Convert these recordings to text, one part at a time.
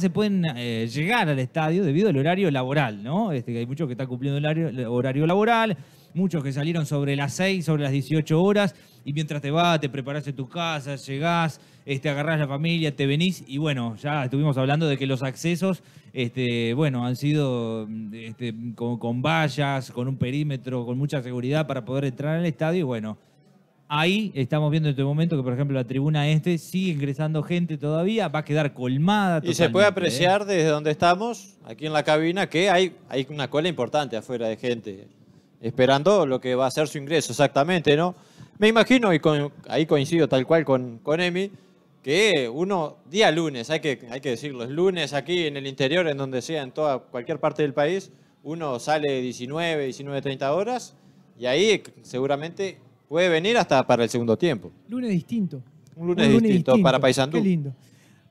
se pueden eh, llegar al estadio debido al horario laboral, ¿no? Este, hay muchos que están cumpliendo el horario, laboral, muchos que salieron sobre las 6, sobre las 18 horas, y mientras te vas, te preparas en tu casa, llegás, este, agarrás la familia, te venís, y bueno, ya estuvimos hablando de que los accesos, este, bueno, han sido este, con vallas, con un perímetro, con mucha seguridad para poder entrar al estadio, y bueno, Ahí estamos viendo en este momento que, por ejemplo, la tribuna este sigue ingresando gente todavía, va a quedar colmada. Y se puede ¿eh? apreciar desde donde estamos, aquí en la cabina, que hay, una cola importante afuera de gente, esperando lo que va a ser su ingreso, exactamente, ¿no? Me imagino, y ahí coincido tal cual con, con Emi, que uno, día lunes, hay que, hay que decirlo, es lunes aquí en el interior, en donde sea, en toda, cualquier parte del país, uno sale 19, 19, 30 horas, y ahí seguramente Puede venir hasta para el segundo tiempo. Lunes distinto. Un lunes, distinto, para Paysandú. Qué lindo.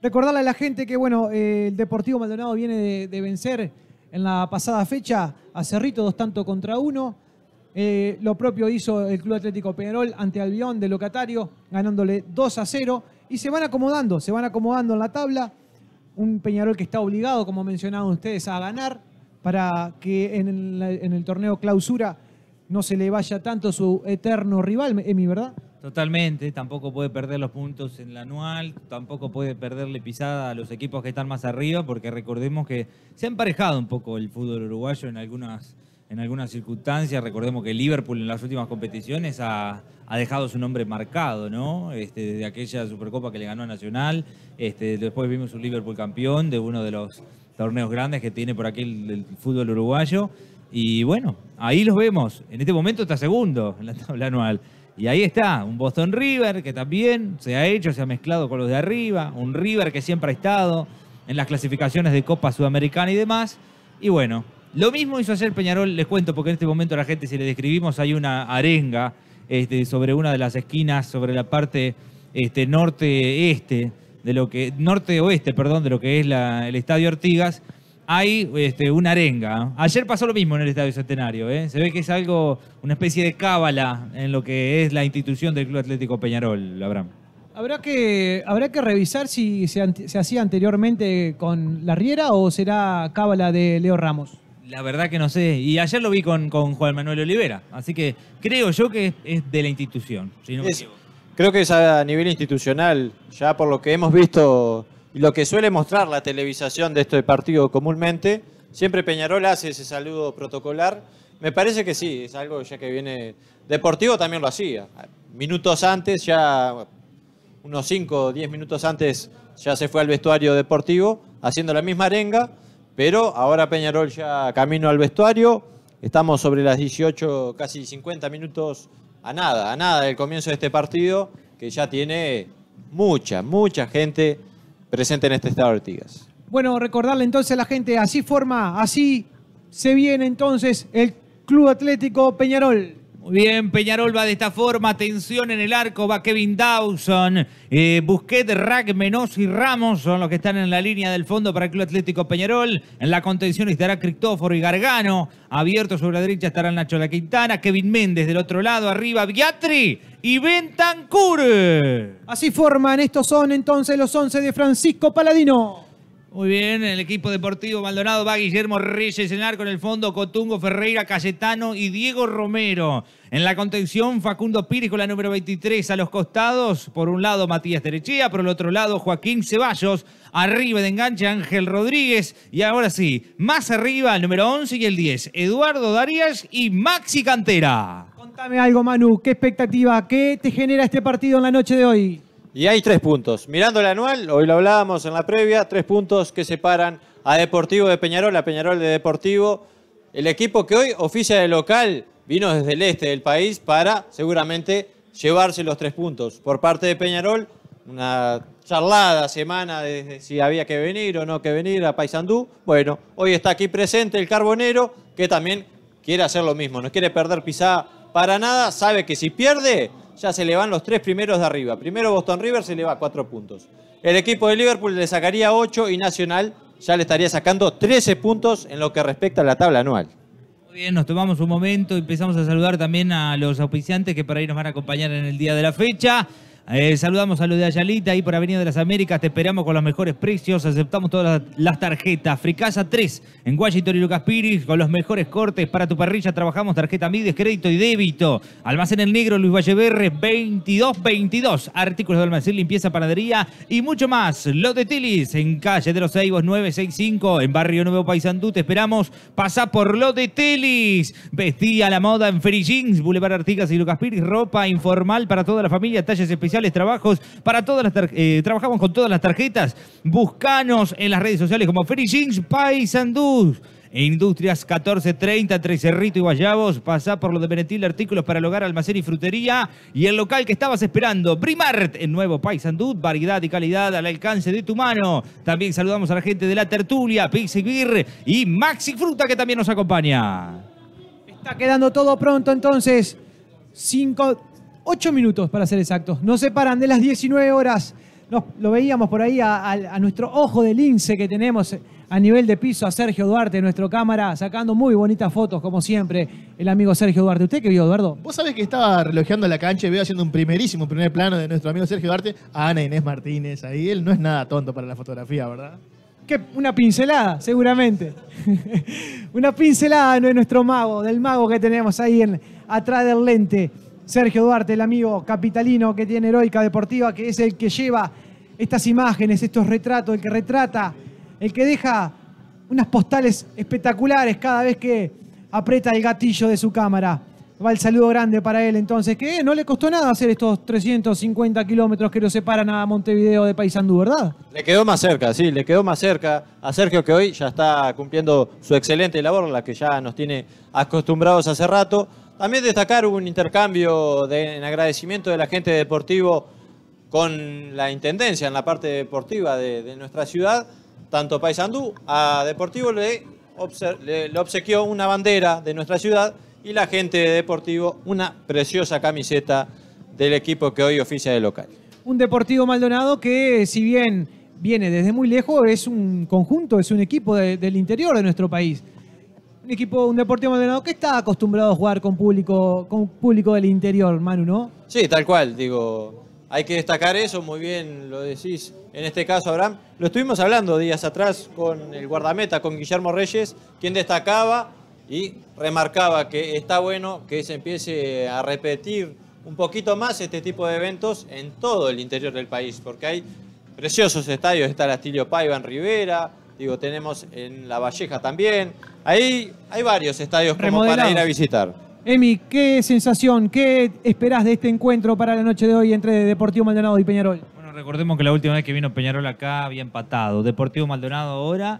Recordarle a la gente que, bueno, eh, el Deportivo Maldonado viene de, vencer en la pasada fecha a Cerrito, dos tanto contra uno. Eh, lo propio hizo el Club Atlético Peñarol ante Albión de Locatario, ganándole 2 a 0. Y se van acomodando, se van acomodando en la tabla. Un Peñarol que está obligado, como mencionaban ustedes, a ganar para que en en el torneo clausura no se le vaya tanto su eterno rival, Emi, ¿verdad? Totalmente, tampoco puede perder los puntos en la anual, tampoco puede perderle pisada a los equipos que están más arriba, porque recordemos que se ha emparejado un poco el fútbol uruguayo en algunas, en algunas circunstancias. Recordemos que Liverpool en las últimas competiciones ha, dejado su nombre marcado, ¿no? Este, desde aquella Supercopa que le ganó a Nacional, este, después vimos un Liverpool campeón de uno de los torneos grandes que tiene por aquí el fútbol uruguayo. Y bueno, ahí los vemos. En este momento está segundo en la tabla anual. Y ahí está, un Boston River que también se ha hecho, se ha mezclado con los de arriba, un River que siempre ha estado en las clasificaciones de Copa Sudamericana y demás. Y bueno, lo mismo hizo ayer Peñarol, les cuento, porque en este momento la gente, si le describimos, hay una arenga este, sobre una de las esquinas, sobre la parte este, norte-este, de lo que, norte-oeste, perdón, de lo que es el Estadio Ortigas hay este, una arenga. Ayer pasó lo mismo en el Estadio Centenario. ¿eh? Se ve que es algo, una especie de cábala en lo que es la institución del Club Atlético Peñarol, Abraham. Habrá que, habrá que revisar si se, hacía anteriormente con la Riera o será cábala de Leo Ramos. La verdad que no sé. Y ayer lo vi con, Juan Manuel Olivera. Así que creo yo que es de la institución. creo que es a nivel institucional. Ya por lo que hemos visto lo que suele mostrar la televisación de este partido comúnmente, siempre Peñarol hace ese saludo protocolar. Me parece que sí, es algo ya que viene. Deportivo también lo hacía. Minutos antes, ya unos 5 o 10 minutos antes, ya se fue al vestuario deportivo haciendo la misma arenga, pero ahora Peñarol ya camino al vestuario. Estamos sobre las 18, casi 50 minutos a nada, a nada del comienzo de este partido que ya tiene mucha, mucha gente presente en este estado de Ortigas. Bueno, recordarle entonces a la gente, así forma, así se viene entonces el Club Atlético Peñarol bien, Peñarol va de esta forma, atención en el arco, va Kevin Dawson, eh, Busquet, Rack, Menos y Ramos son los que están en la línea del fondo para el Club Atlético Peñarol. En la contención estará Cristóforo y Gargano, abierto sobre la derecha estará Nacho La Quintana, Kevin Méndez del otro lado, arriba Biatri y Bentancur. Así forman, estos son entonces los once de Francisco Paladino. Muy bien, el equipo deportivo Maldonado va Guillermo Reyes en arco en el fondo, Cotungo Ferreira, Cayetano y Diego Romero. En la contención, Facundo Pires con la número 23 a los costados. Por un lado, Matías Terechía, por el otro lado, Joaquín Ceballos. Arriba de enganche, Ángel Rodríguez. Y ahora sí, más arriba, el número 11 y el 10, Eduardo Darias y Maxi Cantera. Contame algo, Manu, ¿qué expectativa, qué te genera este partido en la noche de hoy? Y hay tres puntos. Mirando el anual, hoy lo hablábamos en la previa, tres puntos que separan a Deportivo de Peñarol, a Peñarol de Deportivo. El equipo que hoy oficia de local vino desde el este del país para seguramente llevarse los tres puntos. Por parte de Peñarol, una charlada semana de si había que venir o no que venir a Paysandú. Bueno, hoy está aquí presente el carbonero que también quiere hacer lo mismo, no quiere perder pisada para nada, sabe que si pierde ya se le van los tres primeros de arriba. Primero Boston River se le va cuatro puntos. El equipo de Liverpool le sacaría ocho y Nacional ya le estaría sacando 13 puntos en lo que respecta a la tabla anual. Muy bien, nos tomamos un momento, empezamos a saludar también a los auspiciantes que para ahí nos van a acompañar en el día de la fecha. Eh, saludamos a los de Ayalita ahí por Avenida de las Américas. Te esperamos con los mejores precios. Aceptamos todas las, tarjetas. Fricasa 3 en Washington y Lucas Piris con los mejores cortes para tu parrilla. Trabajamos tarjeta Mides, crédito y débito. Almacén El Negro, Luis Valleverre, 2222. Artículos de almacén, limpieza, panadería y mucho más. Lo de Telis en calle de los Seibos 965 en Barrio Nuevo Paisandú. Te esperamos. Pasa por Lo de Telis. Vestía a la moda en Ferry Jeans, Boulevard Artigas y Lucas Piris. Ropa informal para toda la familia. Talles especiales trabajos para todas eh, trabajamos con todas las tarjetas. Buscanos en las redes sociales como Free Paisandú. E Industrias 1430, Trecerrito Cerrito y Guayabos. Pasá por lo de Benetil, artículos para el almacén y frutería. Y el local que estabas esperando, Brimart, el nuevo Paisandú, variedad y calidad al alcance de tu mano. También saludamos a la gente de La Tertulia, Pixie y Maxi Fruta, que también nos acompaña. Está quedando todo pronto entonces. 5, Ocho minutos para ser exactos. no se paran de las 19 horas. lo veíamos por ahí a, nuestro ojo de lince que tenemos a nivel de piso, a Sergio Duarte, nuestro cámara, sacando muy bonitas fotos, como siempre, el amigo Sergio Duarte. ¿Usted qué vio, Eduardo? Vos sabés que estaba relojeando la cancha y veo haciendo un primerísimo primer plano de nuestro amigo Sergio Duarte a Ana Inés Martínez. Ahí él no es nada tonto para la fotografía, ¿verdad? ¿Qué? Una pincelada, seguramente. una pincelada de nuestro mago, del mago que tenemos ahí atrás del lente. Sergio Duarte, el amigo capitalino que tiene Heroica Deportiva, que es el que lleva estas imágenes, estos retratos, el que retrata, el que deja unas postales espectaculares cada vez que aprieta el gatillo de su cámara. Va el saludo grande para él entonces, que eh, no le costó nada hacer estos 350 kilómetros que lo separan a Montevideo de Paysandú, ¿verdad? Le quedó más cerca, sí, le quedó más cerca a Sergio que hoy ya está cumpliendo su excelente labor, la que ya nos tiene acostumbrados hace rato. También destacar un intercambio de, en agradecimiento de la gente de deportivo con la Intendencia en la parte deportiva de, nuestra ciudad. Tanto Paysandú a Deportivo le, obsequió una bandera de nuestra ciudad y la gente de Deportivo una preciosa camiseta del equipo que hoy oficia de local. Un Deportivo Maldonado que si bien viene desde muy lejos, es un conjunto, es un equipo del interior de nuestro país un equipo, un Deportivo moderno que está acostumbrado a jugar con público, con público del interior, Manu, ¿no? Sí, tal cual, digo, hay que destacar eso, muy bien lo decís. En este caso, Abraham, lo estuvimos hablando días atrás con el guardameta, con Guillermo Reyes, quien destacaba y remarcaba que está bueno que se empiece a repetir un poquito más este tipo de eventos en todo el interior del país, porque hay preciosos estadios, está el Astilio Paiva en Rivera, digo, tenemos en La Valleja también, Ahí hay varios estadios como para ir a visitar. Emi, ¿qué sensación, qué esperás de este encuentro para la noche de hoy entre Deportivo Maldonado y Peñarol? Bueno, recordemos que la última vez que vino Peñarol acá había empatado. Deportivo Maldonado ahora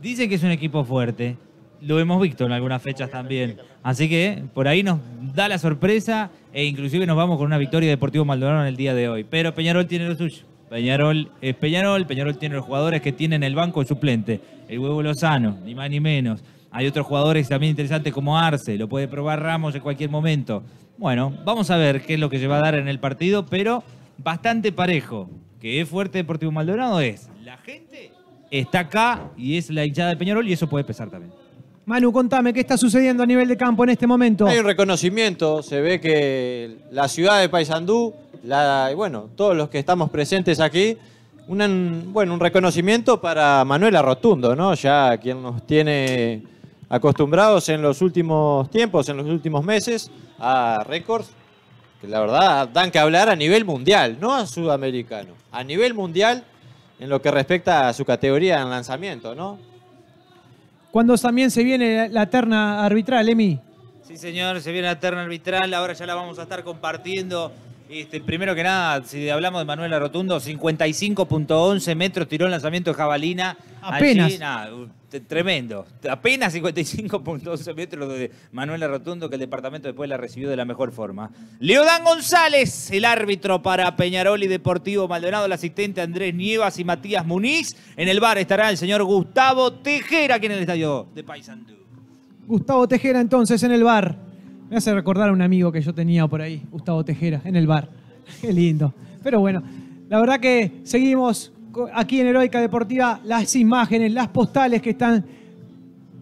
dice que es un equipo fuerte. Lo hemos visto en algunas fechas también. Así que por ahí nos da la sorpresa e inclusive nos vamos con una victoria de Deportivo Maldonado en el día de hoy. Pero Peñarol tiene lo suyo. Peñarol es Peñarol, Peñarol tiene los jugadores que tienen el banco suplente, el huevo Lozano, ni más ni menos. Hay otros jugadores también interesantes como Arce, lo puede probar Ramos en cualquier momento. Bueno, vamos a ver qué es lo que se va a dar en el partido, pero bastante parejo. Que es fuerte Deportivo Maldonado es. La gente está acá y es la hinchada del Peñarol y eso puede pesar también. Manu, contame, ¿qué está sucediendo a nivel de campo en este momento? Hay un reconocimiento, se ve que la ciudad de Paysandú, la, bueno, todos los que estamos presentes aquí, un, bueno, un reconocimiento para Manuela Rotundo, ¿no? Ya quien nos tiene acostumbrados en los últimos tiempos, en los últimos meses, a récords que la verdad dan que hablar a nivel mundial, no a sudamericano, a nivel mundial en lo que respecta a su categoría en lanzamiento, ¿no? Cuando también se viene la terna arbitral, Emi? Sí, señor, se viene la terna arbitral, ahora ya la vamos a estar compartiendo este, primero que nada, si hablamos de Manuela Rotundo, 55.11 metros tiró el lanzamiento de jabalina. Apenas. tremendo. Apenas 55.11 metros de Manuela Rotundo, que el departamento después la recibió de la mejor forma. Leodán González, el árbitro para Peñarol y Deportivo Maldonado, el asistente Andrés Nievas y Matías Muniz. En el bar estará el señor Gustavo Tejera, aquí en el estadio de Paysandú. Gustavo Tejera entonces en el bar. Me hace recordar a un amigo que yo tenía por ahí, Gustavo Tejera, en el bar. Qué lindo. Pero bueno, la verdad que seguimos aquí en Heroica Deportiva las imágenes, las postales que están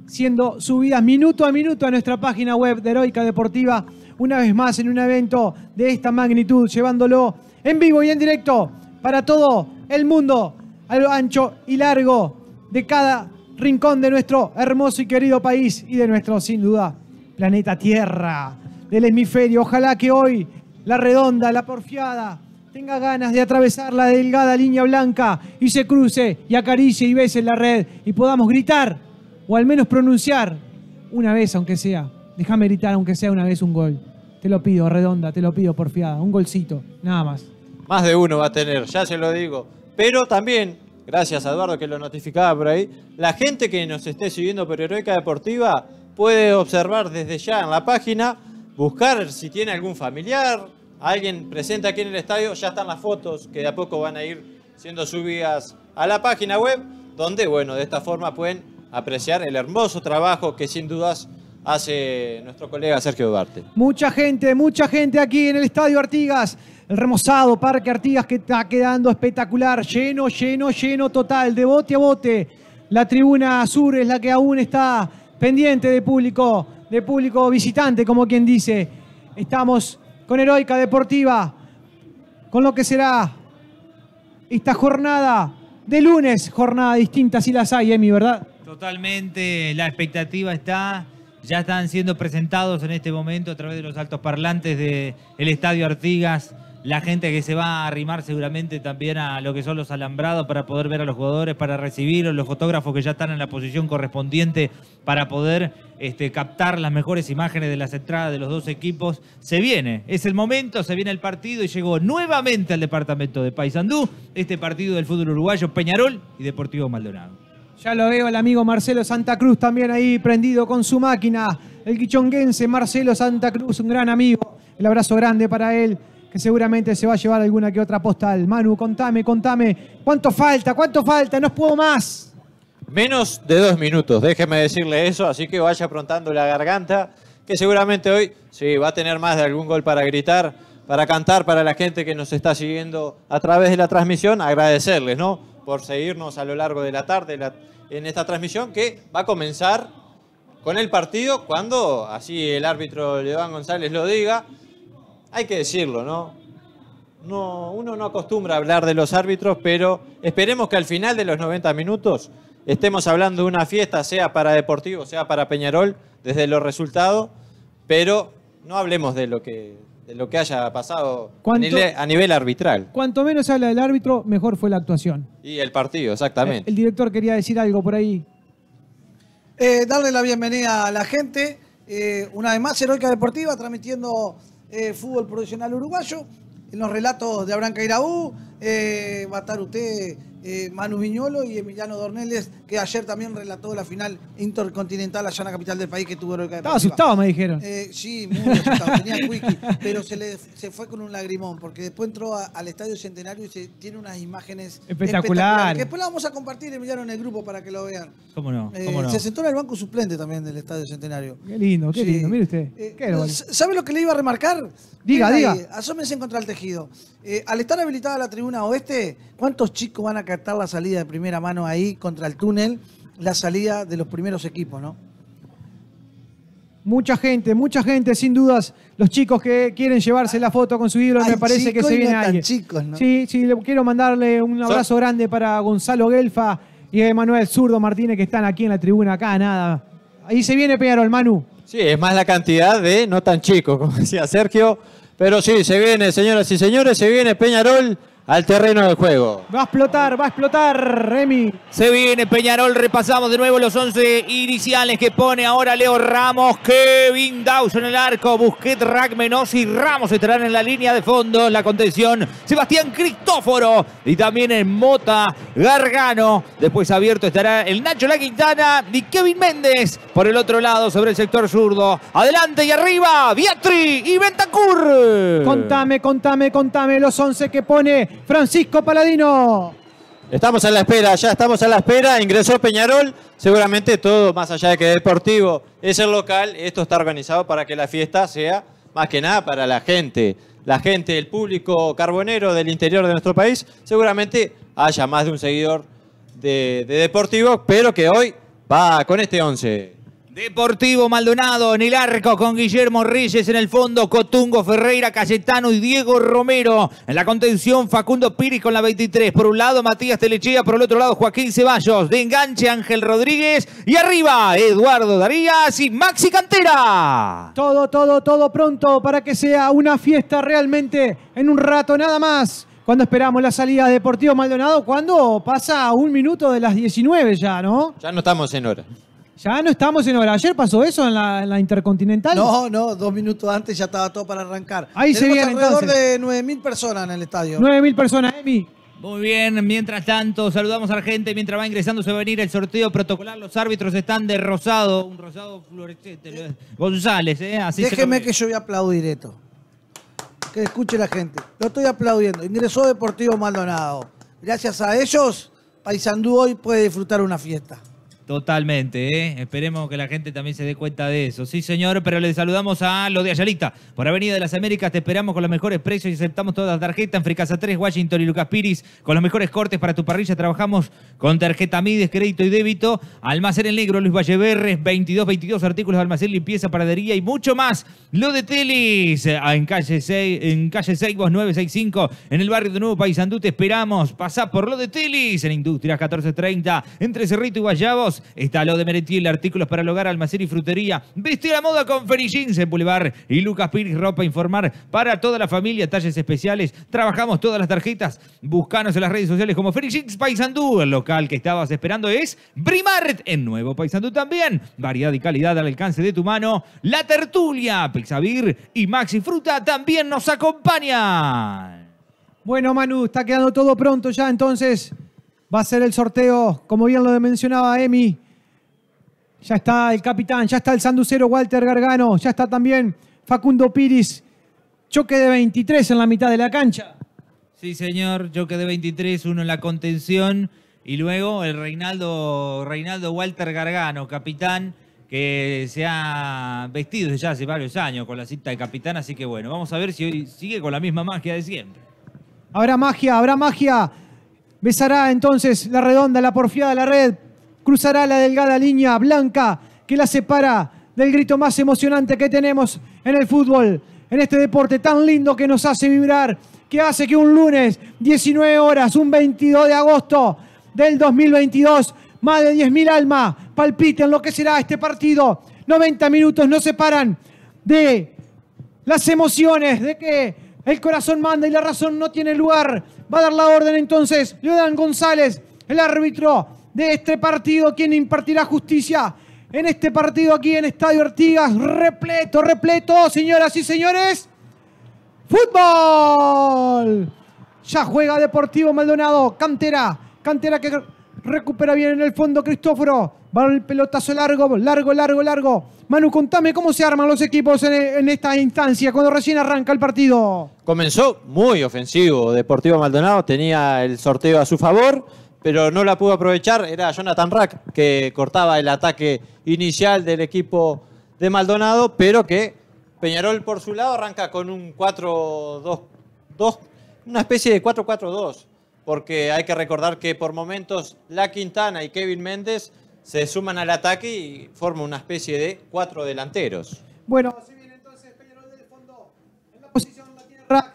siendo subidas minuto a minuto a nuestra página web de Heroica Deportiva, una vez más en un evento de esta magnitud, llevándolo en vivo y en directo para todo el mundo, a lo ancho y largo de cada rincón de nuestro hermoso y querido país y de nuestro, sin duda, planeta Tierra, del hemisferio. Ojalá que hoy la redonda, la porfiada, tenga ganas de atravesar la delgada línea blanca y se cruce y acaricie y bese la red y podamos gritar o al menos pronunciar una vez aunque sea. Déjame gritar aunque sea una vez un gol. Te lo pido, redonda, te lo pido, porfiada. Un golcito, nada más. Más de uno va a tener, ya se lo digo. Pero también, gracias a Eduardo que lo notificaba por ahí, la gente que nos esté siguiendo por Heroica Deportiva puede observar desde ya en la página, buscar si tiene algún familiar, alguien presente aquí en el estadio, ya están las fotos que de a poco van a ir siendo subidas a la página web, donde, bueno, de esta forma pueden apreciar el hermoso trabajo que sin dudas hace nuestro colega Sergio Duarte. Mucha gente, mucha gente aquí en el Estadio Artigas. El remozado Parque Artigas que está quedando espectacular, lleno, lleno, lleno total, de bote a bote. La tribuna sur es la que aún está pendiente de público, de público visitante, como quien dice. Estamos con Heroica Deportiva, con lo que será esta jornada de lunes, jornada distinta, si las hay, Emi, ¿verdad? Totalmente, la expectativa está, ya están siendo presentados en este momento a través de los altos parlantes del Estadio Artigas la gente que se va a arrimar seguramente también a lo que son los alambrados para poder ver a los jugadores, para recibirlos, los fotógrafos que ya están en la posición correspondiente para poder este, captar las mejores imágenes de las entradas de los dos equipos. Se viene, es el momento, se viene el partido y llegó nuevamente al departamento de Paysandú este partido del fútbol uruguayo Peñarol y Deportivo Maldonado. Ya lo veo el amigo Marcelo Santa Cruz también ahí prendido con su máquina. El quichonguense Marcelo Santa Cruz, un gran amigo. El abrazo grande para él que seguramente se va a llevar alguna que otra postal. Manu, contame, contame, ¿cuánto falta? ¿Cuánto falta? No puedo más. Menos de dos minutos, déjeme decirle eso, así que vaya aprontando la garganta, que seguramente hoy sí va a tener más de algún gol para gritar, para cantar, para la gente que nos está siguiendo a través de la transmisión, agradecerles, ¿no? Por seguirnos a lo largo de la tarde en esta transmisión que va a comenzar con el partido cuando así el árbitro León González lo diga hay que decirlo, ¿no? No, uno no acostumbra a hablar de los árbitros, pero esperemos que al final de los 90 minutos estemos hablando de una fiesta, sea para Deportivo, sea para Peñarol, desde los resultados, pero no hablemos de lo que, lo que haya pasado a nivel, arbitral. Cuanto menos se habla del árbitro, mejor fue la actuación. Y el partido, exactamente. El, director quería decir algo por ahí. Eh, darle la bienvenida a la gente. Eh, una vez más, Heroica Deportiva, transmitiendo eh, fútbol profesional uruguayo. En los relatos de Abraham Cairaú, eh, va a estar usted eh, Manu Viñolo y Emiliano Dorneles, que ayer también relató la final intercontinental allá en la capital del país que tuvo Estaba asustado, me dijeron. Eh, sí, muy asustado. Tenía wiki, pero se, fue con un lagrimón, porque después entró al Estadio Centenario y se tiene unas imágenes espectacular. espectaculares. Después la vamos a compartir, Emiliano, en el grupo para que lo vean. ¿Cómo no? Eh, se sentó en el banco suplente también del Estadio Centenario. Qué lindo, qué lindo. Mire usted. ¿Sabe lo que le iba a remarcar? Diga, diga. Asómense contra el tejido. Eh, al estar habilitada la tribuna oeste, ¿cuántos chicos van a captar la salida de primera mano ahí contra el túnel? La salida de los primeros equipos, ¿no? Mucha gente, mucha gente, sin dudas, los chicos que quieren llevarse la foto con su libro, me parece que se viene ahí. chicos, Sí, sí, quiero mandarle un abrazo grande para Gonzalo Gelfa y manuel Emanuel Zurdo Martínez que están aquí en la tribuna, acá, nada. Ahí se viene Peñarol, Manu. Sí, es más la cantidad de no tan chicos, como decía Sergio pero sí, se viene, señoras y señores, se viene Peñarol al terreno del juego. Va a explotar, va a explotar, Remy. Se viene Peñarol, repasamos de nuevo los 11 iniciales que pone ahora Leo Ramos, Kevin Dawson en el arco, Busquet, Ragmenos y Ramos estarán en la línea de fondo, la contención, Sebastián Cristóforo y también en Mota, Gargano, después abierto estará el Nacho La Quintana y Kevin Méndez por el otro lado sobre el sector zurdo. Adelante y arriba, Biatri y Ventacur Contame, contame, contame los 11 que pone Francisco Paladino. Estamos a la espera, ya estamos a la espera. Ingresó Peñarol. Seguramente todo, más allá de que deportivo, es el local. Esto está organizado para que la fiesta sea más que nada para la gente. La gente, el público carbonero del interior de nuestro país. Seguramente haya más de un seguidor de, deportivo, pero que hoy va con este 11. Deportivo Maldonado en el arco con Guillermo Reyes en el fondo, Cotungo Ferreira, Cayetano y Diego Romero. En la contención, Facundo Piri con la 23. Por un lado, Matías Telechea, por el otro lado, Joaquín Ceballos. De enganche, Ángel Rodríguez. Y arriba, Eduardo Darías y Maxi Cantera. Todo, todo, todo pronto para que sea una fiesta realmente en un rato nada más. Cuando esperamos la salida Deportivo Maldonado? Cuando pasa un minuto de las 19 ya, ¿no? Ya no estamos en hora. Ya no estamos en hora. ¿Ayer pasó eso en la, Intercontinental? No, no, dos minutos antes ya estaba todo para arrancar. Ahí se viene. alrededor entonces. de 9.000 personas en el estadio. 9.000 personas, Emi. Muy bien, mientras tanto, saludamos a la gente. Mientras va ingresando, se va a venir el sorteo protocolar. Los árbitros están de rosado, un rosado fluorescente. González, ¿eh? Así déjeme que yo voy a aplaudir esto. Que escuche la gente. Lo estoy aplaudiendo. Ingresó Deportivo Maldonado. Gracias a ellos, Paysandú hoy puede disfrutar una fiesta. Totalmente, ¿eh? esperemos que la gente también se dé cuenta de eso. Sí, señor, pero le saludamos a lo de Ayalita. Por Avenida de las Américas te esperamos con los mejores precios y aceptamos todas las tarjetas en Fricasa 3, Washington y Lucas Piris. Con los mejores cortes para tu parrilla trabajamos con tarjeta Mides, crédito y débito. Almacén en negro, Luis Valleverres, 2222 artículos de almacén, limpieza, paradería y mucho más. Lo de Telis, ah, en calle 6, en calle 6, 965, en el barrio de Nuevo Paisandú te esperamos. Pasá por lo de Telis, en Industrias 1430, entre Cerrito y Guayabos. Está lo de Merentiel, artículos para el hogar, almacén y frutería. Vestir la moda con Ferigins en Boulevard. Y Lucas Pires, ropa informar para toda la familia, talles especiales. Trabajamos todas las tarjetas. Buscanos en las redes sociales como Ferigins Paisandú El local que estabas esperando es Brimart en Nuevo Paysandú también. Variedad y calidad al alcance de tu mano. La Tertulia, Pixabir y Maxi Fruta también nos acompañan. Bueno, Manu, está quedando todo pronto ya entonces va a ser el sorteo, como bien lo mencionaba Emi. Ya está el capitán, ya está el sanducero Walter Gargano, ya está también Facundo Piris. Choque de 23 en la mitad de la cancha. Sí, señor, choque de 23, uno en la contención y luego el Reinaldo, Reinaldo Walter Gargano, capitán que se ha vestido ya hace varios años con la cita de capitán, así que bueno, vamos a ver si sigue con la misma magia de siempre. Habrá magia, habrá magia Besará entonces la redonda, la porfiada, la red. Cruzará la delgada línea blanca que la separa del grito más emocionante que tenemos en el fútbol, en este deporte tan lindo que nos hace vibrar, que hace que un lunes, 19 horas, un 22 de agosto del 2022, más de 10.000 almas palpiten lo que será este partido. 90 minutos nos separan de las emociones, de que el corazón manda y la razón no tiene lugar Va a dar la orden entonces Leodán González, el árbitro de este partido, quien impartirá justicia en este partido aquí en Estadio Artigas. Repleto, repleto, señoras y señores. ¡Fútbol! Ya juega Deportivo Maldonado, cantera, cantera que recupera bien en el fondo Cristóforo. Va el pelotazo largo, largo, largo, largo. Manu, contame cómo se arman los equipos en, esta instancia, cuando recién arranca el partido. Comenzó muy ofensivo. Deportivo Maldonado tenía el sorteo a su favor, pero no la pudo aprovechar. Era Jonathan Rack que cortaba el ataque inicial del equipo de Maldonado, pero que Peñarol por su lado arranca con un 4-2, una especie de 4-4-2, porque hay que recordar que por momentos La Quintana y Kevin Méndez se suman al ataque y forma una especie de cuatro delanteros. Bueno, así viene entonces Peñarol del fondo. En la posición la tiene Rack.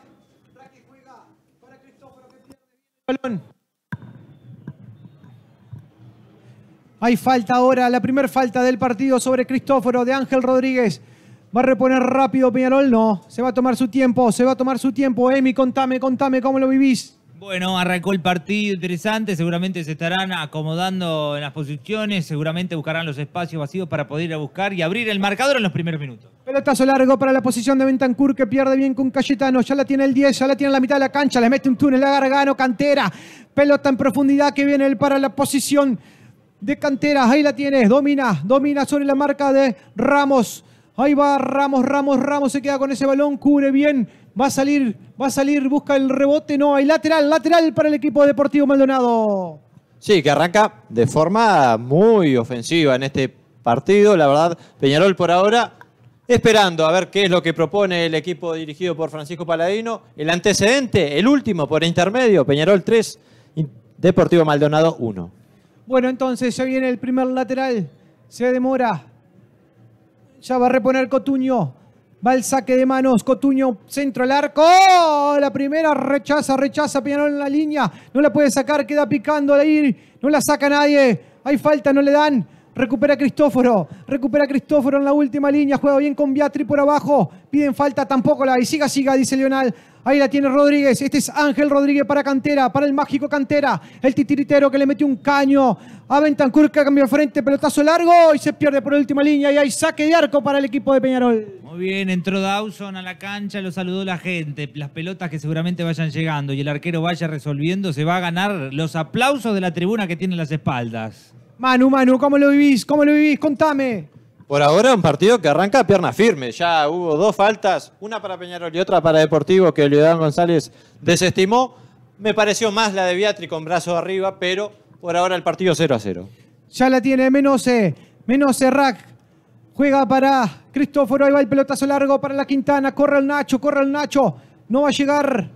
Rack juega para Cristóforo que Hay falta ahora, la primera falta del partido sobre Cristóforo de Ángel Rodríguez. ¿Va a reponer rápido Peñarol? No. Se va a tomar su tiempo, se va a tomar su tiempo. Emi, contame, contame cómo lo vivís. Bueno, arrancó el partido interesante, seguramente se estarán acomodando en las posiciones, seguramente buscarán los espacios vacíos para poder ir a buscar y abrir el marcador en los primeros minutos. Pelotazo largo para la posición de Bentancur que pierde bien con Cayetano, ya la tiene el 10, ya la tiene en la mitad de la cancha, le mete un túnel a Gargano, Cantera, pelota en profundidad que viene él para la posición de Cantera, ahí la tienes, domina, domina sobre la marca de Ramos. Ahí va Ramos, Ramos, Ramos se queda con ese balón, cubre bien, va a salir, va a salir, busca el rebote, no, hay lateral, lateral para el equipo deportivo Maldonado. Sí, que arranca de forma muy ofensiva en este partido, la verdad, Peñarol por ahora esperando a ver qué es lo que propone el equipo dirigido por Francisco Paladino, el antecedente, el último por intermedio, Peñarol 3, Deportivo Maldonado 1. Bueno, entonces ya viene el primer lateral, se demora ya va a reponer Cotuño. Va el saque de manos. Cotuño, centro al arco. ¡Oh! La primera rechaza, rechaza Peñarol en la línea. No la puede sacar, queda picando ahí. No la saca nadie. Hay falta, no le dan. Recupera Cristóforo. Recupera Cristóforo en la última línea. Juega bien con Beatri por abajo. Piden falta, tampoco la hay. Siga, siga, dice Leonel. Ahí la tiene Rodríguez. Este es Ángel Rodríguez para Cantera, para el mágico Cantera. El titiritero que le metió un caño a Bentancur que cambió frente, pelotazo largo y se pierde por última línea. Y hay saque de arco para el equipo de Peñarol. Muy bien, entró Dawson a la cancha, lo saludó la gente. Las pelotas que seguramente vayan llegando y el arquero vaya resolviendo, se va a ganar los aplausos de la tribuna que tiene las espaldas. Manu, Manu, ¿cómo lo vivís? ¿Cómo lo vivís? Contame. Por ahora un partido que arranca a pierna firme. Ya hubo dos faltas, una para Peñarol y otra para Deportivo, que Leodán González desestimó. Me pareció más la de Beatri con brazo arriba, pero por ahora el partido 0 a 0. Ya la tiene menos Menose, eh, menos Rack. Juega para Cristóforo, ahí va el pelotazo largo para la Quintana. Corre el Nacho, corre el Nacho. No va a llegar.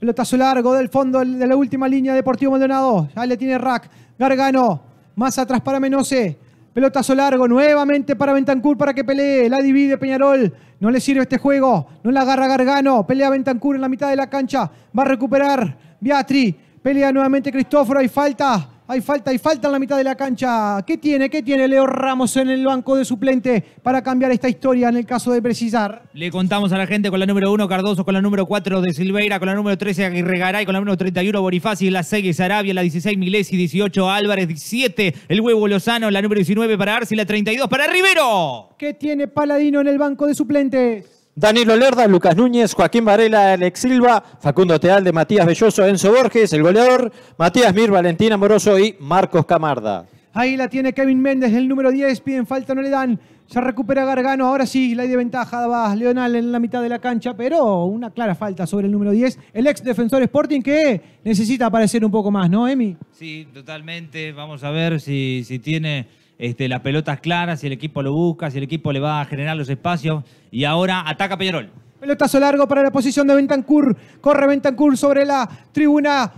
Pelotazo largo del fondo de la última línea Deportivo Maldonado. Ahí le tiene Rack. Gargano. Más atrás para Menose. Pelotazo largo, nuevamente para Ventancur para que pelee. La divide Peñarol. No le sirve este juego. No la agarra Gargano. Pelea Ventancur en la mitad de la cancha. Va a recuperar Beatri. Pelea nuevamente Cristóforo. Hay falta. Hay falta, hay falta en la mitad de la cancha. ¿Qué tiene? ¿Qué tiene Leo Ramos en el banco de suplente para cambiar esta historia en el caso de precisar? Le contamos a la gente con la número 1 Cardoso, con la número 4 de Silveira, con la número 13 Aguirre Garay, con la número 31 y la 6 Sarabia, la 16 Milesi, 18 Álvarez, 17 El Huevo Lozano, la número 19 para Arce y la 32 para Rivero. ¿Qué tiene Paladino en el banco de suplentes? Danilo Lerda, Lucas Núñez, Joaquín Varela, Alex Silva, Facundo Teal, de Matías Belloso, Enzo Borges, el goleador, Matías Mir, Valentín Amoroso y Marcos Camarda. Ahí la tiene Kevin Méndez, el número 10, piden falta, no le dan. Se recupera Gargano, ahora sí, la de ventaja va Leonal en la mitad de la cancha, pero una clara falta sobre el número 10. El ex defensor Sporting que necesita aparecer un poco más, ¿no, Emi? Sí, totalmente. Vamos a ver si, si tiene este, la las pelotas clara si el equipo lo busca, si el equipo le va a generar los espacios. Y ahora ataca Peñarol. Pelotazo largo para la posición de Bentancur. Corre Bentancur sobre la tribuna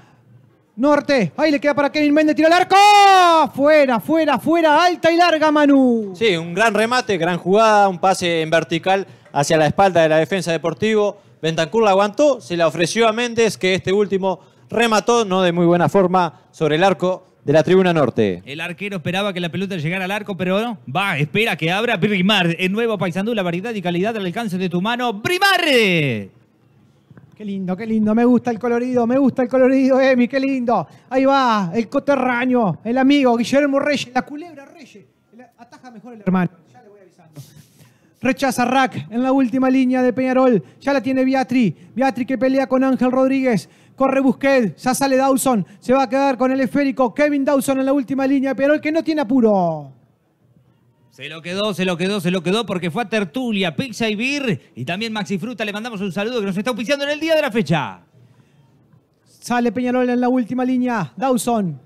norte. Ahí le queda para Kevin Méndez. Tira el arco. Fuera, fuera, fuera. Alta y larga, Manu. Sí, un gran remate, gran jugada, un pase en vertical hacia la espalda de la defensa deportivo. Bentancur la aguantó, se la ofreció a Méndez, que este último remató, no de muy buena forma, sobre el arco de la tribuna norte. El arquero esperaba que la pelota llegara al arco, pero no. Va, espera que abra Primar, el nuevo Paisandú, la variedad y calidad al alcance de tu mano. Primar. Qué lindo, qué lindo. Me gusta el colorido, me gusta el colorido, Emi, qué lindo. Ahí va, el coterraño, el amigo Guillermo Reyes, la culebra Reyes. Ataja mejor el hermano. Ya le voy avisando. Rechaza Rack en la última línea de Peñarol. Ya la tiene Beatri. Beatri que pelea con Ángel Rodríguez. Corre Busquets, ya sale Dawson, se va a quedar con el esférico. Kevin Dawson en la última línea, pero el que no tiene apuro. Se lo quedó, se lo quedó, se lo quedó porque fue a Tertulia, Pizza y Beer y también Maxi Fruta. Le mandamos un saludo que nos está auspiciando en el día de la fecha. Sale Peñarol en la última línea. Dawson.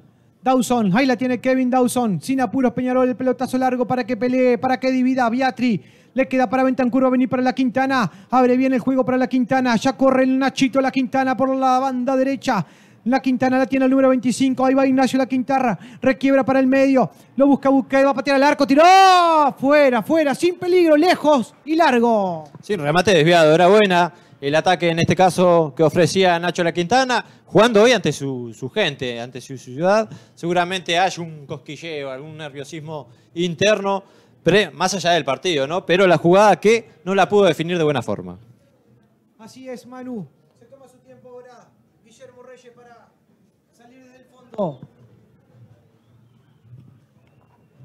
Dawson. Ahí la tiene Kevin Dawson. Sin apuros Peñarol. El pelotazo largo para que pelee, para que divida. biatri. Le queda para Ventancurva venir para la Quintana. Abre bien el juego para la Quintana. Ya corre el Nachito, la Quintana por la banda derecha. La Quintana la tiene al número 25. Ahí va Ignacio La Quintana. Requiebra para el medio. Lo busca y Va a patear al arco. Tiró. Fuera, fuera. Sin peligro. Lejos y largo. Sí, remate desviado. Era buena el ataque en este caso que ofrecía Nacho La Quintana. Jugando hoy ante su, gente, ante su ciudad. Seguramente hay un cosquilleo, algún nerviosismo interno pero más allá del partido, ¿no? Pero la jugada que no la pudo definir de buena forma. Así es, Manu. Se toma su tiempo ahora Guillermo Reyes para salir desde el fondo.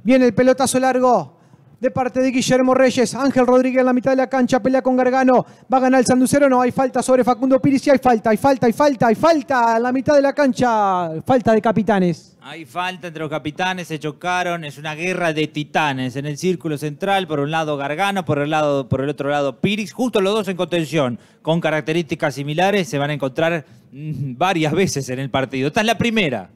Viene el pelotazo largo de parte de Guillermo Reyes. Ángel Rodríguez en la mitad de la cancha, pelea con Gargano. Va a ganar el Sanducero, no hay falta sobre Facundo Piris. Y hay falta, hay falta, hay falta, hay falta en la mitad de la cancha. Falta de capitanes. Hay falta entre los capitanes, se chocaron. Es una guerra de titanes en el círculo central. Por un lado Gargano, por el, lado, por el otro lado Piris. Justo los dos en contención, con características similares, se van a encontrar mm, varias veces en el partido. Esta es la primera.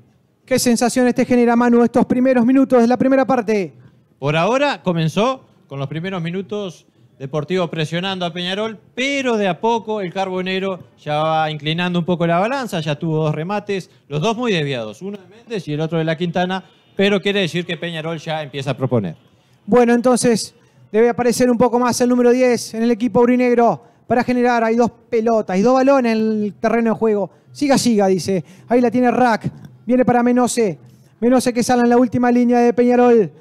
¿Qué sensaciones te genera, Manu, estos primeros minutos de la primera parte? Por ahora comenzó con los primeros minutos deportivos presionando a Peñarol, pero de a poco el Carbonero ya va inclinando un poco la balanza, ya tuvo dos remates, los dos muy desviados, uno de Méndez y el otro de la Quintana, pero quiere decir que Peñarol ya empieza a proponer. Bueno, entonces debe aparecer un poco más el número 10 en el equipo brinegro para generar, hay dos pelotas, y dos balones en el terreno de juego. Siga, siga, dice. Ahí la tiene Rack, viene para Menose. Menose que sale en la última línea de Peñarol.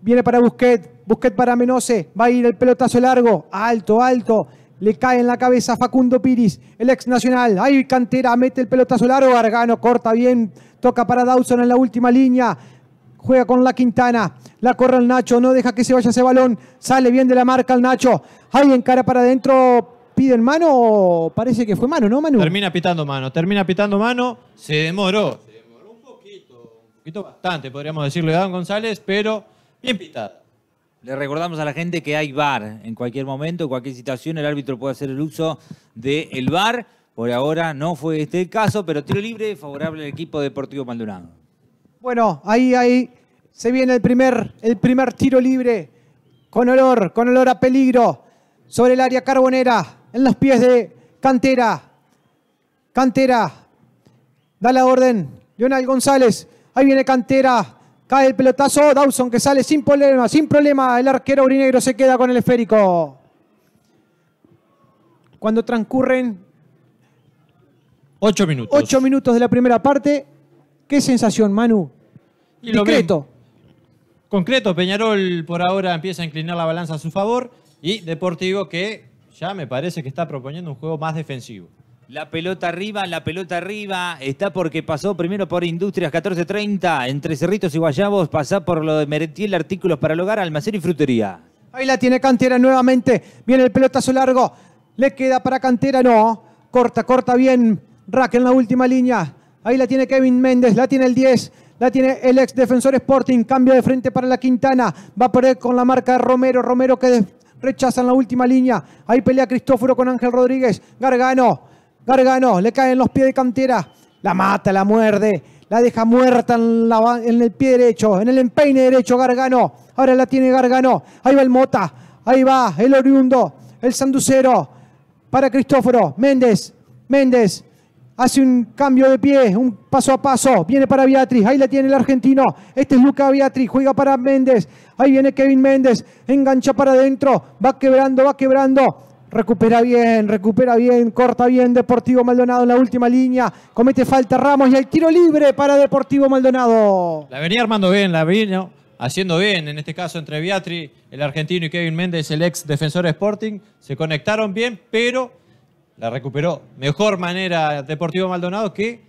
Viene para Busquet. Busquet para Menose. Va a ir el pelotazo largo. Alto, alto. Le cae en la cabeza Facundo Piris, el ex nacional. Ahí Cantera mete el pelotazo largo. Gargano corta bien. Toca para Dawson en la última línea. Juega con la Quintana. La corre el Nacho. No deja que se vaya ese balón. Sale bien de la marca el Nacho. Ahí cara para adentro. pide en mano. Parece que fue mano, ¿no, Manu? Termina pitando mano. Termina pitando mano. Se demoró. Se demoró un poquito. Un poquito bastante, podríamos decirle, Adam González. Pero Bien pitada. Le recordamos a la gente que hay VAR en cualquier momento, en cualquier situación, el árbitro puede hacer el uso del el VAR. Por ahora no fue este el caso, pero tiro libre favorable al equipo Deportivo Maldonado. Bueno, ahí, ahí se viene el primer, el primer tiro libre con olor, con olor a peligro sobre el área carbonera, en los pies de Cantera. Cantera da la orden. Leonel González, ahí viene Cantera, Cae el pelotazo, Dawson que sale sin problema, sin problema. El arquero urinegro se queda con el esférico. Cuando transcurren... Ocho minutos. Ocho minutos de la primera parte. ¿Qué sensación, Manu? Y Concreto, Peñarol por ahora empieza a inclinar la balanza a su favor y Deportivo que ya me parece que está proponiendo un juego más defensivo. La pelota arriba, la pelota arriba, está porque pasó primero por Industrias 1430, entre Cerritos y Guayabos, pasa por lo de Meretiel artículos para el hogar, almacén y frutería. Ahí la tiene Cantera nuevamente, viene el pelotazo largo, le queda para Cantera, no, corta, corta bien, Rack en la última línea, ahí la tiene Kevin Méndez, la tiene el 10, la tiene el ex defensor Sporting, cambia de frente para la Quintana, va a perder con la marca de Romero, Romero que rechaza en la última línea, ahí pelea Cristóforo con Ángel Rodríguez, Gargano, Gargano, le cae en los pies de cantera. La mata, la muerde. La deja muerta en, en, el pie derecho, en el empeine derecho Gargano. Ahora la tiene Gargano. Ahí va el Mota. Ahí va el oriundo. El sanducero. Para Cristóforo. Méndez. Méndez. Hace un cambio de pie, un paso a paso. Viene para Beatriz. Ahí la tiene el argentino. Este es Luca Beatriz. Juega para Méndez. Ahí viene Kevin Méndez. Engancha para adentro. Va quebrando, va quebrando. Recupera bien, recupera bien, corta bien Deportivo Maldonado en la última línea. Comete falta Ramos y el tiro libre para Deportivo Maldonado. La venía armando bien, la vino haciendo bien, en este caso entre Viatri, el argentino y Kevin Méndez, el ex defensor Sporting. Se conectaron bien, pero la recuperó mejor manera Deportivo Maldonado que,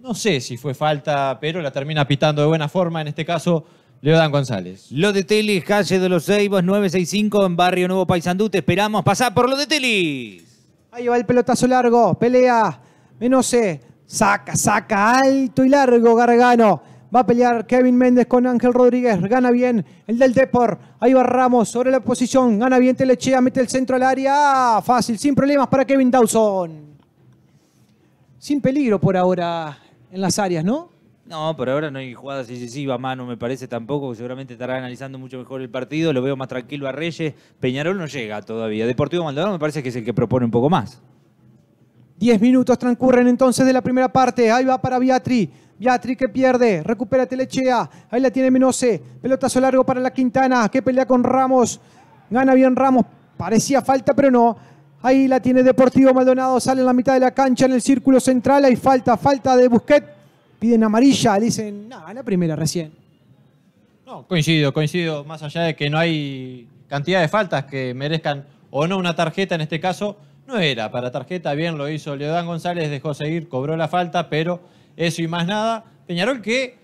no sé si fue falta, pero la termina pitando de buena forma, en este caso Leodan González. Lo de Telis, calle de los Seibos, 965 en Barrio Nuevo Paisandú. Te esperamos. Pasar por lo de Telis. Ahí va el pelotazo largo. Pelea. Menose. Saca, saca. Alto y largo Gargano. Va a pelear Kevin Méndez con Ángel Rodríguez. Gana bien el del Depor. Ahí va Ramos sobre la posición. Gana bien Telechea. Mete el centro al área. Ah, fácil. Sin problemas para Kevin Dawson. Sin peligro por ahora en las áreas, ¿no? No, pero ahora no hay jugadas decisivas, mano, me parece tampoco. Seguramente estará analizando mucho mejor el partido. Lo veo más tranquilo a Reyes. Peñarol no llega todavía. Deportivo Maldonado me parece que es el que propone un poco más. Diez minutos transcurren entonces de la primera parte. Ahí va para Beatriz. Beatri que pierde, recupera Telechea. Ahí la tiene Menose. Pelotazo largo para la Quintana que pelea con Ramos. Gana bien Ramos. Parecía falta, pero no. Ahí la tiene Deportivo Maldonado. Sale en la mitad de la cancha en el círculo central. Ahí falta, falta de Busquets piden amarilla, le dicen, nada, la primera recién. No, coincido, coincido. Más allá de que no hay cantidad de faltas que merezcan o no una tarjeta en este caso, no era para tarjeta, bien lo hizo Leodán González, dejó seguir, cobró la falta, pero eso y más nada. Peñarol que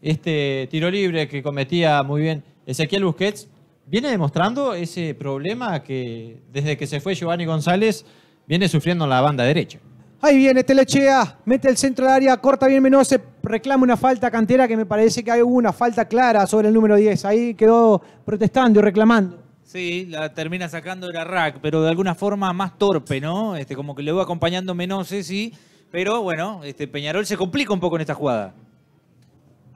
este tiro libre que cometía muy bien Ezequiel Busquets viene demostrando ese problema que desde que se fue Giovanni González viene sufriendo la banda derecha. Ahí viene Telechea, mete el centro al área, corta bien Menose, reclama una falta cantera que me parece que hay una falta clara sobre el número 10. Ahí quedó protestando y reclamando. Sí, la termina sacando el la pero de alguna forma más torpe, ¿no? Este, como que le va acompañando Menose, sí. Pero bueno, este, Peñarol se complica un poco en esta jugada.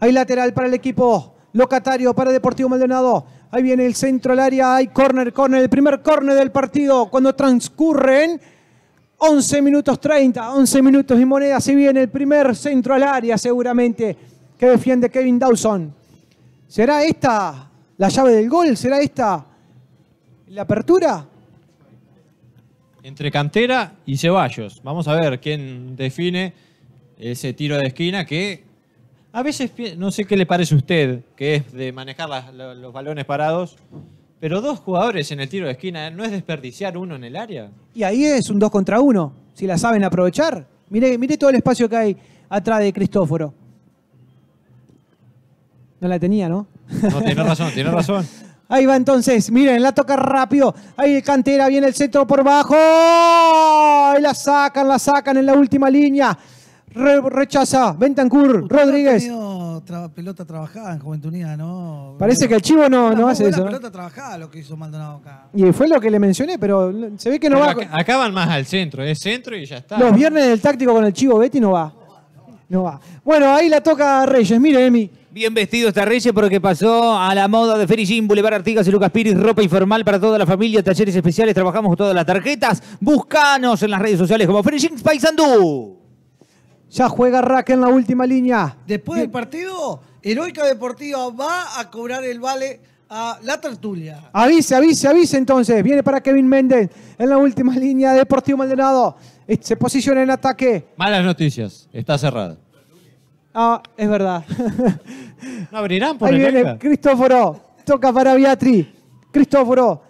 Hay lateral para el equipo locatario, para Deportivo Maldonado. Ahí viene el centro al área, hay corner, corner, el primer corner del partido. Cuando transcurren 11 minutos 30, 11 minutos y moneda. si viene el primer centro al área, seguramente, que defiende Kevin Dawson. ¿Será esta la llave del gol? ¿Será esta la apertura? Entre Cantera y Ceballos. Vamos a ver quién define ese tiro de esquina que a veces, no sé qué le parece a usted, que es de manejar los balones parados. Pero dos jugadores en el tiro de esquina, ¿eh? ¿no es desperdiciar uno en el área? Y ahí es un dos contra uno, si la saben aprovechar. Mire todo el espacio que hay atrás de Cristóforo. No la tenía, ¿no? No, tiene razón, tiene razón. Ahí va entonces, miren, la toca rápido. Ahí cantera, viene el centro por bajo. Y la sacan, la sacan en la última línea. rechaza Bentancur, Rodríguez pelota trabajada en Juventud Unida, ¿no? Parece que el Chivo no, no hace eso. pelota trabajada lo que hizo Maldonado acá. Y fue lo que le mencioné, pero se ve que no va. Acá, van más al centro, es centro y ya está. Los viernes del táctico con el Chivo Betty no va. No va. Bueno, ahí la toca Reyes, mire, Emi. Bien vestido está Reyes porque pasó a la moda de Ferillín, Boulevard Artigas y Lucas Piris, ropa informal para toda la familia, talleres especiales, trabajamos todas las tarjetas. Buscanos en las redes sociales como Ferillín Paisandú. Ya juega Rack en la última línea. Después del partido, Heroica Deportiva va a cobrar el vale a la tertulia. Avise, avise, avise entonces. Viene para Kevin Méndez en la última línea. Deportivo Maldonado eh, se posiciona en ataque. Malas noticias, está cerrado. Ah, es verdad. no abrirán por Ahí viene Cristóforo. Toca para Beatri. Cristóforo.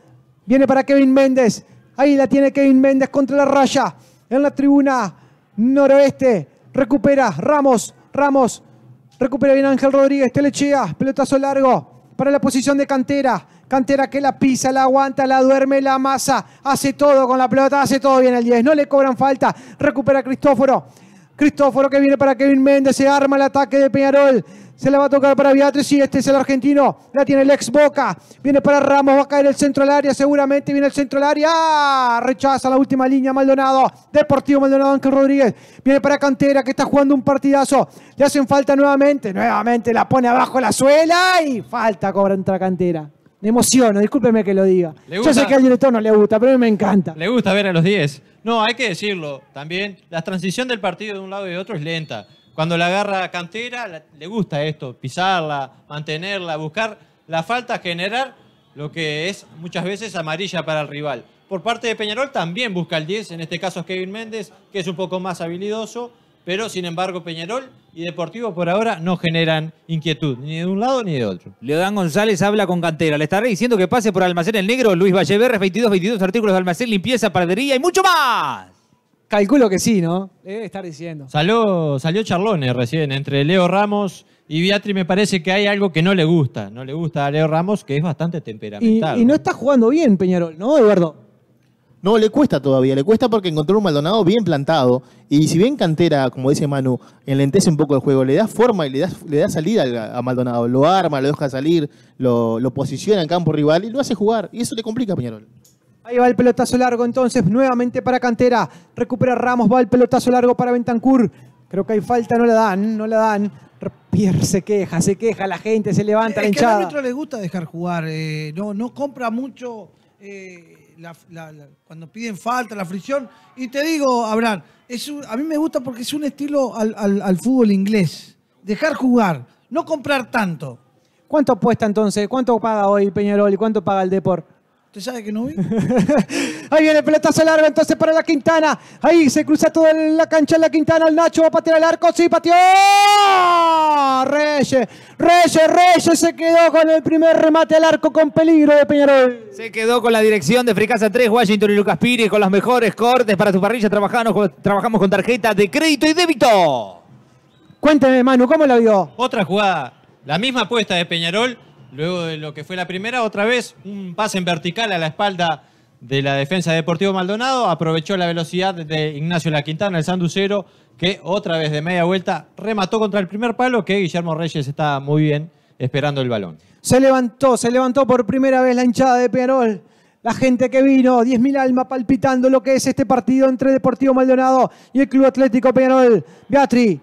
Viene para Kevin Méndez. Ahí la tiene Kevin Méndez contra la raya. En la tribuna noroeste recupera Ramos, Ramos, recupera bien Ángel Rodríguez, Telechea, pelotazo largo para la posición de cantera. Cantera que la pisa, la aguanta, la duerme, la masa, hace todo con la pelota, hace todo bien el 10. No le cobran falta, recupera Cristóforo. Cristóforo que viene para Kevin Méndez, se arma el ataque de Peñarol. Se le va a tocar para Beatriz y este es el argentino. La tiene el ex Boca. Viene para Ramos, va a caer el centro del área seguramente. Viene el centro del área. Ah, rechaza la última línea Maldonado. Deportivo Maldonado, Ángel Rodríguez. Viene para Cantera que está jugando un partidazo. Le hacen falta nuevamente. Nuevamente la pone abajo la suela y falta cobra contra Cantera. Me emociono, discúlpeme que lo diga. Yo sé que al director no le gusta, pero a mí me encanta. Le gusta ver a los 10. No, hay que decirlo también. La transición del partido de un lado y de otro es lenta. Cuando la agarra cantera, le gusta esto, pisarla, mantenerla, buscar la falta, generar lo que es muchas veces amarilla para el rival. Por parte de Peñarol también busca el 10, en este caso es Kevin Méndez, que es un poco más habilidoso, pero sin embargo Peñarol y Deportivo por ahora no generan inquietud, ni de un lado ni de otro. Leodán González habla con Cantera, le estaré diciendo que pase por Almacén El Negro, Luis Valleverres, 22, 22 artículos de Almacén, limpieza, paradería y mucho más. Calculo que sí, ¿no? debe estar diciendo. Salió, salió charlones recién entre Leo Ramos y Beatriz. Me parece que hay algo que no le gusta. No le gusta a Leo Ramos, que es bastante temperamental. Y, no está jugando bien Peñarol, ¿no, Eduardo? No, le cuesta todavía. Le cuesta porque encontró un Maldonado bien plantado. Y si bien Cantera, como dice Manu, enlentece un poco el juego, le da forma y le da, le da salida a Maldonado. Lo arma, lo deja salir, lo, lo posiciona en campo rival y lo hace jugar. Y eso le complica a Peñarol. Ahí va el pelotazo largo entonces, nuevamente para Cantera. Recupera Ramos, va el pelotazo largo para Bentancur. Creo que hay falta, no la dan, no la dan. Pierre se queja, se queja, la gente se levanta, es la hinchada. Que a le gusta dejar jugar, eh, no, no compra mucho eh, cuando piden falta, la fricción. Y te digo, Abraham, a mí me gusta porque es un estilo al, al fútbol inglés. Dejar jugar, no comprar tanto. ¿Cuánto apuesta entonces? ¿Cuánto paga hoy Peñarol y cuánto paga el Deport? ¿Usted sabe que no vi? Ahí viene el pelotazo largo entonces para la Quintana. Ahí se cruza toda la cancha en la Quintana. El Nacho va a patear al arco. Sí, pateó. Reyes. Reyes, Reyes se quedó con el primer remate al arco con peligro de Peñarol. Se quedó con la dirección de Fricasa 3, Washington y Lucas Pires con los mejores cortes para su parrilla. Trabajamos, trabajamos con tarjeta de crédito y débito. Cuénteme, Manu, ¿cómo la vio? Otra jugada. La misma apuesta de Peñarol Luego de lo que fue la primera, otra vez un pase en vertical a la espalda de la defensa de Deportivo Maldonado. Aprovechó la velocidad de Ignacio La Quintana, el sanducero, que otra vez de media vuelta remató contra el primer palo, que Guillermo Reyes está muy bien esperando el balón. Se levantó, se levantó por primera vez la hinchada de Peñarol. La gente que vino, 10.000 almas palpitando lo que es este partido entre Deportivo Maldonado y el Club Atlético Peñarol. Beatri,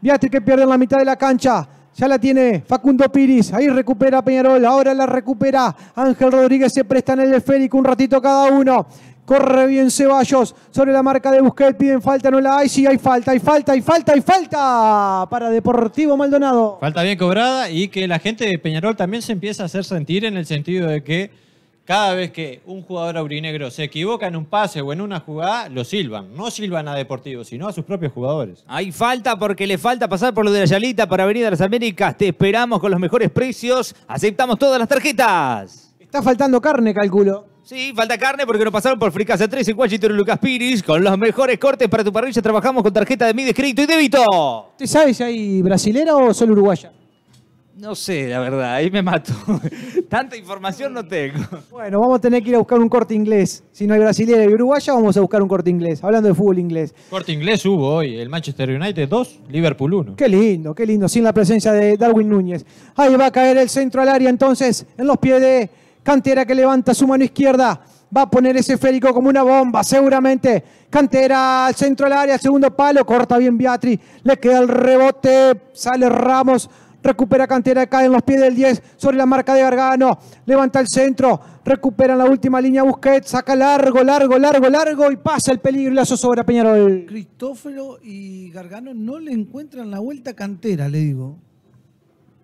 Beatri que pierde en la mitad de la cancha. Ya la tiene Facundo Piris. Ahí recupera Peñarol. Ahora la recupera Ángel Rodríguez. Se presta en el esférico un ratito cada uno. Corre bien Ceballos sobre la marca de Busquets. Piden falta, no la hay. Sí, hay falta, hay falta, hay falta, hay falta para Deportivo Maldonado. Falta bien cobrada y que la gente de Peñarol también se empieza a hacer sentir en el sentido de que cada vez que un jugador aurinegro se equivoca en un pase o en una jugada, lo silban. No silban a Deportivo, sino a sus propios jugadores. Hay falta porque le falta pasar por lo de la Yalita para venir a las Américas. Te esperamos con los mejores precios. Aceptamos todas las tarjetas. Está faltando carne, calculo. Sí, falta carne porque nos pasaron por Fricasa 3 en Washington y Lucas Piris. Con los mejores cortes para tu parrilla trabajamos con tarjeta de mi descrito y débito. ¿Te sabes si hay brasilera o solo uruguaya? No sé, la verdad, ahí me mato. Tanta información no tengo. Bueno, vamos a tener que ir a buscar un corte inglés. Si no hay brasileño y uruguaya, vamos a buscar un corte inglés. Hablando de fútbol inglés. Corte inglés hubo hoy. El Manchester United 2, Liverpool 1. Qué lindo, qué lindo. Sin la presencia de Darwin Núñez. Ahí va a caer el centro al área entonces. En los pies de Cantera que levanta su mano izquierda. Va a poner ese esférico como una bomba, seguramente. Cantera al centro al área, segundo palo, corta bien Beatriz. Le queda el rebote, sale Ramos recupera Cantera, cae en los pies del 10 sobre la marca de Gargano, levanta el centro, recupera la última línea Busquets, saca largo, largo, largo, largo y pasa el peligro y la Peñarol. Cristófero y Gargano no le encuentran la vuelta a Cantera, le digo.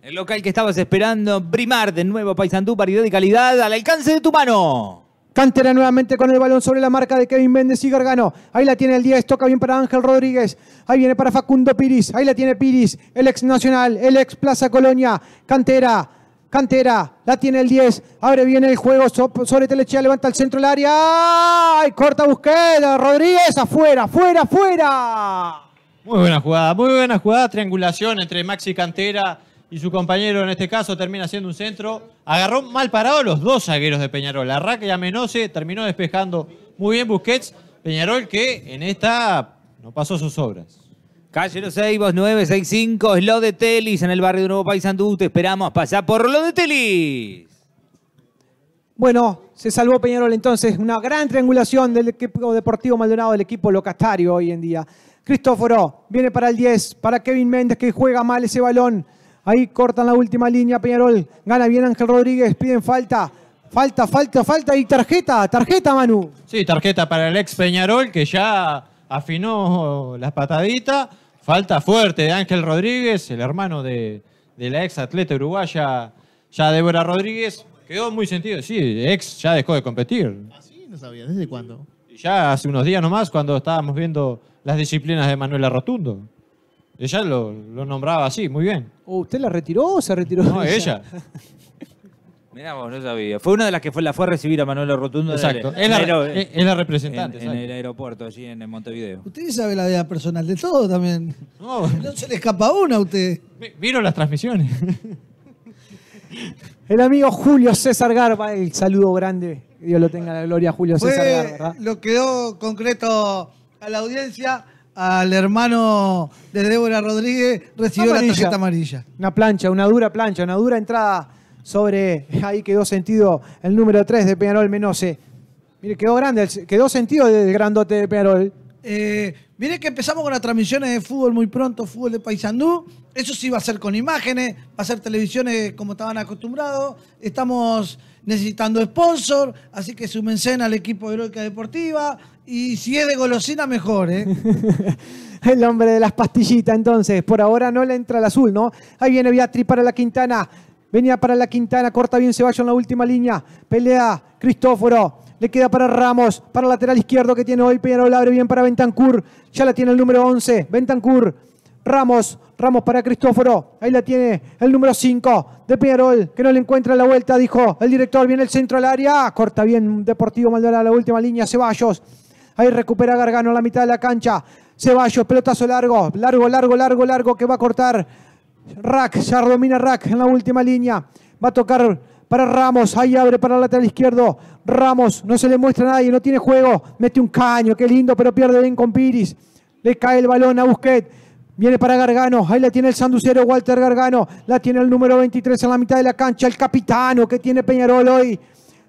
El local que estabas esperando, Brimar de nuevo Paisandú, variedad y calidad al alcance de tu mano. Cantera nuevamente con el balón sobre la marca de Kevin Méndez y Gargano. Ahí la tiene el 10, toca bien para Ángel Rodríguez. Ahí viene para Facundo Piris. Ahí la tiene Piris, el ex Nacional, el ex Plaza Colonia. Cantera, Cantera, la tiene el 10. Abre bien el juego sobre Telechea, levanta el centro del área. ¡Ay! Corta búsqueda, Rodríguez, afuera, afuera, afuera. Muy buena jugada, muy buena jugada. Triangulación entre Maxi Cantera y su compañero en este caso termina siendo un centro. Agarró mal parado los dos zagueros de Peñarol, Arraca y Amenose, terminó despejando muy bien Busquets. Peñarol que en esta no pasó sus obras. Calle Los Eibos 965, es lo de Telis en el barrio de Nuevo País Te esperamos, pasar por lo de Telis. Bueno, se salvó Peñarol entonces. Una gran triangulación del equipo deportivo Maldonado, del equipo locastario hoy en día. Cristóforo viene para el 10, para Kevin Méndez que juega mal ese balón. Ahí cortan la última línea Peñarol. Gana bien Ángel Rodríguez, piden falta. Falta, falta, falta y tarjeta, tarjeta Manu. Sí, tarjeta para el ex Peñarol que ya afinó las pataditas. Falta fuerte de Ángel Rodríguez, el hermano de, la ex atleta uruguaya, ya Débora Rodríguez. Quedó muy sentido, sí, ex ya dejó de competir. Así ah, no sabía, ¿desde cuándo? Ya hace unos días nomás cuando estábamos viendo las disciplinas de Manuela Rotundo. Ella lo, nombraba así, muy bien. Oh, ¿Usted la retiró o se retiró? No, ella. Mirá vos, no sabía. Fue una de las que fue, la fue a recibir a Manuel Rotundo. Exacto. Es la, representante. En, el aeropuerto, allí en Montevideo. Usted sabe la vida personal de todo también. No, se le escapa una a usted. Vieron las transmisiones. El amigo Julio César Garba, el saludo grande. Que Dios lo tenga la gloria, Julio César Garba. Lo quedó concreto a la audiencia al hermano de Débora Rodríguez, recibió la tarjeta amarilla. Una plancha, una dura plancha, una dura entrada sobre. Ahí quedó sentido el número 3 de Peñarol Menose. Mire, quedó grande, quedó sentido el grandote de Peñarol. Eh, mire que empezamos con las transmisiones de fútbol muy pronto, fútbol de Paysandú. Eso sí va a ser con imágenes, va a ser televisiones como estaban acostumbrados. Estamos necesitando sponsor, así que cena al equipo de Heroica Deportiva. Y si es de golosina, mejor, ¿eh? el hombre de las pastillitas, entonces. Por ahora no le entra el azul, ¿no? Ahí viene Beatriz para la Quintana. Venía para la Quintana, corta bien Ceballos en la última línea. Pelea Cristóforo. Le queda para Ramos, para el lateral izquierdo que tiene hoy Peñarol. Abre bien para Bentancur. Ya la tiene el número 11. Bentancur Ramos, Ramos para Cristóforo, ahí la tiene el número 5 de Peñarol, que no le encuentra la vuelta, dijo el director, viene el centro al área, corta bien Deportivo Maldonado la última línea, Ceballos, ahí recupera Gargano a la mitad de la cancha, Ceballos, pelotazo largo, largo, largo, largo, largo, que va a cortar Rack, ya Rack en la última línea, va a tocar para Ramos, ahí abre para el lateral izquierdo, Ramos, no se le muestra a nadie, no tiene juego, mete un caño, qué lindo, pero pierde bien con Piris, le cae el balón a Busquets, Viene para Gargano, ahí la tiene el sanducero Walter Gargano, la tiene el número 23 en la mitad de la cancha, el capitano que tiene Peñarol hoy.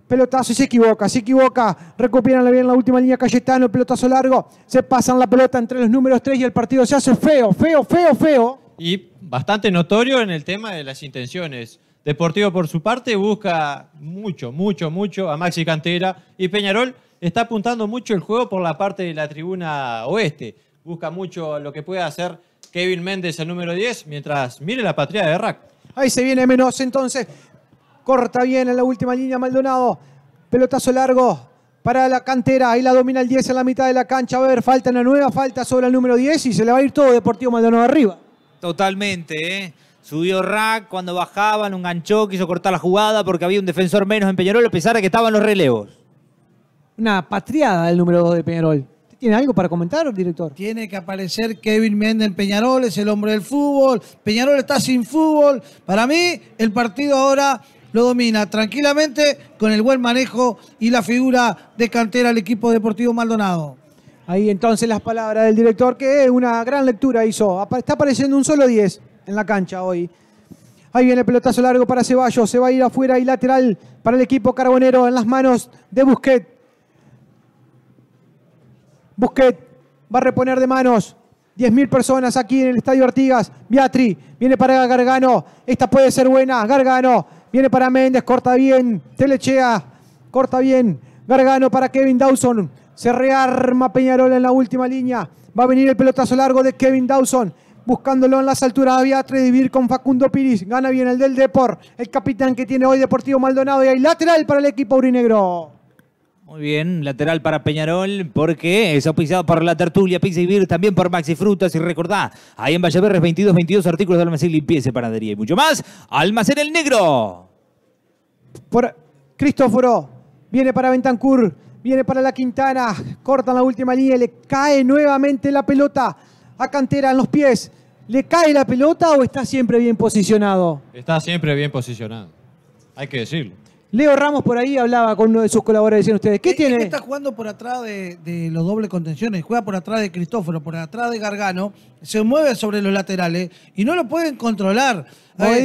Pelotazo y se equivoca, se equivoca. Recuperan bien la última línea Cayetano, pelotazo largo. Se pasan la pelota entre los números 3 y el partido se hace feo, feo, feo, feo. Y bastante notorio en el tema de las intenciones. Deportivo por su parte busca mucho, mucho, mucho a Maxi Cantera y Peñarol está apuntando mucho el juego por la parte de la tribuna oeste. Busca mucho lo que pueda hacer Kevin Méndez al número 10, mientras mire la patria de Rack. Ahí se viene menos entonces. Corta bien en la última línea Maldonado. Pelotazo largo para la cantera. Ahí la domina el 10 en la mitad de la cancha. a ver, falta, una nueva falta sobre el número 10 y se le va a ir todo Deportivo Maldonado arriba. Totalmente, ¿eh? Subió Rack cuando bajaban, un ganchó, quiso cortar la jugada porque había un defensor menos en Peñarol, a pesar de que estaban los relevos. Una patriada el número 2 de Peñarol. ¿Tiene algo para comentar, director? Tiene que aparecer Kevin Méndez Peñarol, es el hombre del fútbol. Peñarol está sin fútbol. Para mí, el partido ahora lo domina tranquilamente con el buen manejo y la figura de cantera al equipo deportivo Maldonado. Ahí entonces las palabras del director, que una gran lectura hizo. Está apareciendo un solo 10 en la cancha hoy. Ahí viene el pelotazo largo para Ceballos. Se va a ir afuera y lateral para el equipo carbonero en las manos de Busquets. Busquet va a reponer de manos. 10.000 personas aquí en el Estadio Artigas. Beatri viene para Gargano. Esta puede ser buena. Gargano viene para Méndez. Corta bien. Telechea. Corta bien. Gargano para Kevin Dawson. Se rearma Peñarola en la última línea. Va a venir el pelotazo largo de Kevin Dawson. Buscándolo en las alturas de vivir Divir con Facundo Piris. Gana bien el del Deport. El capitán que tiene hoy Deportivo Maldonado. Y hay lateral para el equipo Brinegro. Muy bien, lateral para Peñarol, porque es auspiciado por la tertulia, pizza y beer, también por Maxi Frutas. Y recordá, ahí en 22, 22 artículos de almacén, limpieza, panadería y mucho más. Almacén El Negro. Por Cristóforo, viene para Ventancur, viene para la Quintana, cortan la última línea, le cae nuevamente la pelota a Cantera en los pies. ¿Le cae la pelota o está siempre bien posicionado? Está siempre bien posicionado, hay que decirlo. Leo Ramos por ahí hablaba con uno de sus colaboradores, decían ustedes, ¿qué Que eh, está jugando por atrás de, los dobles contenciones, juega por atrás de Cristóforo, por atrás de Gargano, se mueve sobre los laterales y no lo pueden controlar.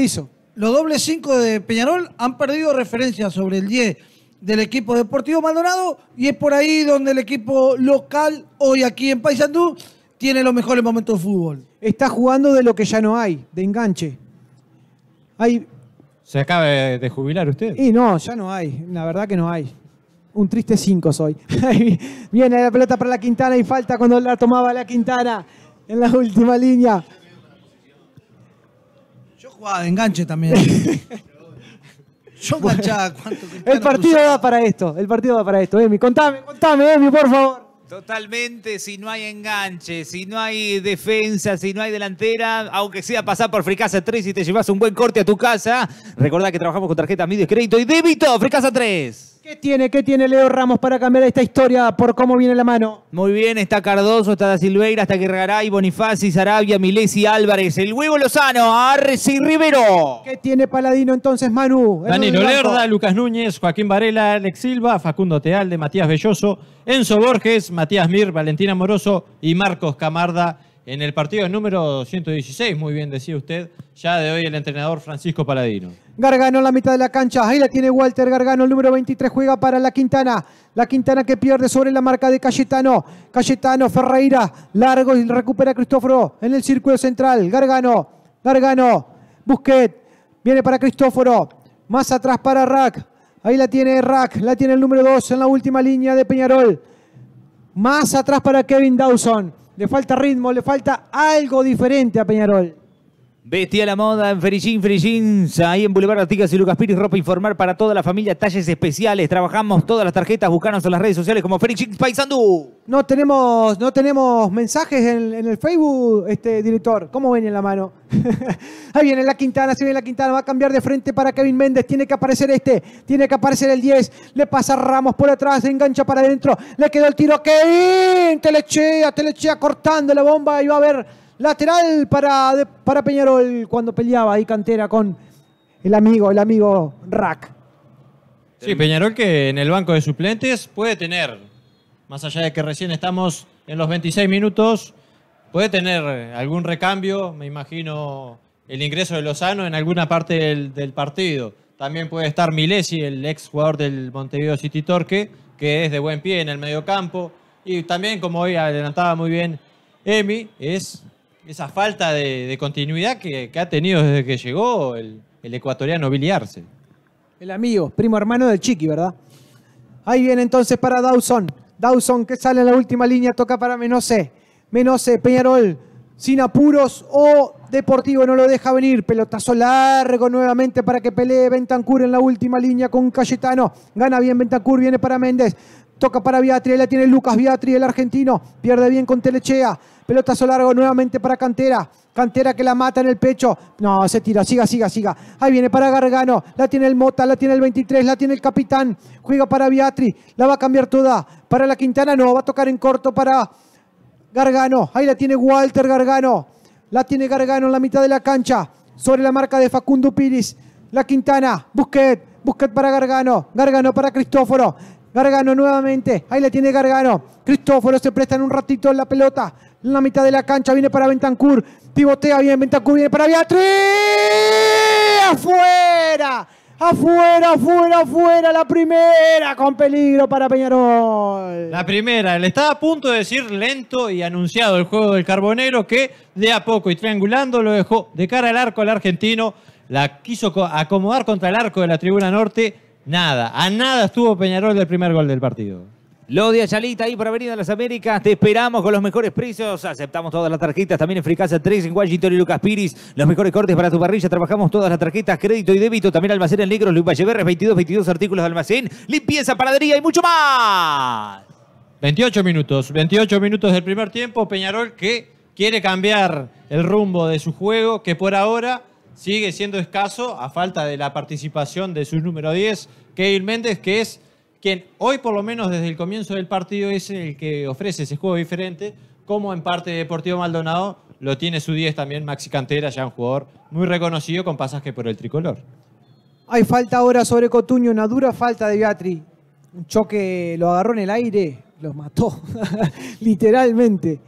hizo? Eh, los dobles 5 de Peñarol han perdido referencia sobre el 10 del equipo deportivo Maldonado y es por ahí donde el equipo local, hoy aquí en Paysandú, tiene los mejores momentos de fútbol. Está jugando de lo que ya no hay, de enganche. Hay ¿Se acaba de jubilar usted? Y no, ya no hay. La verdad que no hay. Un triste 5 soy. Viene la pelota para la Quintana y falta cuando la tomaba la Quintana en la última línea. Yo jugaba de enganche también. Yo enganchaba El partido da para esto. El partido da para esto. Emi, contame, contame, Emi, por favor. Totalmente, si no hay enganche, si no hay defensa, si no hay delantera, aunque sea pasar por Fricasa 3 y te llevas un buen corte a tu casa, recordad que trabajamos con tarjetas, medios, crédito y débito, Fricasa 3. ¿Qué tiene, qué tiene Leo Ramos para cambiar esta historia por cómo viene la mano? Muy bien, está Cardoso, está Da Silveira, está Guerraray, Bonifaci, Sarabia, Milesi, Álvarez, el huevo Lozano, Arce y Rivero. ¿Qué tiene Paladino entonces, Manu? Danilo Lerda, Lucas Núñez, Joaquín Varela, Alex Silva, Facundo Tealde, Matías Belloso, Enzo Borges, Matías Mir, Valentina Moroso y Marcos Camarda en el partido número 116, muy bien decía usted, ya de hoy el entrenador Francisco Paladino. Gargano en la mitad de la cancha, ahí la tiene Walter Gargano, el número 23 juega para la Quintana, la Quintana que pierde sobre la marca de Cayetano, Cayetano, Ferreira, largo y recupera Cristóforo en el círculo central, Gargano, Gargano, Busquet, viene para Cristóforo, más atrás para Rack, ahí la tiene Rack, la tiene el número 2 en la última línea de Peñarol, más atrás para Kevin Dawson. Le falta ritmo, le falta algo diferente a Peñarol. Vestía la moda en Ferijín, Ferijín, ahí en Boulevard Artigas y Lucas Pires, ropa informar para toda la familia, talles especiales, trabajamos todas las tarjetas, buscanos en las redes sociales como Ferijín Paisandú. No tenemos, no tenemos mensajes en, el Facebook, este director, ¿cómo ven en la mano? ahí viene la Quintana, se viene la Quintana, va a cambiar de frente para Kevin Méndez, tiene que aparecer este, tiene que aparecer el 10, le pasa Ramos por atrás, se engancha para adentro, le quedó el tiro, Kevin, te lechea, te cortando la bomba ahí va a ver Lateral para, para Peñarol cuando peleaba ahí cantera con el amigo, el amigo Rack. Sí, Peñarol que en el banco de suplentes puede tener, más allá de que recién estamos en los 26 minutos, puede tener algún recambio, me imagino el ingreso de Lozano en alguna parte del, partido. También puede estar Milesi, el ex jugador del Montevideo City Torque, que es de buen pie en el mediocampo. Y también, como hoy adelantaba muy bien Emi, es esa falta de, continuidad que, ha tenido desde que llegó el, ecuatoriano Biliarse. El amigo, primo hermano del Chiqui, ¿verdad? Ahí viene entonces para Dawson. Dawson que sale en la última línea, toca para Menose. Menose, Peñarol, sin apuros o Deportivo no lo deja venir. Pelotazo largo nuevamente para que pelee Bentancur en la última línea con Cayetano. Gana bien Bentancur, viene para Méndez. Toca para viatri la tiene Lucas viatri el argentino. Pierde bien con Telechea. Pelotazo largo nuevamente para Cantera. Cantera que la mata en el pecho. No, se tira. Siga, siga, siga. Ahí viene para Gargano. La tiene el Mota. La tiene el 23. La tiene el capitán. Juega para Beatri. La va a cambiar toda. Para la Quintana no. Va a tocar en corto para Gargano. Ahí la tiene Walter Gargano. La tiene Gargano en la mitad de la cancha. Sobre la marca de Facundo Piris. La Quintana. Busquet. Busquet para Gargano. Gargano para Cristóforo. Gargano nuevamente. Ahí la tiene Gargano. Cristóforo se presta en un ratito en la pelota. En La mitad de la cancha viene para Bentancur. Pivotea bien, Bentancur viene para Beatriz. ¡Afuera! Afuera, afuera, afuera, la primera con peligro para Peñarol. La primera, le estaba a punto de decir lento y anunciado el juego del Carbonero que de a poco y triangulando lo dejó de cara al arco al argentino. La quiso acomodar contra el arco de la tribuna norte. Nada, a nada estuvo Peñarol del primer gol del partido. Lo de Ayalita ahí por Avenida Las Américas. Te esperamos con los mejores precios. Aceptamos todas las tarjetas. También en Fricasa 3 en Washington y Lucas Piris. Los mejores cortes para tu parrilla. Trabajamos todas las tarjetas, crédito y débito. También almacén en negro, Luis Valleverres, 22, 22 artículos de almacén. Limpieza, panadería y mucho más. 28 minutos. 28 minutos del primer tiempo. Peñarol que quiere cambiar el rumbo de su juego, que por ahora sigue siendo escaso a falta de la participación de su número 10, Kevin Méndez, que es quien hoy por lo menos desde el comienzo del partido es el que ofrece ese juego diferente, como en parte Deportivo Maldonado lo tiene su 10 también Maxi Cantera, ya un jugador muy reconocido con pasaje por el tricolor. Hay falta ahora sobre Cotuño, una dura falta de Beatri. Un choque lo agarró en el aire, los mató, literalmente.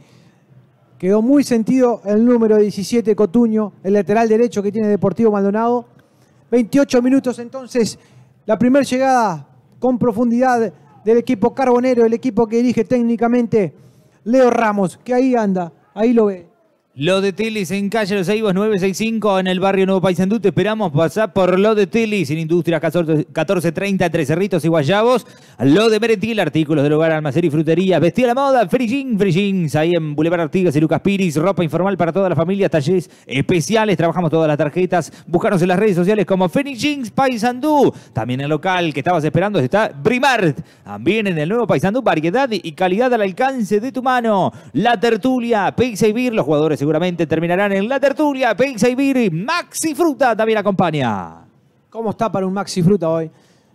Quedó muy sentido el número 17 Cotuño, el lateral derecho que tiene Deportivo Maldonado. 28 minutos entonces, la primera llegada con profundidad del equipo carbonero, el equipo que dirige técnicamente Leo Ramos, que ahí anda, ahí lo ve. Lo de Telis en calle Los Eibos 965 en el barrio Nuevo Paisandú. Te esperamos pasar por Lo de Telis en Industrias 1430 Tres Cerritos y Guayabos. Lo de Meretil, artículos del hogar, almacén y frutería. vestir a la moda, Frigin, Frigins, ahí en Boulevard Artigas y Lucas Piris. Ropa informal para toda la familia, talleres especiales. Trabajamos todas las tarjetas. Búscanos en las redes sociales como Phoenix Paisandú. También el local que estabas esperando está Brimart. También en el Nuevo Paisandú, variedad y calidad al alcance de tu mano. La tertulia, pizza y Bir, los jugadores seguramente terminarán en la tertulia. Pizza y Viri, Maxi Fruta también acompaña. ¿Cómo está para un Maxi Fruta hoy?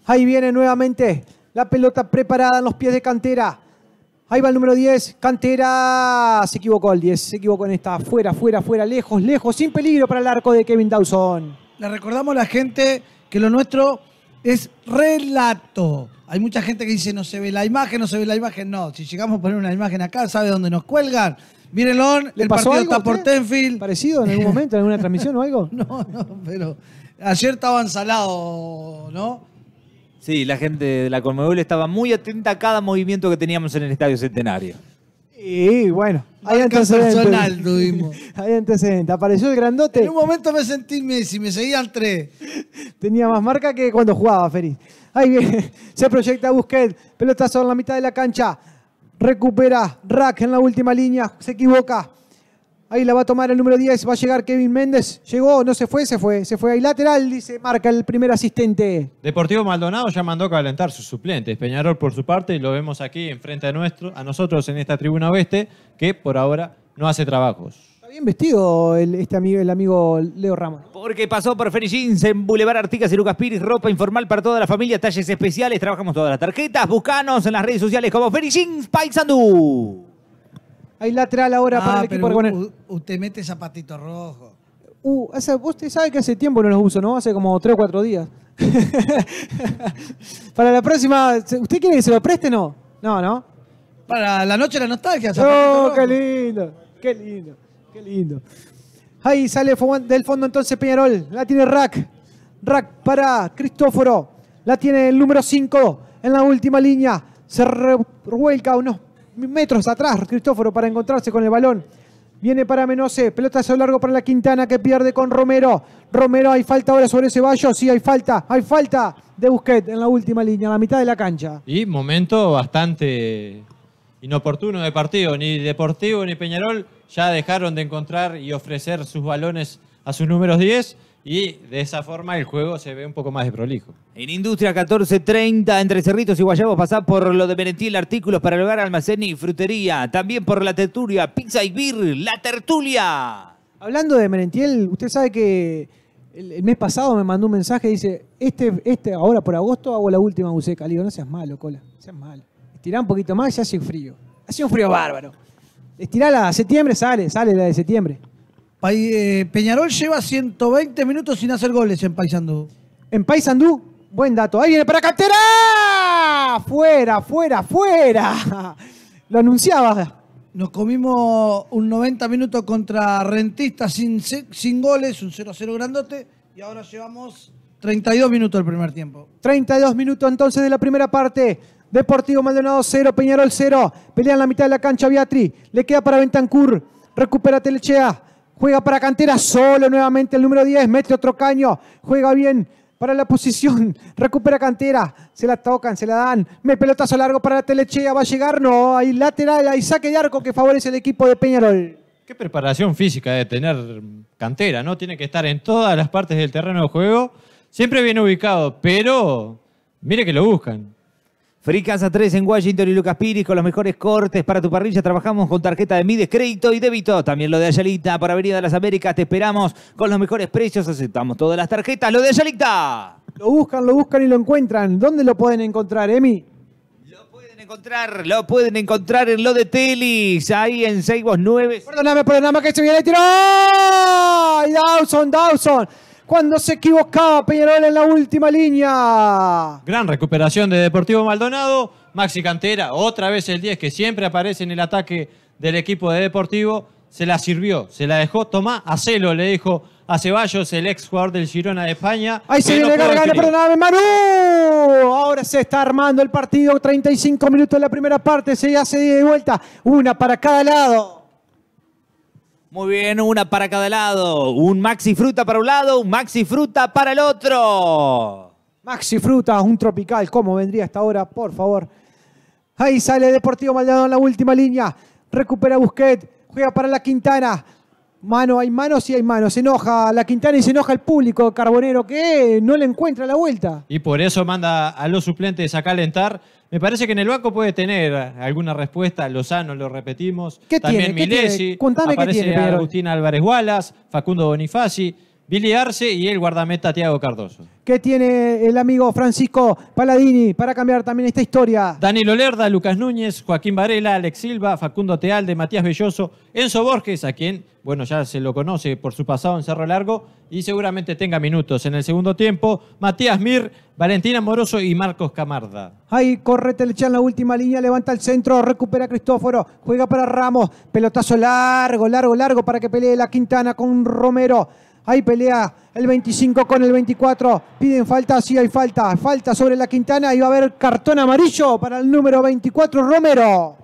Ahí viene nuevamente la pelota preparada en los pies de Cantera. Ahí va el número 10, Cantera. Se equivocó el 10, se equivocó en esta. Fuera, fuera, fuera, lejos, lejos, sin peligro para el arco de Kevin Dawson. Le recordamos a la gente que lo nuestro es relato. Hay mucha gente que dice no se ve la imagen, no se ve la imagen. No, si llegamos a poner una imagen acá, ¿sabe dónde nos cuelgan? Miren el pasó partido está por Tenfield. ¿Parecido en algún momento, en alguna transmisión o algo? No, no, pero ayer estaba ensalado, ¿no? Sí, la gente de la Conmebol estaba muy atenta a cada movimiento que teníamos en el Estadio Centenario. Y bueno, hay antecedentes. personal tuvimos. antecedentes. Apareció el grandote. En un momento me sentí Messi, me seguían tres. Tenía más marca que cuando jugaba, Feliz. Ahí viene. Se proyecta Busquets. Pelotazo en la mitad de la cancha. Recupera Rack en la última línea. Se equivoca. Ahí la va a tomar el número 10. Va a llegar Kevin Méndez. Llegó, no se fue, se fue. Se fue ahí lateral, dice, marca el primer asistente. Deportivo Maldonado ya mandó calentar sus suplentes. Peñarol por su parte, lo vemos aquí enfrente a, nuestro, a nosotros en esta tribuna oeste, que por ahora no hace trabajos bien vestido el, este amigo, el amigo Leo Ramos. Porque pasó por Ferry Jeans en Boulevard Artigas y Lucas Piris, ropa informal para toda la familia, talles especiales, trabajamos todas las tarjetas, buscanos en las redes sociales como Ferry Jeans Paisandú. Hay lateral ahora para el ah, equipo poner... Usted mete zapatito rojo. Uh, usted sabe que hace tiempo no los uso, ¿no? Hace como tres o cuatro días. para la próxima, ¿usted quiere que se lo preste no? No, ¿no? Para la noche de la nostalgia. ¡Oh, qué lindo! ¡Qué lindo! Qué lindo. Ahí sale del fondo entonces Peñarol. La tiene Rack. Rack para Cristóforo. La tiene el número 5 en la última línea. Se revuelca unos metros atrás Cristóforo para encontrarse con el balón. Viene para Menose, hacia largo para la Quintana que pierde con Romero. Romero, hay falta ahora sobre ese vallo? sí hay falta, hay falta de Busquet en la última línea, en la mitad de la cancha. Y momento bastante inoportuno de partido. Ni Deportivo ni Peñarol ya dejaron de encontrar y ofrecer sus balones a sus números 10. Y de esa forma el juego se ve un poco más de prolijo. En Industria 1430, entre Cerritos y Guayabos, pasá por lo de Merentiel artículos para el hogar, almacén y frutería. También por la tertulia, pizza y beer, la tertulia. Hablando de Merentiel, usted sabe que el, mes pasado me mandó un mensaje, dice, este, este, ahora por agosto hago la última buceca. Le no seas malo, cola, seas malo. Estirá un poquito más y hace frío. Hace un frío bárbaro. la de septiembre, sale, sale la de septiembre. Eh, Peñarol lleva 120 minutos sin hacer goles en Paysandú. En Paysandú, buen dato. Ahí viene para Cantera. Fuera, fuera, fuera. Lo anunciaba. Nos comimos un 90 minutos contra Rentista sin, sin goles, un 0-0 grandote. Y ahora llevamos 32 minutos el primer tiempo. 32 minutos entonces de la primera parte. Deportivo Maldonado 0, Peñarol 0. Pelea en la mitad de la cancha Beatriz. Le queda para Bentancur. Recupera Telechea. Juega para Cantera solo nuevamente el número 10. Mete otro caño. Juega bien para la posición. Recupera Cantera. Se la tocan, se la dan. Me pelotazo largo para la Telechea. Va a llegar. No, hay lateral, hay saque de arco que favorece el equipo de Peñarol. Qué preparación física de tener Cantera, ¿no? Tiene que estar en todas las partes del terreno de juego. Siempre bien ubicado, pero mire que lo buscan. Casa 3 en Washington y Lucas Piris con los mejores cortes para tu parrilla. Trabajamos con tarjeta de Mides, crédito y débito. También lo de Ayalita para Avenida de las Américas. Te esperamos con los mejores precios. Aceptamos todas las tarjetas. Lo de Ayalita. Lo buscan, lo buscan y lo encuentran. ¿Dónde lo pueden encontrar, Emi? Lo pueden encontrar, lo pueden encontrar en lo de Telis, ahí en Seibos 9. Perdóname, perdóname que se viene el tiro. ¡Dawson, Dawson! cuando se equivocaba Peñarol en la última línea. Gran recuperación de Deportivo Maldonado. Maxi Cantera, otra vez el 10 que siempre aparece en el ataque del equipo de Deportivo. Se la sirvió, se la dejó. Tomá, hacelo, le dijo a Ceballos, el ex jugador del Girona de España. Ahí se viene no Gargano, perdóname, Manu. Ahora se está armando el partido. 35 minutos en la primera parte. Se hace de vuelta. Una para cada lado. Muy bien, una para cada lado. Un maxi fruta para un lado, un maxi fruta para el otro. Maxi fruta, un tropical, ¿cómo vendría hasta ahora? Por favor. Ahí sale Deportivo Maldonado en la última línea. Recupera Busquet, juega para la Quintana. Mano, hay mano, y hay mano. Se enoja la Quintana y se enoja el público carbonero que no le encuentra la vuelta. Y por eso manda a los suplentes a calentar. Me parece que en el banco puede tener alguna respuesta. Lozano, lo repetimos. ¿Qué También tiene? Milesi. Contame qué tiene, Agustín Álvarez Wallace, Facundo Bonifaci. Billy Arce y el guardameta Tiago Cardoso. ¿Qué tiene el amigo Francisco Paladini para cambiar también esta historia? Danilo Lerda, Lucas Núñez, Joaquín Varela, Alex Silva, Facundo Tealde, Matías Belloso, Enzo Borges, a quien, bueno, ya se lo conoce por su pasado en Cerro Largo y seguramente tenga minutos en el segundo tiempo, Matías Mir, Valentina Moroso y Marcos Camarda. Ahí corre Telechán en la última línea, levanta el centro, recupera Cristóforo, juega para Ramos, pelotazo largo, largo, largo para que pelee la Quintana con Romero. Ahí pelea el 25 con el 24. Piden falta, sí hay falta. Falta sobre la Quintana y va a haber cartón amarillo para el número 24, Romero.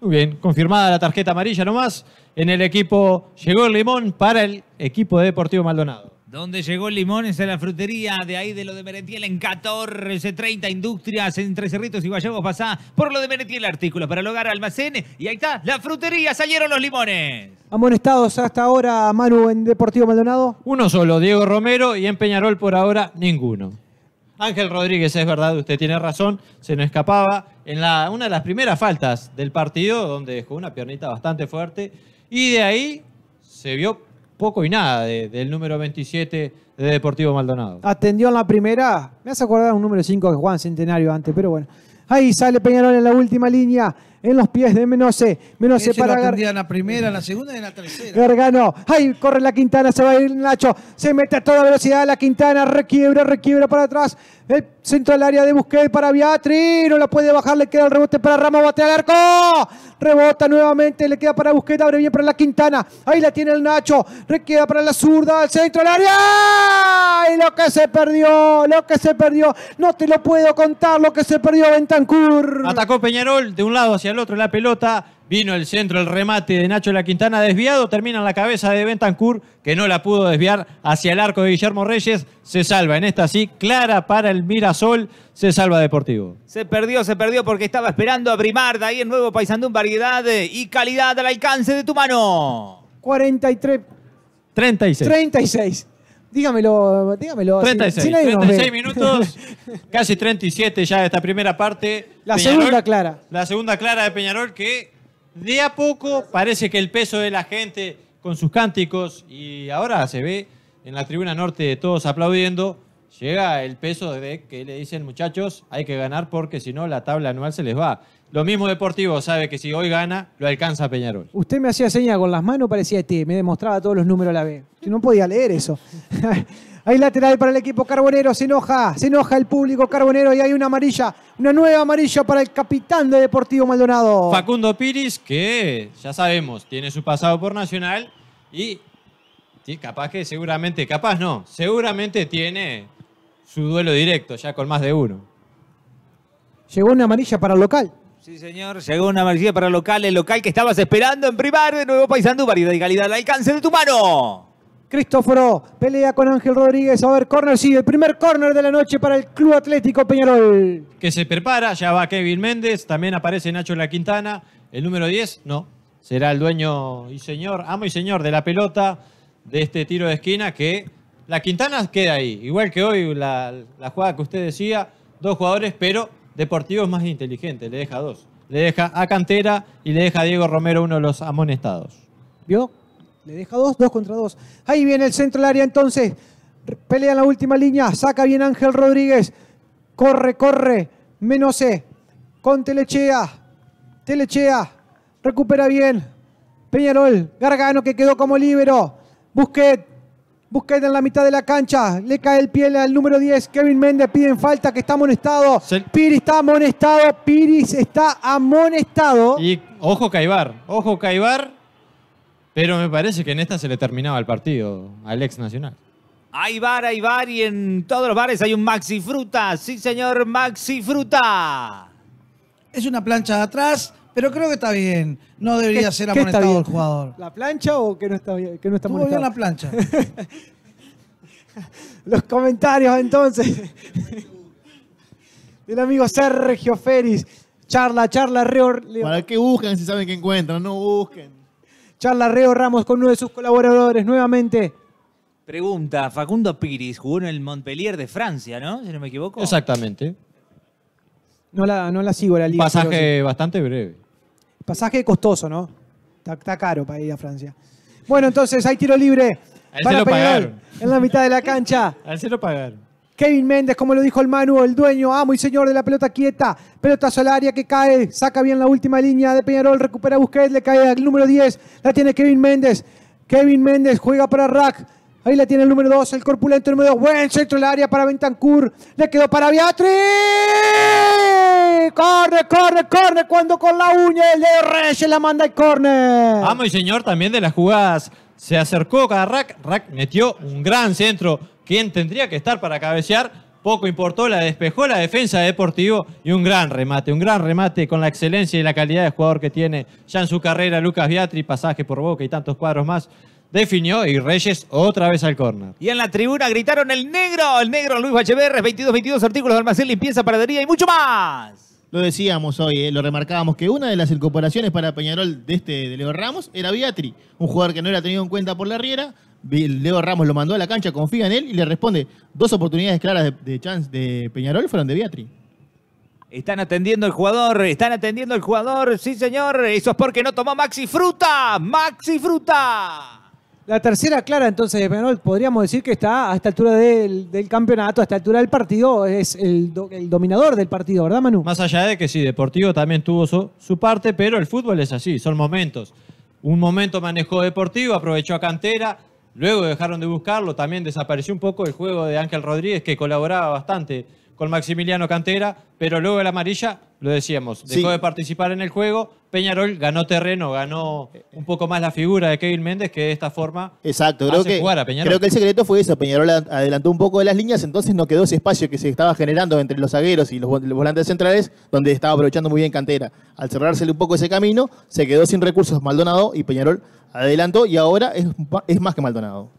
Muy bien, confirmada la tarjeta amarilla nomás. En el equipo llegó el limón para el equipo de Deportivo Maldonado. Donde llegó Limones a la frutería, de ahí de lo de Meretiel en 30 Industrias entre Cerritos y Vallejo pasá por lo de Meretiel artículo para el hogar, almacén, y ahí está, la frutería, salieron los limones. Amonestados hasta ahora, Manu, en Deportivo Maldonado. Uno solo, Diego Romero, y en Peñarol por ahora ninguno. Ángel Rodríguez, es verdad, usted tiene razón, se nos escapaba en la, una de las primeras faltas del partido, donde dejó una piernita bastante fuerte, y de ahí se vio poco y nada del número 27 de Deportivo Maldonado. Atendió en la primera, me hace acordar un número 5 que en Centenario antes, pero bueno. Ahí sale Peñarol en la última línea, en los pies de Menose. Menose para Gargano. la primera, la segunda y la tercera. Gargano. Ahí corre la Quintana, se va a ir Nacho. Se mete a toda velocidad la Quintana, requiebra, requiebra para atrás. El centro al área de Busquets para Viatri, No la puede bajar. Le queda el rebote para Rama, bate al arco. Rebota nuevamente. Le queda para Busquets. Abre bien para la Quintana. Ahí la tiene el Nacho. Le queda para la zurda. Al centro al área. Y lo que se perdió. Lo que se perdió. No te lo puedo contar. Lo que se perdió Bentancur. Atacó Peñarol de un lado hacia el otro. La pelota. Vino el centro, el remate de Nacho La Quintana desviado, termina en la cabeza de Bentancur, que no la pudo desviar hacia el arco de Guillermo Reyes. Se salva en esta sí, clara para el Mirasol, se salva Deportivo. Se perdió, se perdió porque estaba esperando a primar de ahí el nuevo Paisandún, variedad y calidad al alcance de tu mano. 43. 36. 36. Dígamelo, dígamelo. 36, minutos, casi 37 ya de esta primera parte. La segunda clara. La segunda clara de Peñarol que de a poco parece que el peso de la gente con sus cánticos y ahora se ve en la tribuna norte todos aplaudiendo, llega el peso de que le dicen muchachos hay que ganar porque si no la tabla anual se les va. Lo mismo Deportivo sabe que si hoy gana, lo alcanza Peñarol. Usted me hacía señas con las manos, parecía ti me demostraba todos los números a la vez. Yo no podía leer eso. Hay lateral para el equipo carbonero. Se enoja, se enoja el público carbonero y hay una amarilla, una nueva amarilla para el capitán de Deportivo Maldonado. Facundo Piris, que ya sabemos, tiene su pasado por Nacional y sí, capaz que seguramente, capaz no, seguramente tiene su duelo directo ya con más de uno. Llegó una amarilla para el local. Sí, señor. Llegó una amarilla para el local, el local que estabas esperando en privar de nuevo Paisandú, variedad y calidad al alcance de tu mano. Cristóforo pelea con Ángel Rodríguez. A ver, córner, sí, el primer córner de la noche para el Club Atlético Peñarol. Que se prepara, ya va Kevin Méndez, también aparece Nacho La Quintana. El número 10, no, será el dueño y señor, amo y señor de la pelota de este tiro de esquina que La Quintana queda ahí. Igual que hoy la, la jugada que usted decía, dos jugadores, pero Deportivo es más inteligente, le deja dos. Le deja a Cantera y le deja a Diego Romero uno de los amonestados. ¿Vio? Le deja dos, dos contra dos. Ahí viene el centro del área entonces. Pelea en la última línea. Saca bien Ángel Rodríguez. Corre, corre. Menos e. Con Telechea. Telechea. Recupera bien. Peñarol. Gargano que quedó como libero. Busquet. Busquet en la mitad de la cancha. Le cae el pie al número 10. Kevin Méndez piden falta que está amonestado. Piris está amonestado. Piris está amonestado. Y ojo Caibar. Ojo Caibar pero me parece que en esta se le terminaba el partido al ex Nacional. Hay bar, hay bar y en todos los bares hay un Maxi Fruta. Sí, señor, Maxi Fruta. Es una plancha de atrás, pero creo que está bien. No debería ser amonestado el jugador. ¿La plancha o que no está bien? Que no está bien la plancha. Los comentarios entonces. El amigo Sergio ferris Charla, charla, reor. ¿Para qué buscan si saben que encuentran? No busquen. Charla Reo Ramos con uno de sus colaboradores nuevamente. Pregunta, Facundo Piris jugó en el Montpellier de Francia, ¿no? Si no me equivoco. Exactamente. No la, no la sigo la liga. Pasaje bastante breve. Pasaje costoso, ¿no? Está, caro para ir a Francia. Bueno, entonces hay tiro libre. para En la mitad de la cancha. Al cero pagar. Kevin Méndez, como lo dijo el Manu, el dueño, amo y señor de la pelota quieta. Pelota solaria que cae, saca bien la última línea de Peñarol, recupera Busquets, le cae al número 10. La tiene Kevin Méndez. Kevin Méndez juega para Rack. Ahí la tiene el número 2, el corpulento número 2. Buen centro del área para Bentancur. Le quedó para Beatriz. Corre, corre, corre. Cuando con la uña el de Reyes la manda el corner. Amo y señor también de las jugadas. Se acercó a Rack. Rack metió un gran centro quien tendría que estar para cabecear. Poco importó, la despejó la defensa de Deportivo y un gran remate, un gran remate con la excelencia y la calidad de jugador que tiene ya en su carrera Lucas Viatri, pasaje por Boca y tantos cuadros más definió y Reyes otra vez al córner. Y en la tribuna gritaron el negro, el negro Luis Bacheverres, 22-22 artículos de almacén, limpieza, paradería y mucho más. Lo decíamos hoy, eh, lo remarcábamos, que una de las incorporaciones para Peñarol de este de Leo Ramos era Beatri, un jugador que no era tenido en cuenta por la Riera, Leo Ramos lo mandó a la cancha, confía en él y le responde, dos oportunidades claras de, chance de Peñarol fueron de Beatriz. Están atendiendo al jugador, están atendiendo al jugador, sí señor, eso es porque no tomó Maxi Fruta, Maxi Fruta. La tercera clara entonces de Peñarol, podríamos decir que está a esta altura del, campeonato, a esta altura del partido, es el, dominador del partido, ¿verdad Manu? Más allá de que sí, Deportivo también tuvo su parte, pero el fútbol es así, son momentos. Un momento manejó Deportivo, aprovechó a Cantera, Luego dejaron de buscarlo, también desapareció un poco el juego de Ángel Rodríguez, que colaboraba bastante con Maximiliano Cantera, pero luego el la amarilla, lo decíamos, dejó de participar en el juego. Peñarol ganó terreno, ganó un poco más la figura de Kevin Méndez, que de esta forma Exacto, creo que, Peñarol. Creo que el secreto fue eso, Peñarol adelantó un poco de las líneas, entonces no quedó ese espacio que se estaba generando entre los zagueros y los volantes centrales, donde estaba aprovechando muy bien Cantera. Al cerrársele un poco ese camino, se quedó sin recursos Maldonado y Peñarol adelantó y ahora es más que Maldonado.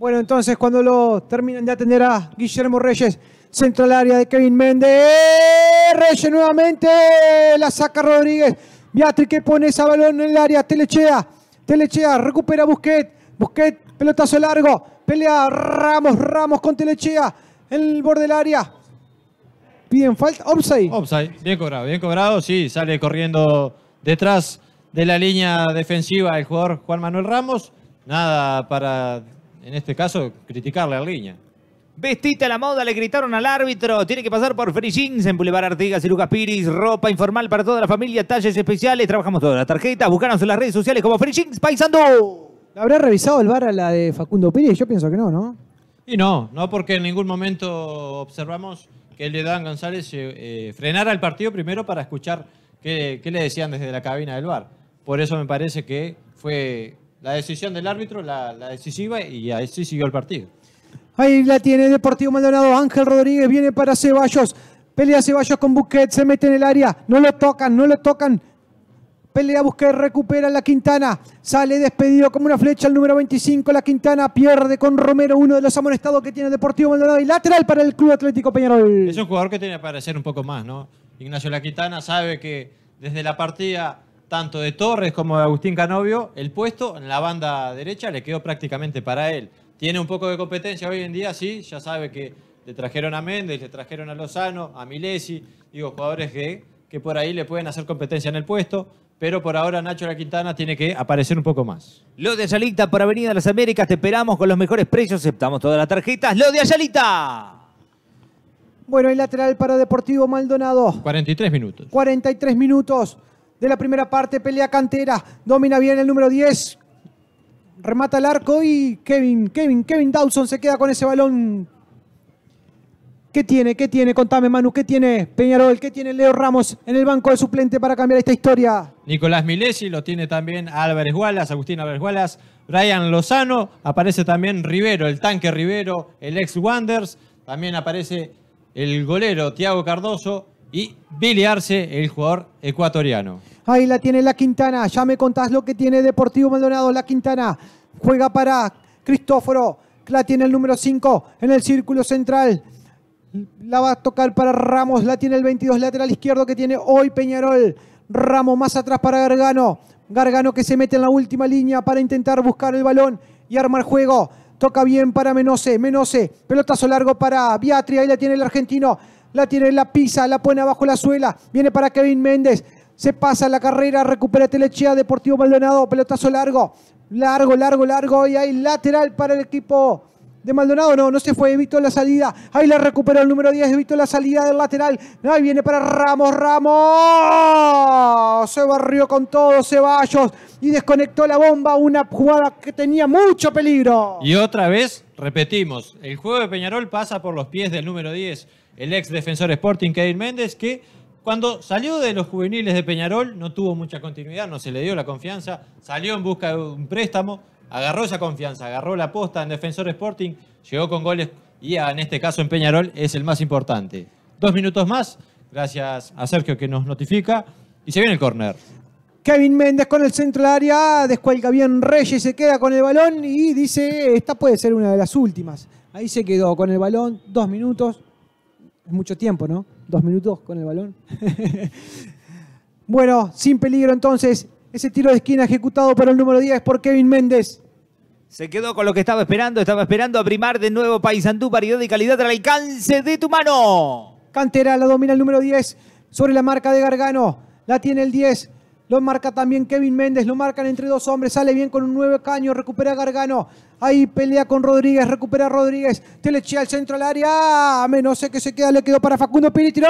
Bueno, entonces cuando lo terminan de atender a Guillermo Reyes, centro al área de Kevin Méndez. Reyes nuevamente la saca Rodríguez. Beatriz que pone esa balón en el área. Telechea. Telechea recupera Busquet. Busquet, pelotazo largo. Pelea Ramos. Ramos con Telechea en el borde del área. Piden falta. Offside. Offside. Bien cobrado. Bien cobrado. Sí, sale corriendo detrás de la línea defensiva el jugador Juan Manuel Ramos. Nada para en este caso, criticarle a línea. Vestita a la moda, le gritaron al árbitro. Tiene que pasar por Free Jeans en Boulevard Artigas y Lucas Piris. Ropa informal para toda la familia, talles especiales. Trabajamos toda la tarjeta. Búscanos en las redes sociales como Free Paisando. ¿Habrá revisado el bar a la de Facundo Piris? Yo pienso que no, ¿no? Y no, no porque en ningún momento observamos que le dan González eh, eh, frenara el partido primero para escuchar qué, qué le decían desde la cabina del bar. Por eso me parece que fue la decisión del árbitro, la, decisiva, y sí siguió el partido. Ahí la tiene Deportivo Maldonado. Ángel Rodríguez viene para Ceballos. Pelea Ceballos con Busquets, se mete en el área. No lo tocan, no lo tocan. Pelea Busquets, recupera la Quintana. Sale despedido como una flecha el número 25. La Quintana pierde con Romero, uno de los amonestados que tiene Deportivo Maldonado. Y lateral para el Club Atlético Peñarol. Es un jugador que tiene que aparecer un poco más, ¿no? Ignacio La Quintana sabe que desde la partida tanto de Torres como de Agustín Canovio, el puesto en la banda derecha le quedó prácticamente para él. Tiene un poco de competencia hoy en día, sí, ya sabe que le trajeron a Méndez, le trajeron a Lozano, a Milesi, digo, jugadores que, por ahí le pueden hacer competencia en el puesto, pero por ahora Nacho La Quintana tiene que aparecer un poco más. Los de Ayalita por Avenida de las Américas, te esperamos con los mejores precios, aceptamos todas las tarjetas. Lo de Ayalita. Bueno, el lateral para Deportivo Maldonado. 43 minutos. 43 minutos de la primera parte. Pelea cantera. Domina bien el número 10. Remata el arco y Kevin, Kevin, Kevin Dawson se queda con ese balón. ¿Qué tiene? ¿Qué tiene? Contame, Manu. ¿Qué tiene Peñarol? ¿Qué tiene Leo Ramos en el banco de suplente para cambiar esta historia? Nicolás Milesi lo tiene también Álvarez Gualas, Agustín Álvarez Gualas, Brian Lozano. Aparece también Rivero, el tanque Rivero, el ex Wanders. También aparece el golero Tiago Cardoso y Biliarse, el jugador ecuatoriano. Ahí la tiene la Quintana. Ya me contás lo que tiene Deportivo Maldonado. La Quintana juega para Cristóforo. La tiene el número 5 en el círculo central. La va a tocar para Ramos. La tiene el 22 lateral izquierdo que tiene hoy Peñarol. Ramos más atrás para Gargano. Gargano que se mete en la última línea para intentar buscar el balón y armar juego. Toca bien para Menose. Menose. Pelotazo largo para Biatri. Ahí la tiene el argentino. La tiene en la pisa, la pone abajo la suela. Viene para Kevin Méndez. Se pasa la carrera, recupera Telechea, Deportivo Maldonado, pelotazo largo. Largo, largo, largo. Y hay lateral para el equipo de Maldonado. No, no se fue, evitó la salida. Ahí la recuperó el número 10, evitó la salida del lateral. Ahí viene para Ramos, Ramos. Se barrió con todo Ceballos y desconectó la bomba. Una jugada que tenía mucho peligro. Y otra vez, repetimos, el juego de Peñarol pasa por los pies del número 10 el ex defensor Sporting Kevin Méndez, que cuando salió de los juveniles de Peñarol no tuvo mucha continuidad, no se le dio la confianza, salió en busca de un préstamo, agarró esa confianza, agarró la posta en Defensor Sporting, llegó con goles y ah, en este caso en Peñarol es el más importante. Dos minutos más, gracias a Sergio que nos notifica y se viene el corner. Kevin Méndez con el centro del área, descuelga bien Reyes, se queda con el balón y dice, esta puede ser una de las últimas. Ahí se quedó con el balón, dos minutos, mucho tiempo, ¿no? Dos minutos con el balón. bueno, sin peligro entonces, ese tiro de esquina ejecutado por el número 10 por Kevin Méndez. Se quedó con lo que estaba esperando, estaba esperando a primar de nuevo Paisandú, variedad y calidad al alcance de tu mano. Cantera la domina el número 10 sobre la marca de Gargano, la tiene el 10 lo marca también Kevin Méndez, lo marcan entre dos hombres, sale bien con un nuevo caño, recupera Gargano. Ahí pelea con Rodríguez, recupera Rodríguez, telechea al centro al área, a ah, menos sé que se queda, le quedó para Facundo Piri, tiró,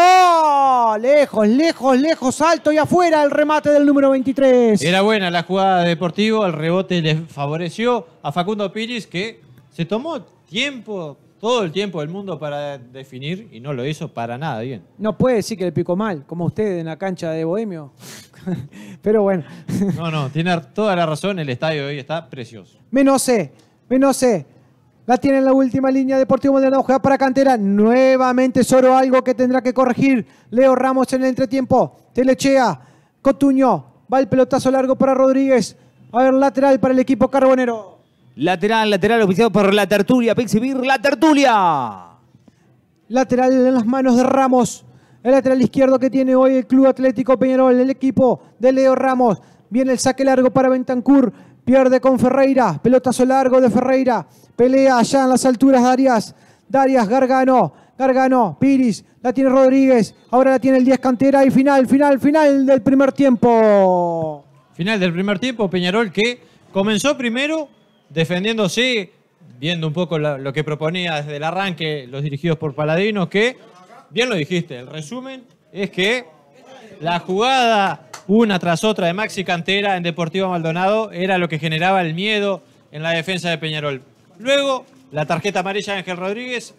lejos, lejos, lejos, Salto y afuera el remate del número 23. Era buena la jugada de Deportivo, el rebote le favoreció a Facundo Piris que se tomó tiempo todo el tiempo del mundo para definir y no lo hizo para nada bien. No puede decir que le picó mal, como usted en la cancha de Bohemio. Pero bueno. no, no, tiene toda la razón, el estadio hoy está precioso. Menos C, menos La tiene en la última línea Deportivo la juega para cantera. Nuevamente solo algo que tendrá que corregir. Leo Ramos en el entretiempo. Telechea, Cotuño, va el pelotazo largo para Rodríguez. A ver, lateral para el equipo carbonero. Lateral, lateral, oficiado por la tertulia, Pixibir, la tertulia. Lateral en las manos de Ramos. El lateral izquierdo que tiene hoy el Club Atlético Peñarol, el equipo de Leo Ramos. Viene el saque largo para Bentancur. Pierde con Ferreira. Pelotazo largo de Ferreira. Pelea allá en las alturas Darias. Darias, Gargano. Gargano, Piris. La tiene Rodríguez. Ahora la tiene el 10 Cantera. Y final, final, final del primer tiempo. Final del primer tiempo. Peñarol que comenzó primero Defendiendo, sí, viendo un poco lo que proponía desde el arranque los dirigidos por Paladino, que, bien lo dijiste, el resumen es que la jugada una tras otra de Maxi Cantera en Deportivo Maldonado era lo que generaba el miedo en la defensa de Peñarol. Luego, la tarjeta amarilla de Ángel Rodríguez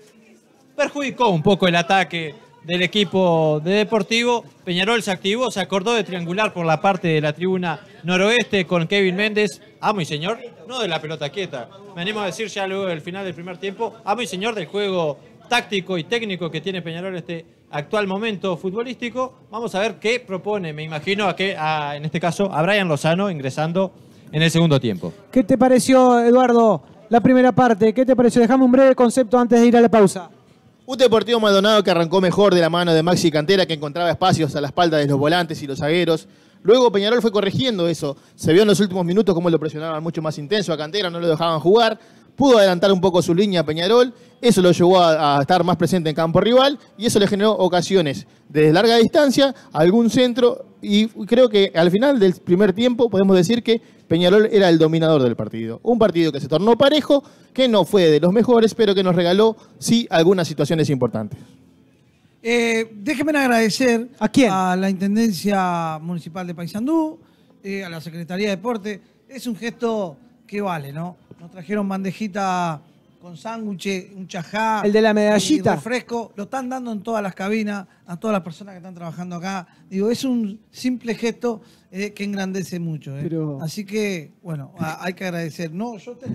perjudicó un poco el ataque del equipo de Deportivo. Peñarol se activó, se acordó de triangular por la parte de la tribuna noroeste con Kevin Méndez. Amo y señor, no de la pelota quieta. Me animo a decir ya luego del final del primer tiempo, amo y señor del juego táctico y técnico que tiene Peñarol este actual momento futbolístico. Vamos a ver qué propone, me imagino, que, en este caso, a Brian Lozano ingresando en el segundo tiempo. ¿Qué te pareció, Eduardo, la primera parte? ¿Qué te pareció? Dejame un breve concepto antes de ir a la pausa. Un Deportivo Maldonado que arrancó mejor de la mano de Maxi Cantera, que encontraba espacios a la espalda de los volantes y los zagueros. Luego Peñarol fue corrigiendo eso. Se vio en los últimos minutos cómo lo presionaban mucho más intenso a Cantera, no lo dejaban jugar. Pudo adelantar un poco su línea a Peñarol. Eso lo llevó a, estar más presente en campo rival y eso le generó ocasiones de larga distancia, algún centro. Y creo que al final del primer tiempo podemos decir que Peñarol era el dominador del partido. Un partido que se tornó parejo, que no fue de los mejores, pero que nos regaló sí algunas situaciones importantes. Eh, déjenme agradecer ¿A, la Intendencia Municipal de Paysandú, eh, a la Secretaría de Deporte. Es un gesto que vale, ¿no? Nos trajeron bandejita con sándwiches, un chajá. El de la medallita. Fresco. Lo están dando en todas las cabinas, a todas las personas que están trabajando acá. Digo, es un simple gesto eh, que engrandece mucho. Así que, bueno, hay que agradecer. No, yo te...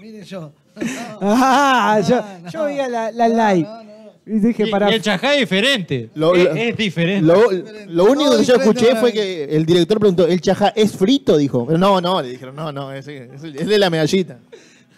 mire yo. Ah, yo, veía la, live. Y dije, para. el chajá es diferente. es, diferente. Lo, único que yo escuché fue que el director preguntó, ¿el chajá es frito? Dijo. no, no, le dijeron, no, no, es, de la medallita.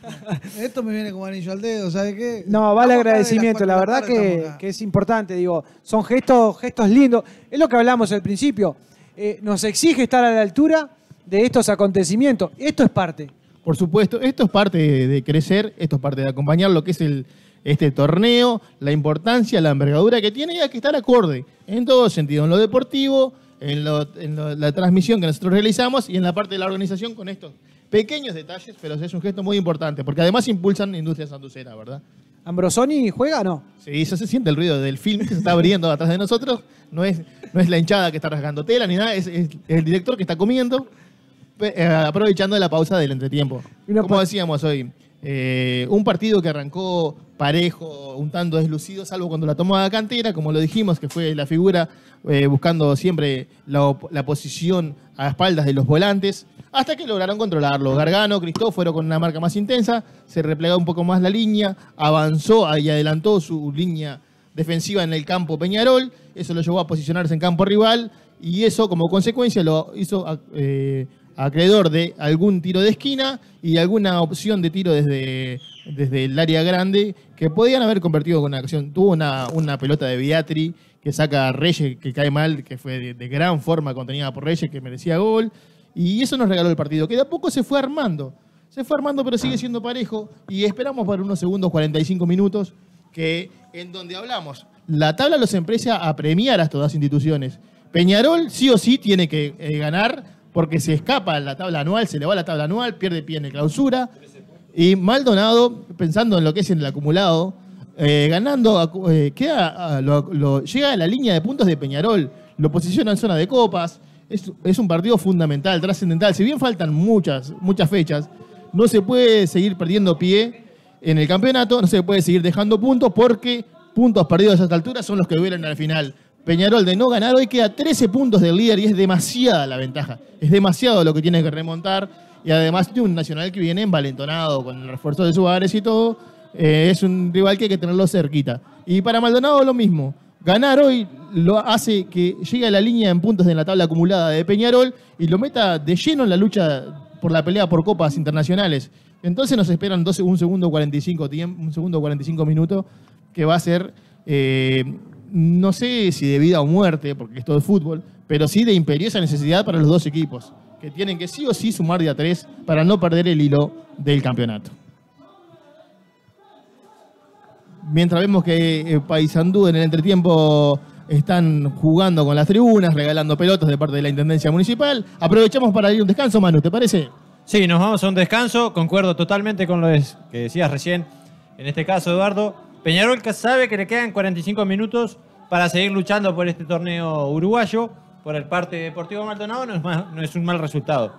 Esto me viene como anillo al dedo, ¿sabes qué? No, vale el agradecimiento, la verdad que, es importante, digo, son gestos, gestos lindos, es lo que hablamos al principio, eh, nos exige estar a la altura de estos acontecimientos, esto es parte. Por supuesto, esto es parte de crecer, esto es parte de acompañar lo que es el, este torneo, la importancia, la envergadura que tiene y hay que estar acorde en todo sentido, en lo deportivo, en, lo, la transmisión que nosotros realizamos y en la parte de la organización con estos pequeños detalles, pero es un gesto muy importante, porque además impulsan la industria sanducera, ¿verdad? ¿Ambrosoni juega o no? Sí, eso se siente el ruido del film que se está abriendo atrás de nosotros. No es, no es la hinchada que está rasgando tela ni nada, es, el director que está comiendo, eh, aprovechando la pausa del entretiempo. Como decíamos hoy, eh, un partido que arrancó parejo, un tanto deslucido, salvo cuando la tomó a cantera, como lo dijimos, que fue la figura eh, buscando siempre la, posición a espaldas de los volantes, hasta que lograron controlarlo. Gargano, Cristóforo con una marca más intensa, se replegó un poco más la línea, avanzó y adelantó su línea defensiva en el campo Peñarol, eso lo llevó a posicionarse en campo rival y eso como consecuencia lo hizo eh, acreedor de algún tiro de esquina y alguna opción de tiro desde, desde el área grande que podían haber convertido con una acción. Tuvo una, una pelota de Beatri que saca a Reyes, que cae mal, que fue de, gran forma contenida por Reyes, que merecía gol. Y eso nos regaló el partido, que de a poco se fue armando. Se fue armando, pero sigue siendo parejo. Y esperamos por unos segundos, 45 minutos, que en donde hablamos, la tabla los empresa a premiar a todas instituciones. Peñarol sí o sí tiene que eh, ganar porque se escapa en la tabla anual, se le va la tabla anual, pierde pie en la clausura. Y Maldonado, pensando en lo que es en el acumulado, eh, ganando, eh, ah, llega a la línea de puntos de Peñarol, lo posiciona en zona de copas. Es, un partido fundamental, trascendental. Si bien faltan muchas, muchas fechas, no se puede seguir perdiendo pie en el campeonato, no se puede seguir dejando puntos porque puntos perdidos a esta altura son los que duelen al final. Peñarol de no ganar hoy queda 13 puntos del líder y es demasiada la ventaja. Es demasiado lo que tiene que remontar. Y además de un Nacional que viene envalentonado con el refuerzo de Suárez y todo, eh, es un rival que hay que tenerlo cerquita. Y para Maldonado lo mismo. Ganar hoy lo hace que llegue a la línea en puntos de la tabla acumulada de Peñarol y lo meta de lleno en la lucha por la pelea por copas internacionales. Entonces nos esperan un, segundo 45, un segundo 45 minutos que va a ser eh, no sé si de vida o muerte, porque esto es fútbol, pero sí de imperiosa necesidad para los dos equipos, que tienen que sí o sí sumar de a tres para no perder el hilo del campeonato. Mientras vemos que eh, Paysandú en el entretiempo están jugando con las tribunas, regalando pelotas de parte de la Intendencia Municipal, aprovechamos para ir un descanso, Manu, ¿te parece? Sí, nos vamos a un descanso, concuerdo totalmente con lo que decías recién, en este caso, Eduardo Peñarol sabe que le quedan 45 minutos para seguir luchando por este torneo uruguayo, por el parte deportivo Maldonado, no es, no es un mal resultado.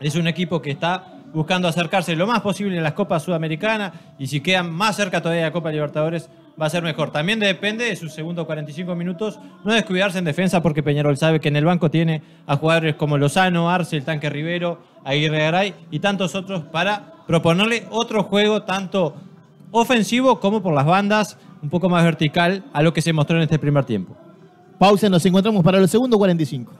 Es un equipo que está buscando acercarse lo más posible a las Copas Sudamericanas y si quedan más cerca todavía de la Copa Libertadores va a ser mejor. También depende de sus segundos 45 minutos no descuidarse en defensa porque Peñarol sabe que en el banco tiene a jugadores como Lozano, Arce, el Tanque Rivero, Aguirre Garay y tantos otros para proponerle otro juego tanto ofensivo como por las bandas, un poco más vertical a lo que se mostró en este primer tiempo. Pausa, nos encontramos para el segundo 45.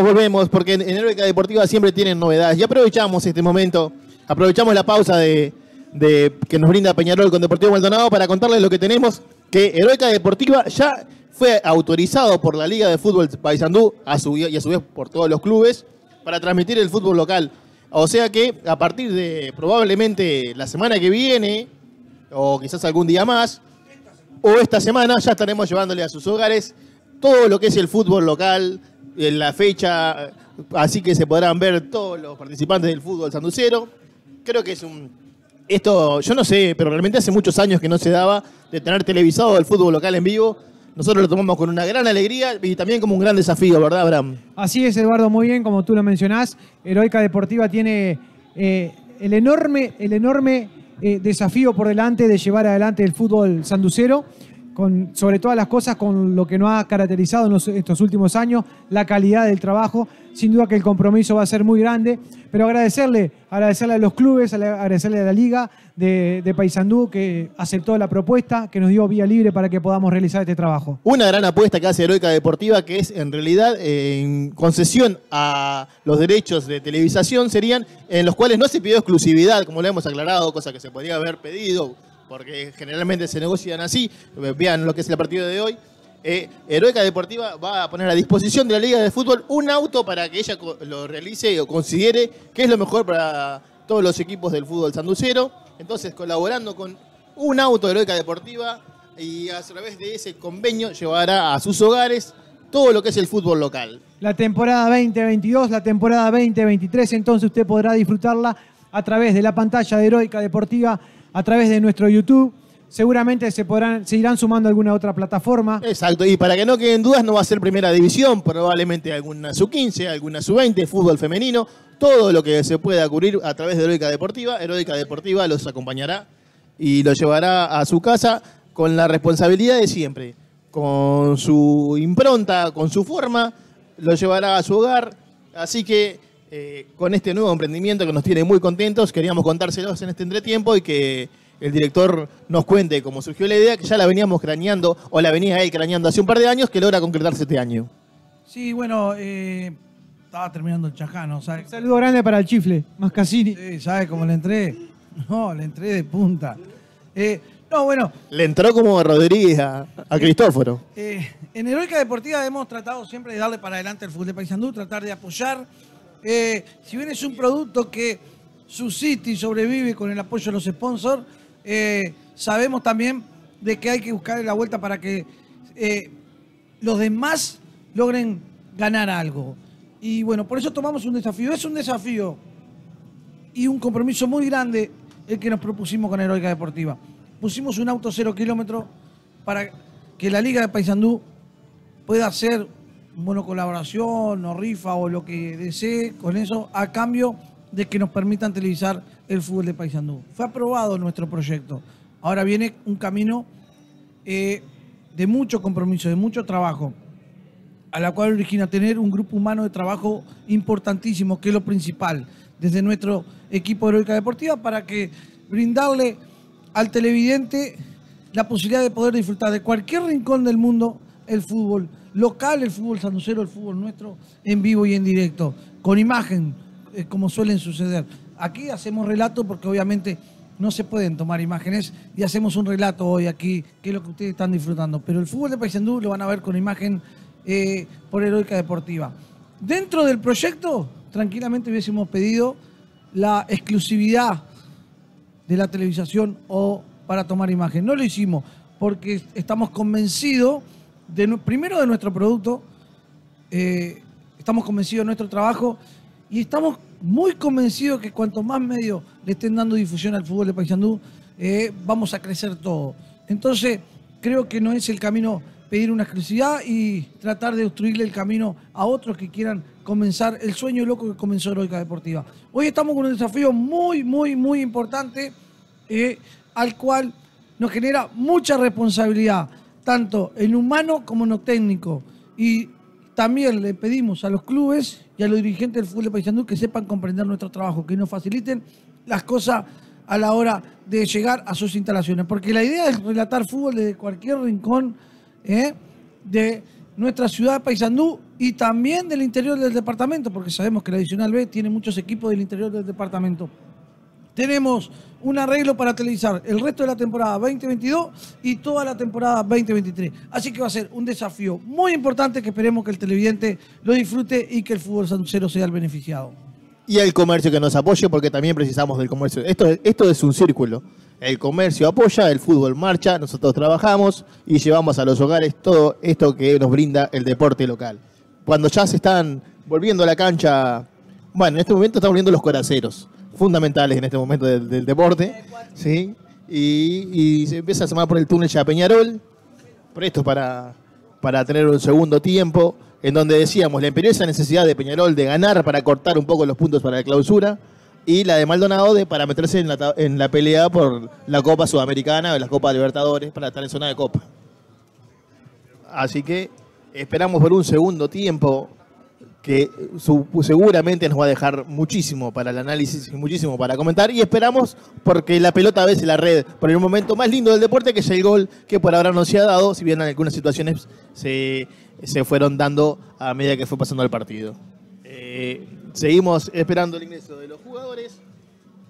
volvemos, porque en Heroica Deportiva siempre tienen novedades. Y aprovechamos este momento, aprovechamos la pausa de, que nos brinda Peñarol con Deportivo Maldonado para contarles lo que tenemos, que Heroica Deportiva ya fue autorizado por la Liga de Fútbol Paysandú a su, y a su vez por todos los clubes para transmitir el fútbol local. O sea que a partir de probablemente la semana que viene, o quizás algún día más, o esta semana ya estaremos llevándole a sus hogares todo lo que es el fútbol local, en la fecha, así que se podrán ver todos los participantes del fútbol sanducero. Creo que es un... Esto, yo no sé, pero realmente hace muchos años que no se daba de tener televisado el fútbol local en vivo. Nosotros lo tomamos con una gran alegría y también como un gran desafío, ¿verdad, Abraham? Así es, Eduardo, muy bien, como tú lo mencionás, Heroica Deportiva tiene eh, el enorme, el enorme eh, desafío por delante de llevar adelante el fútbol sanducero con, sobre todas las cosas, con lo que nos ha caracterizado en estos últimos años, la calidad del trabajo. Sin duda que el compromiso va a ser muy grande, pero agradecerle, agradecerle a los clubes, agradecerle a la Liga de, Paysandú que aceptó la propuesta, que nos dio vía libre para que podamos realizar este trabajo. Una gran apuesta que hace Heroica Deportiva, que es en realidad eh, en concesión a los derechos de televisación, serían en los cuales no se pidió exclusividad, como lo hemos aclarado, cosa que se podría haber pedido porque generalmente se negocian así, eh, vean lo que es el partido de hoy. Eh, Heroica Deportiva va a poner a disposición de la Liga de Fútbol un auto para que ella lo realice o considere que es lo mejor para todos los equipos del fútbol sanducero. Entonces, colaborando con un auto de Heroica Deportiva y a través de ese convenio llevará a sus hogares todo lo que es el fútbol local. La temporada 2022, la temporada 2023, entonces usted podrá disfrutarla a través de la pantalla de Heroica Deportiva a través de nuestro YouTube. Seguramente se podrán, irán sumando alguna otra plataforma. Exacto, y para que no queden dudas, no va a ser primera división, probablemente alguna sub-15, alguna sub-20, fútbol femenino, todo lo que se pueda cubrir a través de Heroica Deportiva. Heroica Deportiva los acompañará y los llevará a su casa con la responsabilidad de siempre, con su impronta, con su forma, los llevará a su hogar. Así que eh, con este nuevo emprendimiento que nos tiene muy contentos. Queríamos contárselos en este entretiempo y que el director nos cuente cómo surgió la idea, que ya la veníamos crañando o la venía ahí crañando hace un par de años, que logra concretarse este año. Sí, bueno, eh, estaba terminando el chajano, saludo grande para el chifle, Más Cassini. Sí, ¿sabes cómo le entré? No, le entré de punta. Eh, no, bueno. Le entró como Rodríguez a, Cristóforo. en Heroica Deportiva hemos tratado siempre de darle para adelante al fútbol de Paysandú, tratar de apoyar, si bien es un producto que suscita y sobrevive con el apoyo de los sponsors, eh, sabemos también de que hay que buscar la vuelta para que eh, los demás logren ganar algo. Y bueno, por eso tomamos un desafío. Es un desafío y un compromiso muy grande el que nos propusimos con Heroica Deportiva. Pusimos un auto cero kilómetro para que la Liga de Paysandú pueda ser colaboración o rifa o lo que desee con eso a cambio de que nos permitan televisar el fútbol de Paisandú. Fue aprobado nuestro proyecto. Ahora viene un camino eh, de mucho compromiso, de mucho trabajo, a la cual origina tener un grupo humano de trabajo importantísimo, que es lo principal, desde nuestro equipo de Heroica Deportiva, para que brindarle al televidente la posibilidad de poder disfrutar de cualquier rincón del mundo el fútbol local, el fútbol sanducero, el fútbol nuestro, en vivo y en directo, con imagen, eh, como suelen suceder. Aquí hacemos relato porque obviamente no se pueden tomar imágenes y hacemos un relato hoy aquí, que es lo que ustedes están disfrutando. Pero el fútbol de Paysandú lo van a ver con imagen eh, por Heroica Deportiva. Dentro del proyecto, tranquilamente hubiésemos pedido la exclusividad de la televisación o para tomar imagen. No lo hicimos porque estamos convencidos primero de nuestro producto, eh, estamos convencidos de nuestro trabajo y estamos muy convencidos que cuanto más medios le estén dando difusión al fútbol de Paysandú, eh, vamos a crecer todo. Entonces, creo que no es el camino pedir una exclusividad y tratar de obstruirle el camino a otros que quieran comenzar el sueño loco que comenzó Heroica Deportiva. Hoy estamos con un desafío muy, muy, muy importante eh, al cual nos genera mucha responsabilidad tanto en humano como en técnico. Y también le pedimos a los clubes y a los dirigentes del fútbol de Paysandú que sepan comprender nuestro trabajo, que nos faciliten las cosas a la hora de llegar a sus instalaciones. Porque la idea es relatar fútbol desde cualquier rincón ¿eh? de nuestra ciudad de Paysandú y también del interior del departamento, porque sabemos que la Adicional B tiene muchos equipos del interior del departamento tenemos un arreglo para televisar el resto de la temporada 2022 y toda la temporada 2023. Así que va a ser un desafío muy importante que esperemos que el televidente lo disfrute y que el fútbol santucero sea el beneficiado. Y el comercio que nos apoye, porque también precisamos del comercio. Esto, esto es un círculo. El comercio apoya, el fútbol marcha, nosotros trabajamos y llevamos a los hogares todo esto que nos brinda el deporte local. Cuando ya se están volviendo a la cancha, bueno, en este momento están volviendo los coraceros fundamentales en este momento del, deporte. ¿sí? Y, se empieza a sumar por el túnel ya Peñarol, presto para, para tener un segundo tiempo, en donde decíamos la imperiosa necesidad de Peñarol de ganar para cortar un poco los puntos para la clausura y la de Maldonado de para meterse en la, en la pelea por la Copa Sudamericana o la Copa Libertadores para estar en zona de Copa. Así que esperamos por un segundo tiempo que seguramente nos va a dejar muchísimo para el análisis y muchísimo para comentar. Y esperamos porque la pelota a veces la red por el momento más lindo del deporte, que es el gol que por ahora no se ha dado, si bien en algunas situaciones se, fueron dando a medida que fue pasando el partido. Eh, seguimos esperando el ingreso de los jugadores.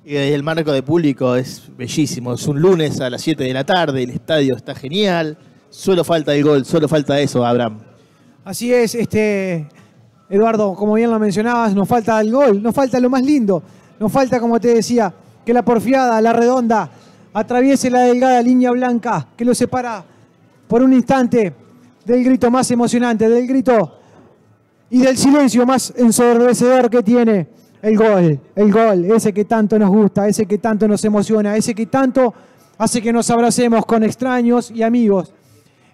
Y el marco de público es bellísimo. Es un lunes a las 7 de la tarde, el estadio está genial. Solo falta el gol, solo falta eso, Abraham. Así es, este Eduardo, como bien lo mencionabas, nos falta el gol, nos falta lo más lindo, nos falta, como te decía, que la porfiada, la redonda, atraviese la delgada línea blanca que lo separa por un instante del grito más emocionante, del grito y del silencio más ensordecedor que tiene el gol, el gol, ese que tanto nos gusta, ese que tanto nos emociona, ese que tanto hace que nos abracemos con extraños y amigos,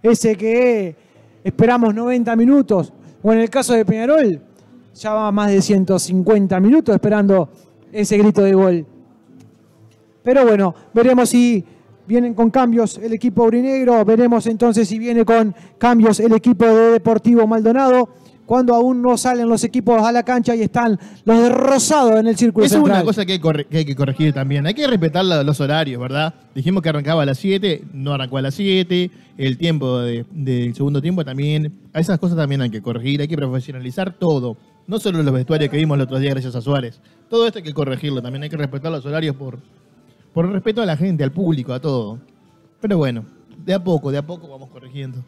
ese que esperamos 90 minutos en el caso de Peñarol, ya va más de 150 minutos esperando ese grito de gol. Pero bueno, veremos si vienen con cambios el equipo Brinegro, veremos entonces si viene con cambios el equipo de Deportivo Maldonado cuando aún no salen los equipos a la cancha y están los de rosado en el círculo Esa Es una cosa que hay, que corregir también. Hay que respetar los horarios, ¿verdad? Dijimos que arrancaba a las 7, no arrancó a las 7. El tiempo del segundo tiempo también. A esas cosas también hay que corregir. Hay que profesionalizar todo. No solo los vestuarios que vimos el otro día gracias a Suárez. Todo esto hay que corregirlo. También hay que respetar los horarios por, por respeto a la gente, al público, a todo. Pero bueno, de a poco, de a poco vamos corrigiendo.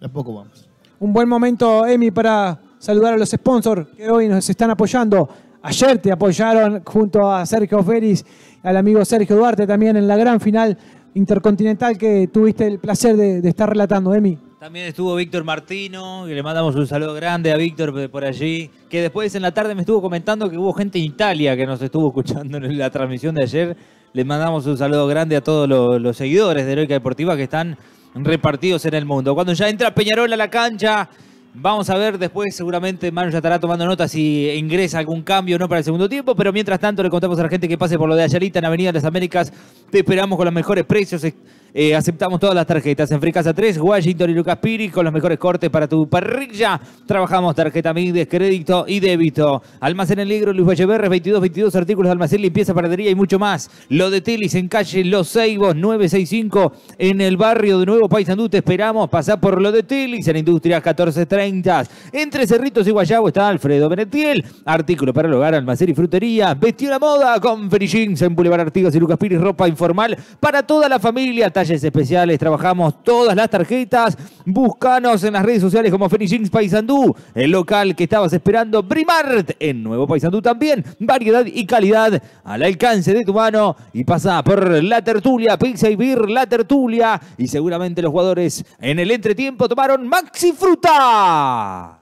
De a poco vamos. Un buen momento, Emi, para saludar a los sponsors que hoy nos están apoyando. Ayer te apoyaron junto a Sergio Feris, al amigo Sergio Duarte también en la gran final intercontinental que tuviste el placer de, estar relatando, Emi. También estuvo Víctor Martino, y le mandamos un saludo grande a Víctor por allí, que después en la tarde me estuvo comentando que hubo gente en Italia que nos estuvo escuchando en la transmisión de ayer. Le mandamos un saludo grande a todos los, los seguidores de Heroica Deportiva que están repartidos en el mundo. Cuando ya entra Peñarol a la cancha, vamos a ver después, seguramente Manu ya estará tomando nota si ingresa algún cambio o no para el segundo tiempo, pero mientras tanto le contamos a la gente que pase por lo de Ayarita en Avenida de las Américas, te esperamos con los mejores precios eh, aceptamos todas las tarjetas. En Fricasa 3, Washington y Lucas Piri con los mejores cortes para tu parrilla. Trabajamos tarjeta Mides, crédito y débito. Almacén en negro, Luis Valleverres, 22, 22 artículos de almacén, limpieza, paradería y mucho más. Lo de Telis en calle Los Ceibos, 965 en el barrio de Nuevo Paisandú. Te esperamos. pasar por lo de Telis en Industrias 1430. Entre Cerritos y Guayabo está Alfredo Benetiel. Artículo para el hogar, almacén y frutería. Vestió la moda con Free en Boulevard Artigas y Lucas Piri, ropa informal para toda la familia especiales, trabajamos todas las tarjetas. Búscanos en las redes sociales como Fenixins Paysandú, el local que estabas esperando. Brimart en Nuevo Paisandú también. Variedad y calidad al alcance de tu mano. Y pasa por La Tertulia, Pizza y Beer, La Tertulia. Y seguramente los jugadores en el entretiempo tomaron Maxi Fruta.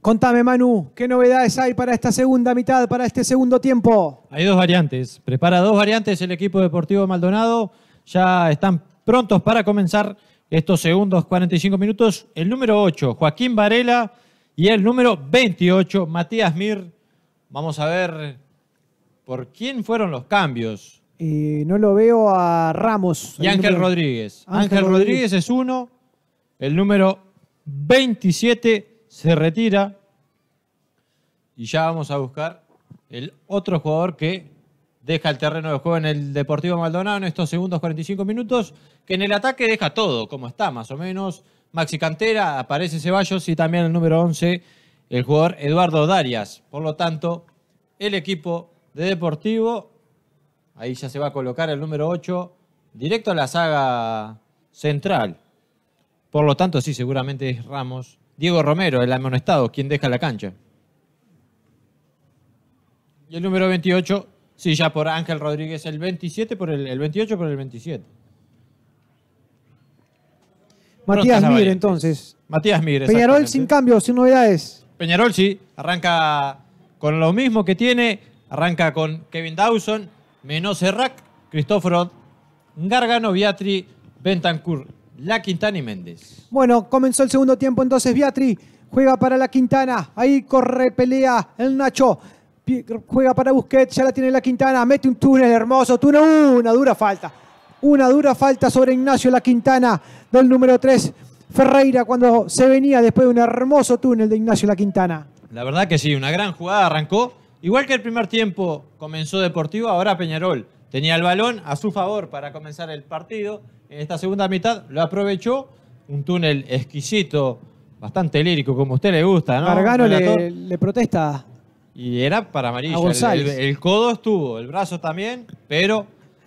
Contame, Manu, ¿qué novedades hay para esta segunda mitad, para este segundo tiempo? Hay dos variantes. Prepara dos variantes el equipo deportivo Maldonado ya están prontos para comenzar estos segundos 45 minutos. El número 8, Joaquín Varela, y el número 28, Matías Mir. Vamos a ver por quién fueron los cambios. no lo veo a Ramos. Y Ángel Rodríguez. Ángel, Rodríguez. Rodríguez es uno. El número 27 se retira. Y ya vamos a buscar el otro jugador que deja el terreno de juego en el Deportivo Maldonado en estos segundos 45 minutos, que en el ataque deja todo, como está más o menos. Maxi Cantera, aparece Ceballos y también el número 11, el jugador Eduardo Darias. Por lo tanto, el equipo de Deportivo, ahí ya se va a colocar el número 8, directo a la saga central. Por lo tanto, sí, seguramente es Ramos. Diego Romero, el amonestado, quien deja la cancha. Y el número 28, Sí, ya por Ángel Rodríguez el 27, por el, 28, por el 27. Matías Mir, entonces. Matías Mir. Peñarol sin cambios, sin novedades. Peñarol sí, arranca con lo mismo que tiene, arranca con Kevin Dawson, Menos Serrac, Cristóforo Gargano, Beatri, Bentancur, La Quintana y Méndez. Bueno, comenzó el segundo tiempo entonces Beatri, juega para La Quintana, ahí corre pelea el Nacho. Juega para Busquets, ya la tiene la Quintana, mete un túnel hermoso, túnel, una dura falta. Una dura falta sobre Ignacio La Quintana del número 3 Ferreira cuando se venía después de un hermoso túnel de Ignacio La Quintana. La verdad que sí, una gran jugada arrancó. Igual que el primer tiempo comenzó Deportivo, ahora Peñarol tenía el balón a su favor para comenzar el partido. En esta segunda mitad lo aprovechó. Un túnel exquisito, bastante lírico, como a usted le gusta, ¿no? Gargano le protesta y era para amarillo. el, codo estuvo, el brazo también, pero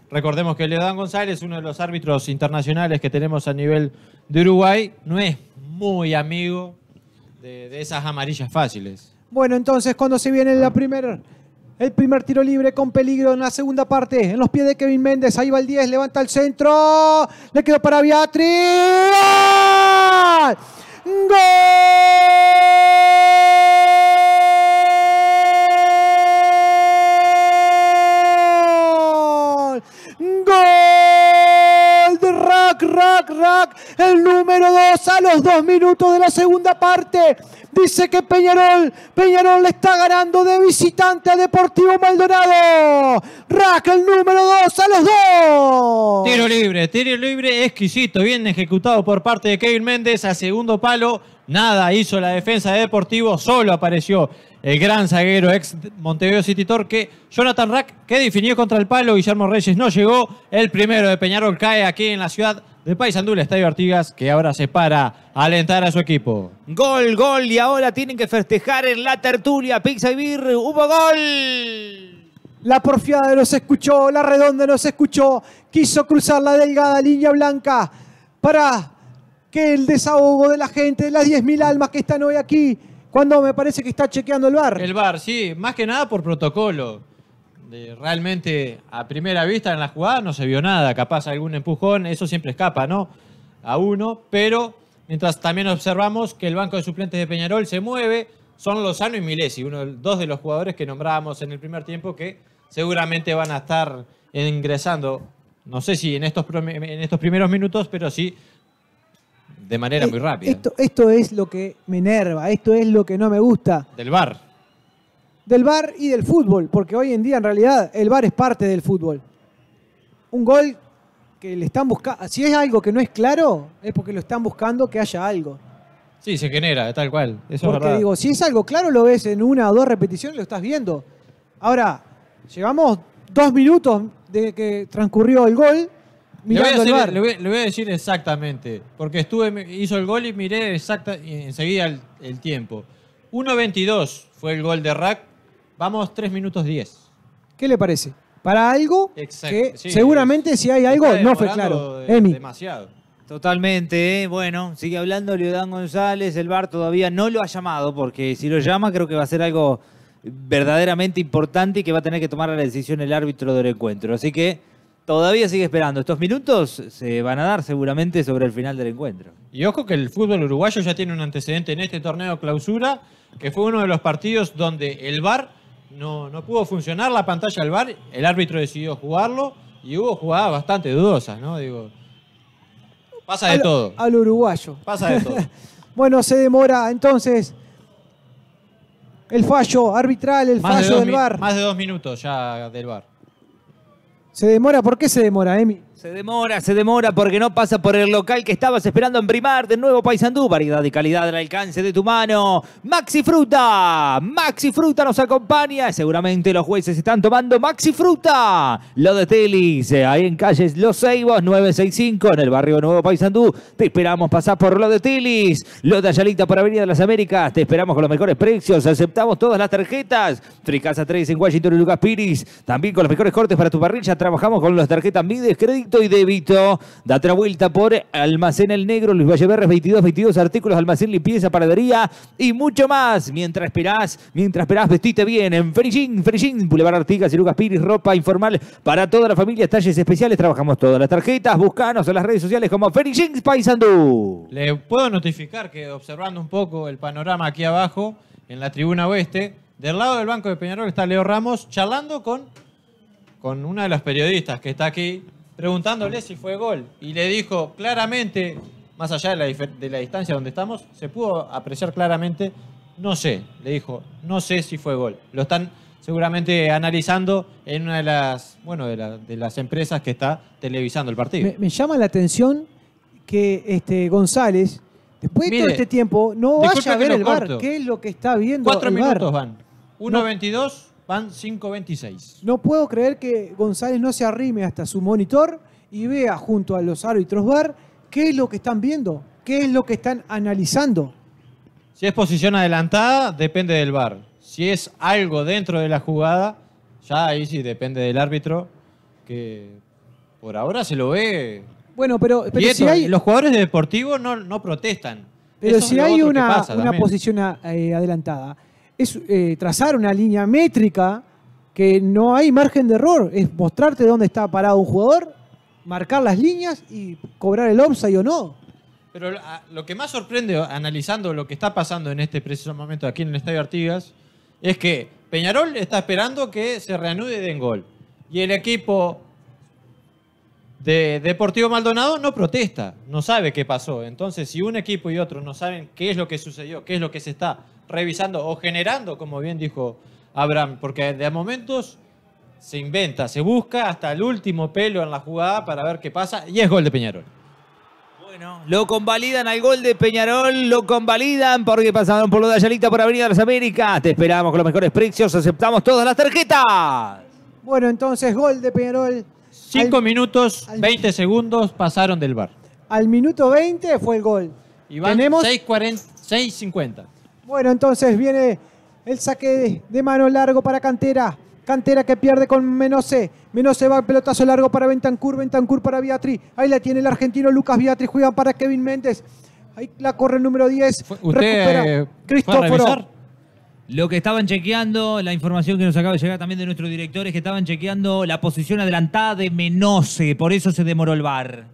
recordemos que Leodán González, uno de los árbitros internacionales que tenemos a nivel de Uruguay, no es muy amigo de, esas amarillas fáciles. Bueno, entonces cuando se viene la primera el primer tiro libre con peligro en la segunda parte. En los pies de Kevin Méndez. Ahí va el 10. Levanta el centro. Le quedó para Beatriz. ¡Gol! Rack el número 2 a los dos minutos de la segunda parte. Dice que Peñarol, Peñarol le está ganando de visitante a Deportivo Maldonado. Rack, el número 2 a los dos. Tiro libre, tiro libre exquisito, bien ejecutado por parte de Kevin Méndez a segundo palo. Nada hizo la defensa de Deportivo, solo apareció el gran zaguero ex Montevideo City Torque, Jonathan Rack, que definió contra el palo. Guillermo Reyes no llegó. El primero de Peñarol cae aquí en la ciudad de país el Estadio Artigas, que ahora se para a alentar a su equipo. Gol, gol, y ahora tienen que festejar en la tertulia. Pizza y Bir, hubo gol. La porfiada nos escuchó, la redonda nos escuchó. Quiso cruzar la delgada línea blanca para que el desahogo de la gente, de las 10.000 almas que están hoy aquí, cuando me parece que está chequeando el bar. El bar, sí, más que nada por protocolo realmente a primera vista en la jugada no se vio nada, capaz algún empujón, eso siempre escapa, ¿no? A uno, pero mientras también observamos que el banco de suplentes de Peñarol se mueve, son Lozano y Milesi, uno, dos de los jugadores que nombrábamos en el primer tiempo que seguramente van a estar ingresando, no sé si en estos, en estos primeros minutos, pero sí de manera eh, muy rápida. Esto, esto es lo que me enerva, esto es lo que no me gusta. Del bar del bar y del fútbol, porque hoy en día en realidad el bar es parte del fútbol. Un gol que le están buscando, si es algo que no es claro, es porque lo están buscando que haya algo. Sí, se genera, tal cual. Eso porque digo, si es algo claro, lo ves en una o dos repeticiones, lo estás viendo. Ahora, llevamos dos minutos de que transcurrió el gol. le voy, a decir, le, voy, a decir exactamente, porque estuve, hizo el gol y miré exacta, enseguida el, el tiempo. 1.22 fue el gol de Rack Vamos 3 minutos 10. ¿Qué le parece? Para algo Exacto, seguramente si hay algo no fue claro. Demasiado. Totalmente, ¿eh? bueno, sigue hablando Leodán González, el VAR todavía no lo ha llamado, porque si lo llama creo que va a ser algo verdaderamente importante y que va a tener que tomar la decisión el árbitro del encuentro. Así que todavía sigue esperando. Estos minutos se van a dar seguramente sobre el final del encuentro. Y ojo que el fútbol uruguayo ya tiene un antecedente en este torneo clausura, que fue uno de los partidos donde el VAR no, pudo funcionar la pantalla del bar, el árbitro decidió jugarlo y hubo jugadas bastante dudosas, ¿no? Digo, pasa de todo. Al uruguayo. Pasa de todo. bueno, se demora entonces el fallo arbitral, el fallo del bar. Más de dos minutos ya del bar. Se demora, ¿por qué se demora, Emi? Se demora, se demora porque no pasa por el local que estabas esperando en primar de nuevo Paisandú. Variedad y calidad al alcance de tu mano. Maxi Fruta, Maxi Fruta nos acompaña. Seguramente los jueces están tomando Maxi Fruta. Lo de Telis, eh, ahí en calles Los Seibos, 965 en el barrio Nuevo Paisandú. Te esperamos pasar por lo de Telis. Lo de Ayalita por Avenida de las Américas. Te esperamos con los mejores precios. Aceptamos todas las tarjetas. Tricasa 3 en Washington y Lucas Piris. También con los mejores cortes para tu parrilla. Trabajamos con las tarjetas Mides, Crédito y Débito. Date otra vuelta por Almacén El Negro, Luis Valleverres 22, 22 artículos, almacén, limpieza, paradería y mucho más. Mientras esperás, mientras esperás, vestite bien en Ferijín, Ferijín, Boulevard Artigas cirugas, Lucas Piris, ropa informal para toda la familia, talles especiales, trabajamos todas las tarjetas, buscanos en las redes sociales como Ferijín Paisandú. Le puedo notificar que observando un poco el panorama aquí abajo, en la tribuna oeste, del lado del Banco de Peñarol está Leo Ramos charlando con, con una de las periodistas que está aquí, preguntándole si fue gol. Y le dijo claramente, más allá de la, de la distancia donde estamos, se pudo apreciar claramente, no sé, le dijo, no sé si fue gol. Lo están seguramente analizando en una de las, bueno, de, las empresas que está televisando el partido. Me, llama la atención que este González, después de todo este tiempo, no vaya a ver el ¿Qué es lo que está viendo? Cuatro minutos van. 1.22. Van 5.26. No puedo creer que González no se arrime hasta su monitor y vea junto a los árbitros VAR qué es lo que están viendo, qué es lo que están analizando. Si es posición adelantada, depende del VAR. Si es algo dentro de la jugada, ya ahí sí depende del árbitro, que por ahora se lo ve. Bueno, pero, si hay... los jugadores de deportivos no, protestan. Pero si hay una, posición eh, adelantada, es eh, trazar una línea métrica que no hay margen de error, es mostrarte dónde está parado un jugador, marcar las líneas y cobrar el offside o no. Pero lo que más sorprende analizando lo que está pasando en este preciso momento aquí en el Estadio Artigas es que Peñarol está esperando que se reanude gol y el equipo de Deportivo Maldonado no protesta, no sabe qué pasó. Entonces, si un equipo y otro no saben qué es lo que sucedió, qué es lo que se está revisando o generando, como bien dijo Abraham, porque de momentos se inventa, se busca hasta el último pelo en la jugada para ver qué pasa y es gol de Peñarol. Bueno, lo convalidan al gol de Peñarol, lo convalidan porque pasaron por lo de Ayalita por Avenida de las Américas. Te esperamos con los mejores precios, aceptamos todas las tarjetas. Bueno, entonces gol de Peñarol. 5 minutos, 20 segundos pasaron del bar. Al minuto 20 fue el gol. Y van seis 6.50. Bueno, entonces viene el saque de mano largo para Cantera. Cantera que pierde con Menose. Menose va pelotazo largo para Bentancur. Bentancur para Beatriz. Ahí la tiene el argentino Lucas Beatriz. Juegan para Kevin Méndez. Ahí la corre el número 10. Usted, recupera eh, Cristóforo. Lo que estaban chequeando, la información que nos acaba de llegar también de nuestro director es que estaban chequeando la posición adelantada de Menose. Por eso se demoró el bar.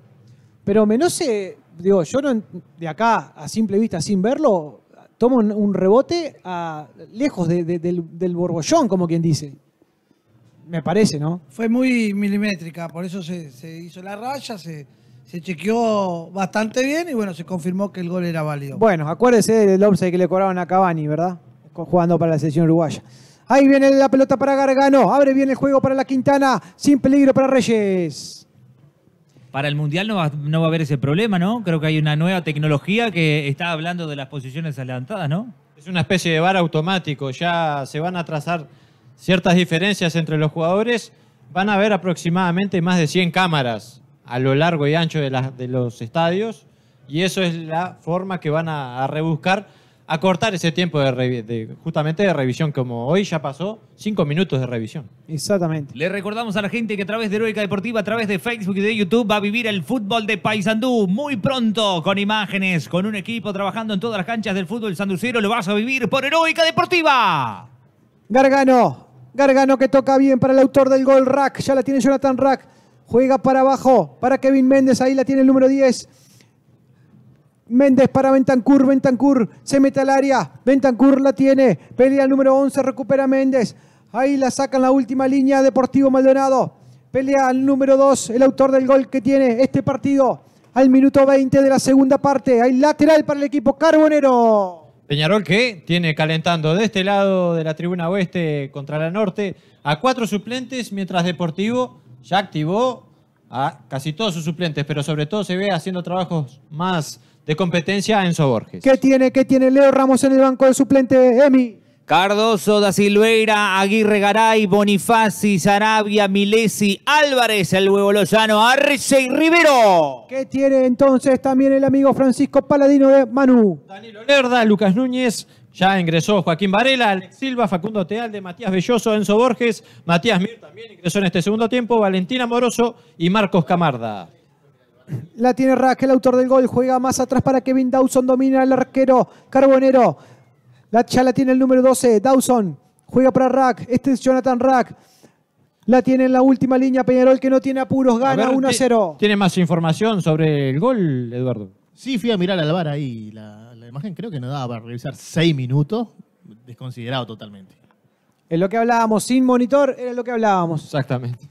Pero Menose, digo, yo no, de acá a simple vista, sin verlo, toma un, rebote a, lejos del, borbollón, como quien dice. Me parece, ¿no? Fue muy milimétrica, por eso se, hizo la raya, se, chequeó bastante bien y bueno, se confirmó que el gol era válido. Bueno, acuérdese del offside que le cobraron a Cavani, ¿verdad? Jugando para la selección uruguaya. Ahí viene la pelota para Gargano. Abre bien el juego para la Quintana. Sin peligro para Reyes para el Mundial no va, a haber ese problema, ¿no? Creo que hay una nueva tecnología que está hablando de las posiciones adelantadas, ¿no? Es una especie de bar automático, ya se van a trazar ciertas diferencias entre los jugadores, van a haber aproximadamente más de 100 cámaras a lo largo y ancho de, los estadios y eso es la forma que van a rebuscar acortar ese tiempo de, justamente de revisión, como hoy ya pasó, cinco minutos de revisión. Exactamente. Le recordamos a la gente que a través de Heroica Deportiva, a través de Facebook y de YouTube va a vivir el fútbol de Paysandú muy pronto, con imágenes, con un equipo trabajando en todas las canchas del fútbol sanducero, lo vas a vivir por Heroica Deportiva. Gargano, Gargano que toca bien para el autor del gol, Rack, ya la tiene Jonathan Rack, juega para abajo, para Kevin Méndez, ahí la tiene el número 10. Méndez para Bentancur, Bentancur se mete al área, Bentancur la tiene, pelea el número 11, recupera Méndez, ahí la sacan la última línea Deportivo Maldonado, pelea el número 2, el autor del gol que tiene este partido al minuto 20 de la segunda parte, hay lateral para el equipo carbonero. Peñarol que tiene calentando de este lado de la tribuna oeste contra la norte a cuatro suplentes, mientras Deportivo ya activó a casi todos sus suplentes, pero sobre todo se ve haciendo trabajos más de competencia Enzo Borges. ¿Qué tiene, qué tiene Leo Ramos en el banco de suplente, Emi? Cardoso, Da Silveira, Aguirre Garay, Bonifaci, Sarabia, Milesi, Álvarez, el huevo Lozano, Arce y Rivero. ¿Qué tiene entonces también el amigo Francisco Paladino de Manu? Danilo Lerda, Lucas Núñez, ya ingresó Joaquín Varela, Alex Silva, Facundo Teal, de Matías Belloso, Enzo Borges, Matías Mir también ingresó en este segundo tiempo, Valentina Moroso y Marcos Camarda. La tiene Rack, el autor del gol. Juega más atrás para Kevin Dawson. Domina el arquero Carbonero. La, chala tiene el número 12. Dawson juega para Rack. Este es Jonathan Rack. La tiene en la última línea Peñarol que no tiene apuros. Gana 1 a 0. ¿Tiene más información sobre el gol, Eduardo? Sí, fui a mirar al bar ahí la, imagen. Creo que no daba para revisar 6 minutos. Desconsiderado totalmente. Es lo que hablábamos. Sin monitor era lo que hablábamos. Exactamente.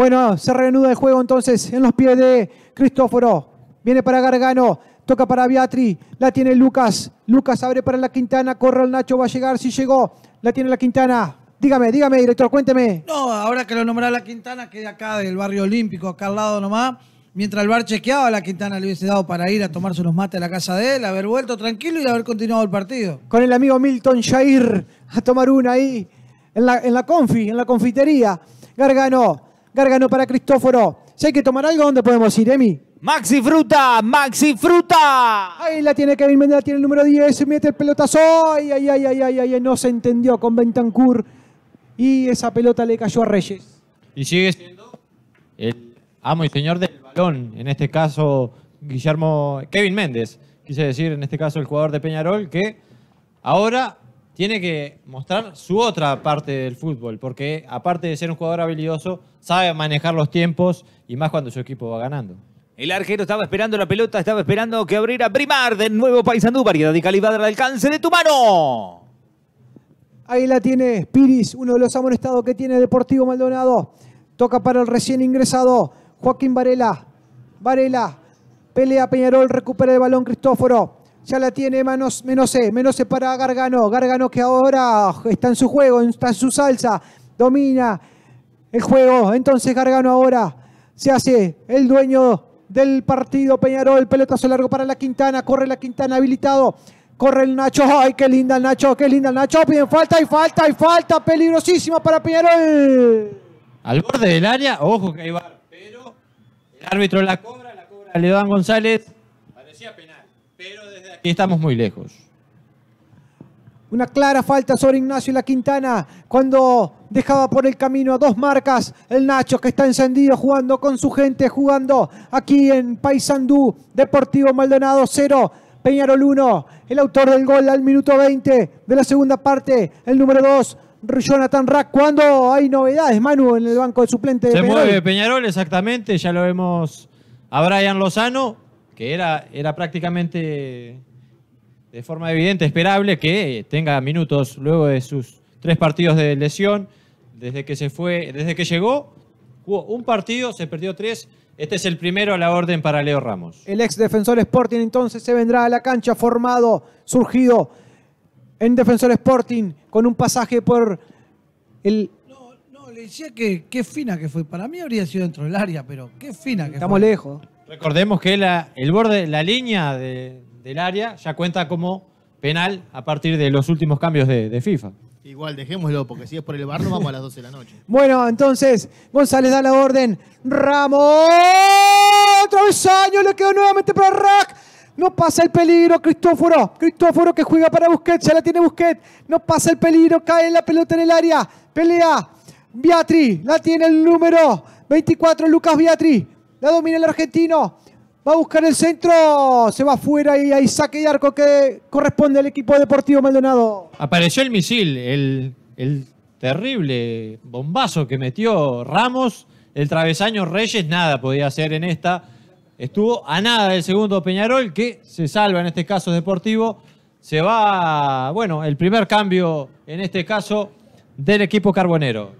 Bueno, se reanuda el juego entonces en los pies de Cristóforo. Viene para Gargano, toca para Beatri, la tiene Lucas. Lucas abre para la Quintana, corre el Nacho, va a llegar, si llegó, la tiene la Quintana. Dígame, dígame, director, cuénteme. No, ahora que lo nombrará la Quintana, que de acá del barrio olímpico, acá al lado nomás. Mientras el bar chequeaba, la Quintana le hubiese dado para ir a tomarse unos mates a la casa de él, haber vuelto tranquilo y haber continuado el partido. Con el amigo Milton Shair a tomar una ahí, la, en la confi, en la confitería. Gargano Gargano para Cristóforo. Si hay que tomar algo, ¿dónde podemos ir, Emi? Maxi Fruta, Maxi Fruta. Ahí la tiene Kevin la tiene el número 10, mete el pelotazo. Ay, ay, ay, ay, ay, no se entendió con Bentancur. Y esa pelota le cayó a Reyes. Y sigue siendo el amo y señor del balón, en este caso Guillermo, Kevin Méndez, quise decir, en este caso el jugador de Peñarol, que ahora tiene que mostrar su otra parte del fútbol, porque aparte de ser un jugador habilidoso, sabe manejar los tiempos y más cuando su equipo va ganando. El arquero estaba esperando la pelota, estaba esperando que abriera Primar del nuevo paisandú variedad y calidad al alcance de tu mano. Ahí la tiene Piris, uno de los amonestados que tiene Deportivo Maldonado. Toca para el recién ingresado Joaquín Varela. Varela pelea Peñarol, recupera el balón Cristóforo ya la tiene Manos, menos e, Menose para Gargano, Gargano que ahora está en su juego, está en su salsa, domina el juego, entonces Gargano ahora se hace el dueño del partido Peñarol, pelotazo largo para la Quintana, corre la Quintana habilitado, corre el Nacho, ay qué linda el Nacho, qué linda el Nacho, piden falta y falta y falta, peligrosísima para Peñarol. Al borde del área, ojo que hay pero el árbitro la cobra, la cobra González, parecía penal. Y estamos muy lejos. Una clara falta sobre Ignacio y la Quintana cuando dejaba por el camino a dos marcas. El Nacho que está encendido jugando con su gente, jugando aquí en Paysandú, Deportivo Maldonado 0. Peñarol 1, el autor del gol al minuto 20 de la segunda parte, el número 2, Jonathan Rack. ¿Cuándo hay novedades, Manu, en el banco de suplente de Se mueve Peñarol, exactamente. Ya lo vemos a Brian Lozano, que era, era prácticamente de forma evidente, esperable, que tenga minutos luego de sus tres partidos de lesión. Desde que se fue, desde que llegó, jugó un partido, se perdió tres. Este es el primero a la orden para Leo Ramos. El ex defensor Sporting entonces se vendrá a la cancha formado, surgido en defensor Sporting con un pasaje por el No, le decía que qué fina que fue. Para mí habría sido dentro del área, pero qué fina que Estamos lejos. Recordemos que el borde, la línea de, del área ya cuenta como penal a partir de los últimos cambios de, FIFA. Igual, dejémoslo, porque si es por el bar, vamos a las 12 de la noche. Bueno, entonces, González da la orden. Ramos. Travesaño, le quedó nuevamente para Rack. No pasa el peligro, Cristóforo. Cristóforo que juega para Busquets, ya la tiene Busquets. No pasa el peligro, cae la pelota en el área. Pelea. Beatriz, la tiene el número 24, Lucas Beatriz. La domina el argentino. Va a buscar el centro, se va afuera y ahí saque y arco que corresponde al equipo deportivo Maldonado. Apareció el misil, el, terrible bombazo que metió Ramos. El travesaño Reyes nada podía hacer en esta. Estuvo a nada el segundo Peñarol, que se salva en este caso deportivo. Se va, bueno, el primer cambio en este caso del equipo carbonero.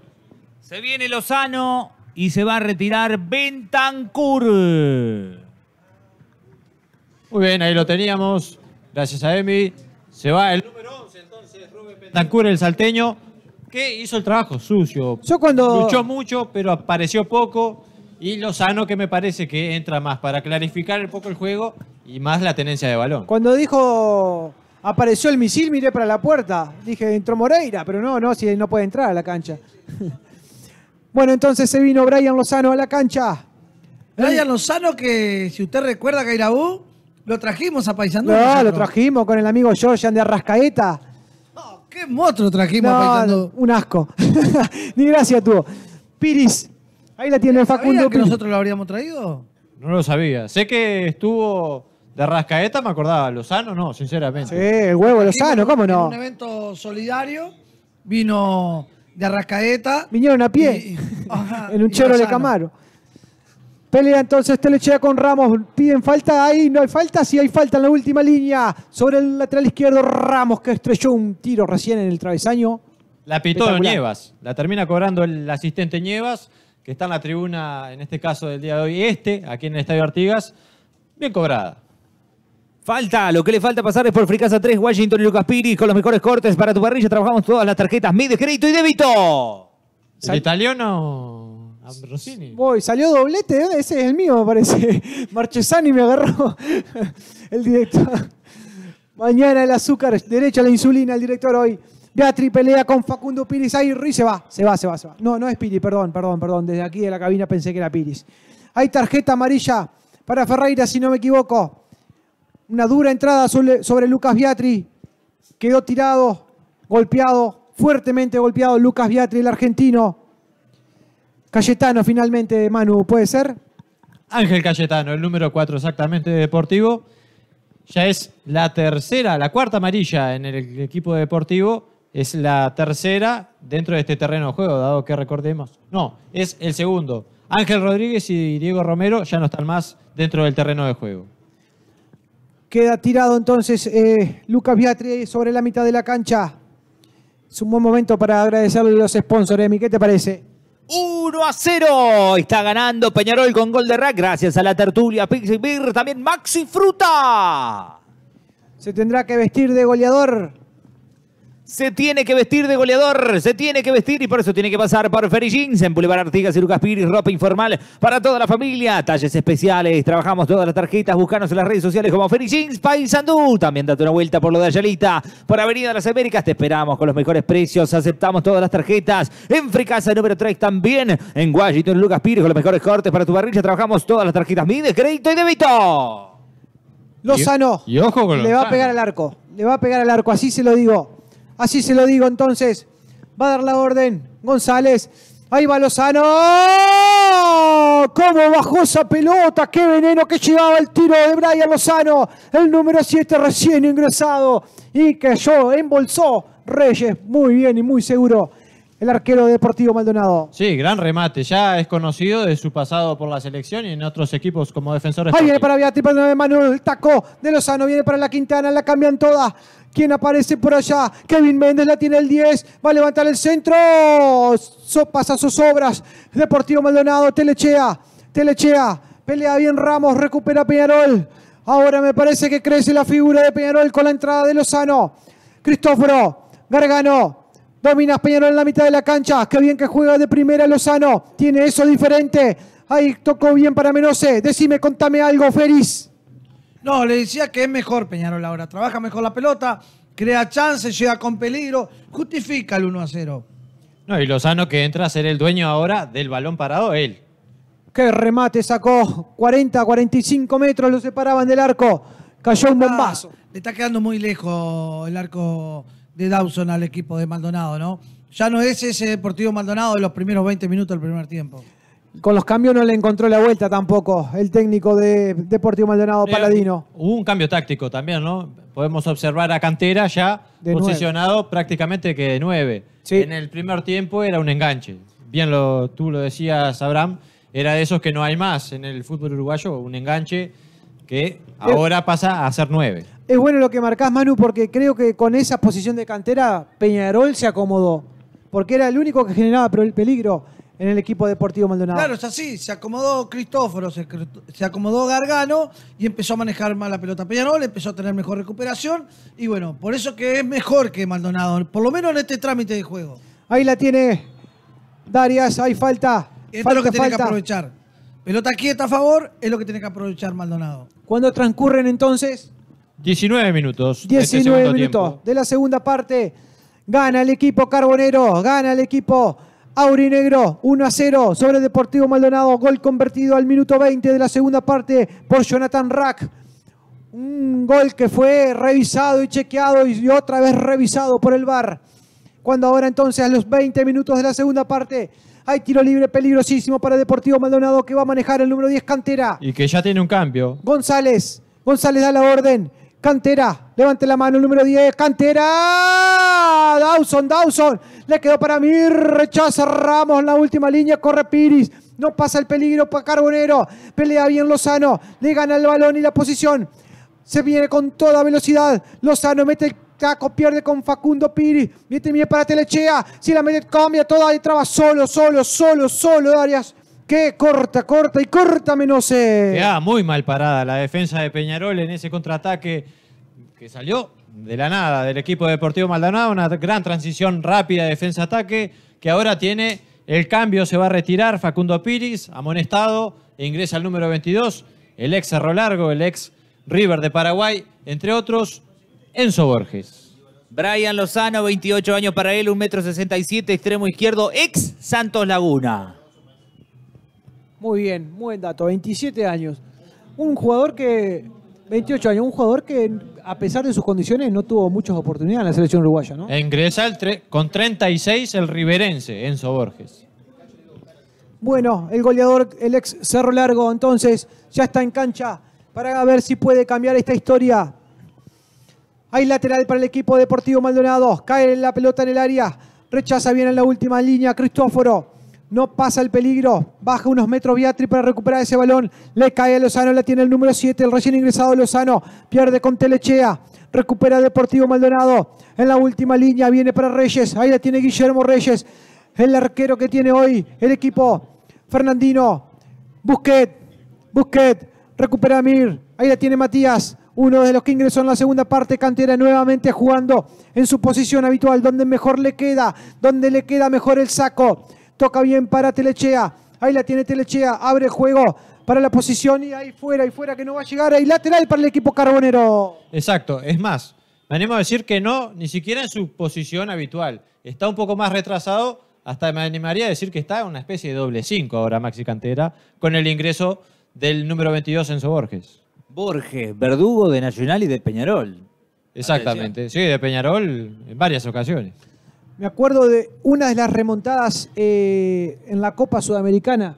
Se viene Lozano y se va a retirar Bentancur. Muy bien, ahí lo teníamos. Gracias a Emi. Se va el número 11, entonces, Rubén Pentancur, el salteño, que hizo el trabajo sucio. Yo cuando... Luchó mucho, pero apareció poco. Y Lozano, que me parece que entra más para clarificar un poco el juego y más la tenencia de balón. Cuando dijo apareció el misil, miré para la puerta. Dije, entró Moreira, pero no, no, si no puede entrar a la cancha. bueno, entonces se vino Brian Lozano a la cancha. Brian Lozano, que si usted recuerda, vos... Lo trajimos a Paisandú. No, lo trajimos con el amigo Georgian de Arrascaeta. no ¿Qué monstruo trajimos a Paisandú? Un asco. Ni gracia tuvo. Piris, ahí la tiene Facundo. que nosotros lo habríamos traído? No lo sabía. Sé que estuvo de Arrascaeta, me acordaba. Lozano, no, sinceramente. Sí, el huevo Lozano, ¿cómo no? un evento solidario vino de Arrascaeta. Vinieron a pie. en un choro de Camaro. Pelea entonces Telechea con Ramos. Piden falta ahí. No hay falta. Sí hay falta en la última línea. Sobre el lateral izquierdo Ramos que estrelló un tiro recién en el travesaño. La pitó Nievas. La termina cobrando el asistente Nievas que está en la tribuna, en este caso del día de hoy, este, aquí en el Estadio Artigas. Bien cobrada. Falta, lo que le falta pasar es por Fricasa 3, Washington y Lucas Piri, con los mejores cortes para tu parrilla. Trabajamos todas las tarjetas, MIDE, crédito y débito. ¿El italiano Voy, salió doblete, ¿eh? ese es el mío, me parece. Marchesani me agarró el director. Mañana el azúcar, derecha la insulina, el director hoy. Beatri pelea con Facundo Piris. Ahí Ruiz se va, se va, se va, No, no es Piris, perdón, perdón, perdón. Desde aquí de la cabina pensé que era Piris. Hay tarjeta amarilla para Ferreira, si no me equivoco. Una dura entrada sobre, sobre Lucas Beatri. Quedó tirado, golpeado, fuertemente golpeado Lucas Beatri, el argentino. Cayetano finalmente, Manu, ¿puede ser? Ángel Cayetano, el número 4 exactamente de Deportivo. Ya es la tercera, la cuarta amarilla en el equipo de Deportivo. Es la tercera dentro de este terreno de juego, dado que recordemos. No, es el segundo. Ángel Rodríguez y Diego Romero ya no están más dentro del terreno de juego. Queda tirado entonces eh, Lucas Biatri sobre la mitad de la cancha. Es un buen momento para agradecerle a los sponsors, Emi, ¿Qué te parece? 1 a 0. Está ganando Peñarol con gol de rack gracias a la tertulia Pixie Beer, también Maxi Fruta. Se tendrá que vestir de goleador se tiene que vestir de goleador, se tiene que vestir y por eso tiene que pasar por Ferry Jeans en Boulevard Artigas y Lucas Piri, ropa informal para toda la familia, talles especiales, trabajamos todas las tarjetas, búscanos en las redes sociales como Ferry Jeans, Paisandú, también date una vuelta por lo de Ayalita, por Avenida de las Américas, te esperamos con los mejores precios, aceptamos todas las tarjetas, en Fricasa número 3 también, en Washington, Lucas Piri, con los mejores cortes para tu barrilla. trabajamos todas las tarjetas, mide crédito y débito. Lozano. Y, ojo con Le va a pegar al arco. Le va a pegar al arco, así se lo digo. Así se lo digo entonces. Va a dar la orden González. Ahí va Lozano. ¿Cómo bajó esa pelota? ¡Qué veneno que llevaba el tiro de Brian Lozano! El número 7 recién ingresado. Y que yo embolsó Reyes muy bien y muy seguro el arquero de deportivo Maldonado. Sí, gran remate. Ya es conocido de su pasado por la selección y en otros equipos como defensores. Ahí viene para Viati, para Manuel, el taco de Lozano, viene para la Quintana, la cambian todas. ¿Quién aparece por allá? Kevin Méndez la tiene el 10. Va a levantar el centro. pasa sus obras. Deportivo Maldonado, Telechea. Telechea. Pelea bien Ramos. Recupera Peñarol. Ahora me parece que crece la figura de Peñarol con la entrada de Lozano. Cristóforo. Gargano. Domina Peñarol en la mitad de la cancha. Qué bien que juega de primera Lozano. Tiene eso diferente. Ahí tocó bien para Menose. Decime, contame algo, Feliz. No, le decía que es mejor Peñarol ahora. Trabaja mejor la pelota, crea chances, llega con peligro. Justifica el 1 a 0. No, y Lozano que entra a ser el dueño ahora del balón parado, él. Qué remate sacó. 40, 45 metros lo separaban del arco. Cayó un bombazo. Le está quedando muy lejos el arco Dawson al equipo de Maldonado, ¿no? Ya no es ese Deportivo Maldonado de los primeros 20 minutos del primer tiempo. Con los cambios no le encontró la vuelta tampoco el técnico de Deportivo Maldonado Paladino. Hubo un cambio táctico también, ¿no? Podemos observar a Cantera ya posicionado prácticamente que de nueve. En el primer tiempo era un enganche. Bien lo, tú lo decías, Abraham, era de esos que no hay más en el fútbol uruguayo, un enganche que ahora pasa a ser nueve es bueno lo que marcás, Manu, porque creo que con esa posición de cantera Peñarol se acomodó. Porque era el único que generaba peligro en el equipo deportivo Maldonado. Claro, es así. Se acomodó Cristóforo, se, acomodó Gargano y empezó a manejar más la pelota Peñarol, empezó a tener mejor recuperación. Y bueno, por eso que es mejor que Maldonado, por lo menos en este trámite de juego. Ahí la tiene Darias, hay falta. falta, es lo que tiene que aprovechar. Pelota quieta a favor es lo que tiene que aprovechar Maldonado. ¿Cuándo transcurren entonces? 19 minutos. 19 este minutos de la segunda parte. Gana el equipo Carbonero, gana el equipo Aurinegro, 1 a 0 sobre Deportivo Maldonado. Gol convertido al minuto 20 de la segunda parte por Jonathan Rack. Un gol que fue revisado y chequeado y otra vez revisado por el VAR. Cuando ahora entonces a los 20 minutos de la segunda parte hay tiro libre peligrosísimo para Deportivo Maldonado que va a manejar el número 10 Cantera. Y que ya tiene un cambio. González. González da la orden. Cantera, levante la mano número 10, Cantera, Dawson, Dawson, le quedó para mí, rechaza Ramos en la última línea, corre Piris, no pasa el peligro para Carbonero, pelea bien Lozano, le gana el balón y la posición, se viene con toda velocidad, Lozano mete el Caco pierde con Facundo Piris, mete bien para Telechea. Si la mete, cambia toda y traba solo, solo, solo, solo, Arias que corta, corta y corta menos. Ya, muy mal parada la defensa de Peñarol en ese contraataque que salió de la nada del equipo deportivo Maldonado. Una gran transición rápida defensa-ataque que ahora tiene el cambio. Se va a retirar Facundo Piris, amonestado, e ingresa al número 22, el ex Cerro Largo, el ex River de Paraguay, entre otros, Enzo Borges. Brian Lozano, 28 años para él, 1,67 m, extremo izquierdo, ex Santos Laguna. Muy bien, buen dato, 27 años. Un jugador que, 28 años, un jugador que a pesar de sus condiciones no tuvo muchas oportunidades en la selección uruguaya, ¿no? Ingresa el con 36 el riverense Enzo Borges. Bueno, el goleador, el ex Cerro Largo, entonces ya está en cancha para ver si puede cambiar esta historia. Hay lateral para el equipo deportivo Maldonado. Cae la pelota en el área. Rechaza bien en la última línea Cristóforo no pasa el peligro, baja unos metros Biatri para recuperar ese balón, le cae a Lozano, la tiene el número 7, el recién ingresado Lozano, pierde con Telechea, recupera Deportivo Maldonado, en la última línea viene para Reyes, ahí la tiene Guillermo Reyes, el arquero que tiene hoy el equipo Fernandino, Busquet, Busquet, recupera Mir, ahí la tiene Matías, uno de los que ingresó en la segunda parte, Cantera nuevamente jugando en su posición habitual, donde mejor le queda, donde le queda mejor el saco. Toca bien para Telechea. Ahí la tiene Telechea. Abre juego para la posición y ahí fuera, y fuera que no va a llegar. Ahí lateral para el equipo carbonero. Exacto. Es más, me animo a decir que no, ni siquiera en su posición habitual. Está un poco más retrasado. Hasta me animaría a decir que está en una especie de doble 5 ahora Maxi Cantera con el ingreso del número 22 Enzo Borges. Borges, verdugo de Nacional y de Peñarol. Exactamente, sí, de Peñarol en varias ocasiones. Me acuerdo de una de las remontadas eh, en la Copa Sudamericana,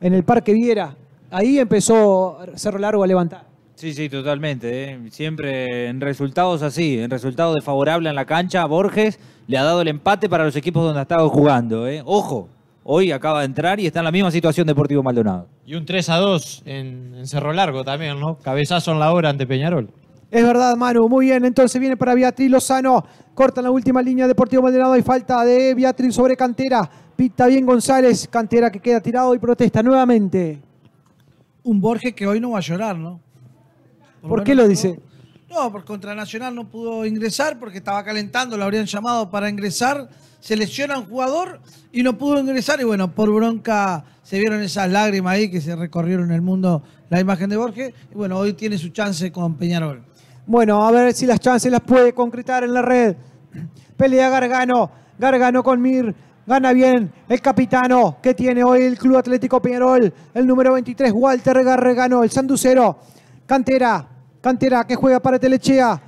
en el Parque Viera. Ahí empezó Cerro Largo a levantar. Sí, sí, totalmente. Eh. Siempre en resultados así, en resultados desfavorables en la cancha, Borges le ha dado el empate para los equipos donde ha estado jugando. Eh. Ojo, hoy acaba de entrar y está en la misma situación Deportivo Maldonado. Y un 3 a 2 en, en Cerro Largo también, ¿no? Cabezazo en la hora ante Peñarol. Es verdad, Manu. Muy bien, entonces viene para Beatriz Lozano. Corta la última línea Deportivo Maldonado. Hay falta de Beatriz sobre Cantera. Pita bien González. Cantera que queda tirado y protesta nuevamente. Un Borges que hoy no va a llorar, ¿no? ¿Por, qué lo dice? No, por contra Nacional no pudo ingresar porque estaba calentando, lo habrían llamado para ingresar. Se lesiona un jugador y no pudo ingresar. Y bueno, por bronca se vieron esas lágrimas ahí que se recorrieron en el mundo la imagen de Borges. Y bueno, hoy tiene su chance con Peñarol. Bueno, a ver si las chances las puede concretar en la red. Pelea Gargano. Gargano con Mir. Gana bien el capitano que tiene hoy el Club Atlético Peñarol. El número 23, Walter Gargano. El sanducero. Cantera. Cantera que juega para Telechea.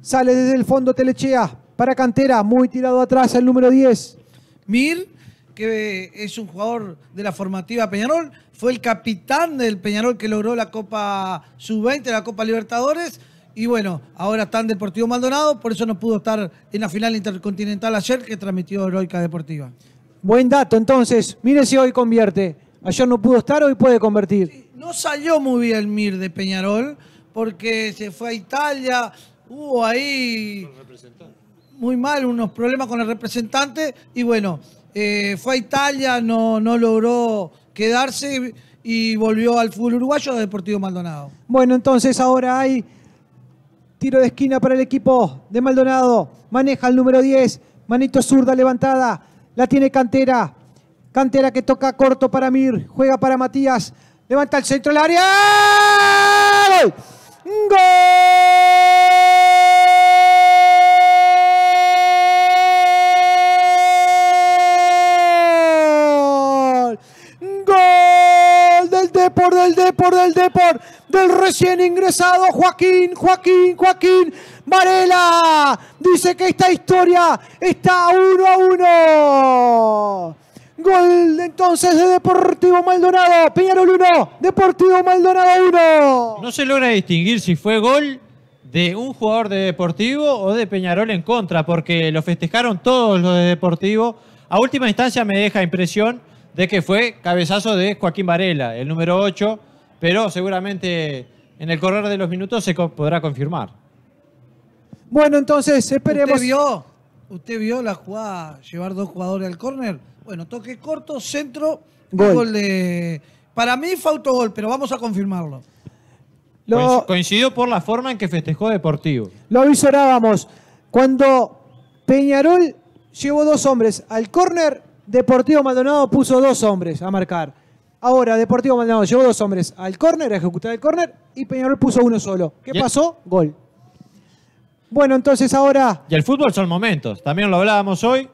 Sale desde el fondo Telechea. Para Cantera. Muy tirado atrás el número 10. Mir que eh, es un jugador de la formativa Peñarol, fue el capitán del Peñarol que logró la Copa Sub-20, la Copa Libertadores, y bueno, ahora está en Deportivo Maldonado, por eso no pudo estar en la final intercontinental ayer que transmitió Heroica Deportiva. Buen dato, entonces, mire si hoy convierte. Ayer no pudo estar, hoy puede convertir. No salió muy bien Mir de Peñarol, porque se fue a Italia, hubo ahí muy mal unos problemas con el representante, y bueno, eh, fue a Italia, no, no logró quedarse y volvió al fútbol uruguayo de Deportivo Maldonado. Bueno, entonces ahora hay Tiro de esquina para el equipo de Maldonado. Maneja el número 10. Manito zurda levantada. La tiene Cantera. Cantera que toca corto para Mir. Juega para Matías. Levanta el centro del área. ¡Gol! ¡Gol! ¡Gol del Depor, del Depor, del Depor! del recién ingresado Joaquín, Joaquín, Joaquín Varela. Dice que esta historia está uno a uno. Gol entonces de Deportivo Maldonado. Peñarol 1, Deportivo Maldonado 1. No se logra distinguir si fue gol de un jugador de Deportivo o de Peñarol en contra, porque lo festejaron todos los de Deportivo. A última instancia me deja impresión de que fue cabezazo de Joaquín Varela, el número 8 pero seguramente en el correr de los minutos se podrá confirmar. Bueno, entonces esperemos. ¿Usted vio? ¿Usted vio la jugada llevar dos jugadores al córner? Bueno, toque corto, centro, gol, de. Para mí fue autogol, pero vamos a confirmarlo. Lo... Coincidió por la forma en que festejó Deportivo. Lo avisorábamos. Cuando Peñarol llevó dos hombres al córner, Deportivo Maldonado puso dos hombres a marcar. Ahora, Deportivo Maldonado llevó dos hombres al córner, a ejecutar el córner, y Peñarol puso uno solo. ¿Qué pasó? Gol. Bueno, entonces ahora... Y el fútbol son momentos, también lo hablábamos hoy.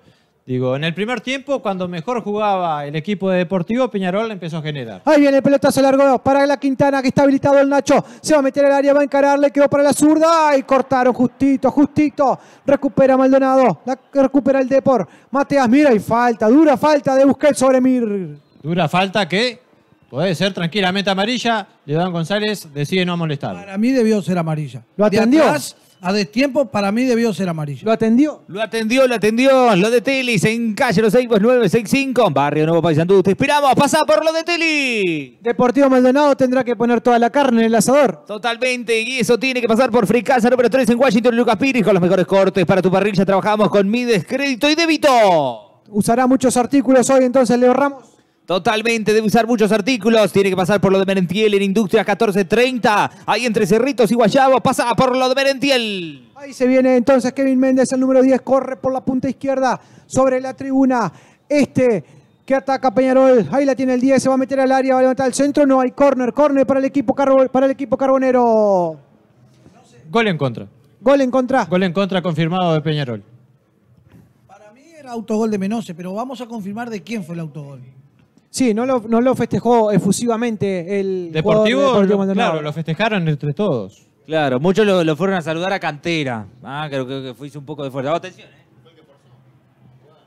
Digo, en el primer tiempo, cuando mejor jugaba el equipo de Deportivo, Peñarol empezó a generar. Ahí viene el pelotazo largo para la Quintana, que está habilitado el Nacho. Se va a meter al área, va a encararle, quedó para la zurda. y cortaron justito, justito. Recupera Maldonado, recupera el Depor. Mateas mira y falta, dura falta de Busquets sobre Mir. Dura falta que puede ser tranquilamente amarilla. León González decide no molestar. Para mí debió ser amarilla. Lo atendió. De a destiempo, para mí debió ser amarilla. Lo atendió. Lo atendió, lo atendió. Lo de Telis en calle Los seis, cinco. Barrio Nuevo Paisandú. Te esperamos. Pasa por lo de Telis. Deportivo Maldonado tendrá que poner toda la carne en el asador. Totalmente. Y eso tiene que pasar por Fricasa número 3 en Washington. Lucas Pires con los mejores cortes. Para tu parrilla trabajamos con Mides Crédito y Débito. Usará muchos artículos hoy entonces, Leo Ramos. Totalmente, debe usar muchos artículos. Tiene que pasar por lo de Merentiel en industria 1430. Ahí entre Cerritos y Guayabo. Pasa por lo de Merentiel. Ahí se viene entonces Kevin Méndez, el número 10. Corre por la punta izquierda sobre la tribuna. Este que ataca Peñarol. Ahí la tiene el 10. Se va a meter al área, va a levantar el centro. No hay corner. Corner para el equipo, para el equipo carbonero. Gol en contra. Gol en contra. Gol en contra confirmado de Peñarol. Para mí era autogol de Menose, pero vamos a confirmar de quién fue el autogol. Sí, no lo, no lo festejó efusivamente el Deportivo, de claro, lo festejaron entre todos. Claro, muchos lo, fueron a saludar a Cantera. Ah, creo, que fuiste un poco de fuerza. Oh, atención, ¿eh?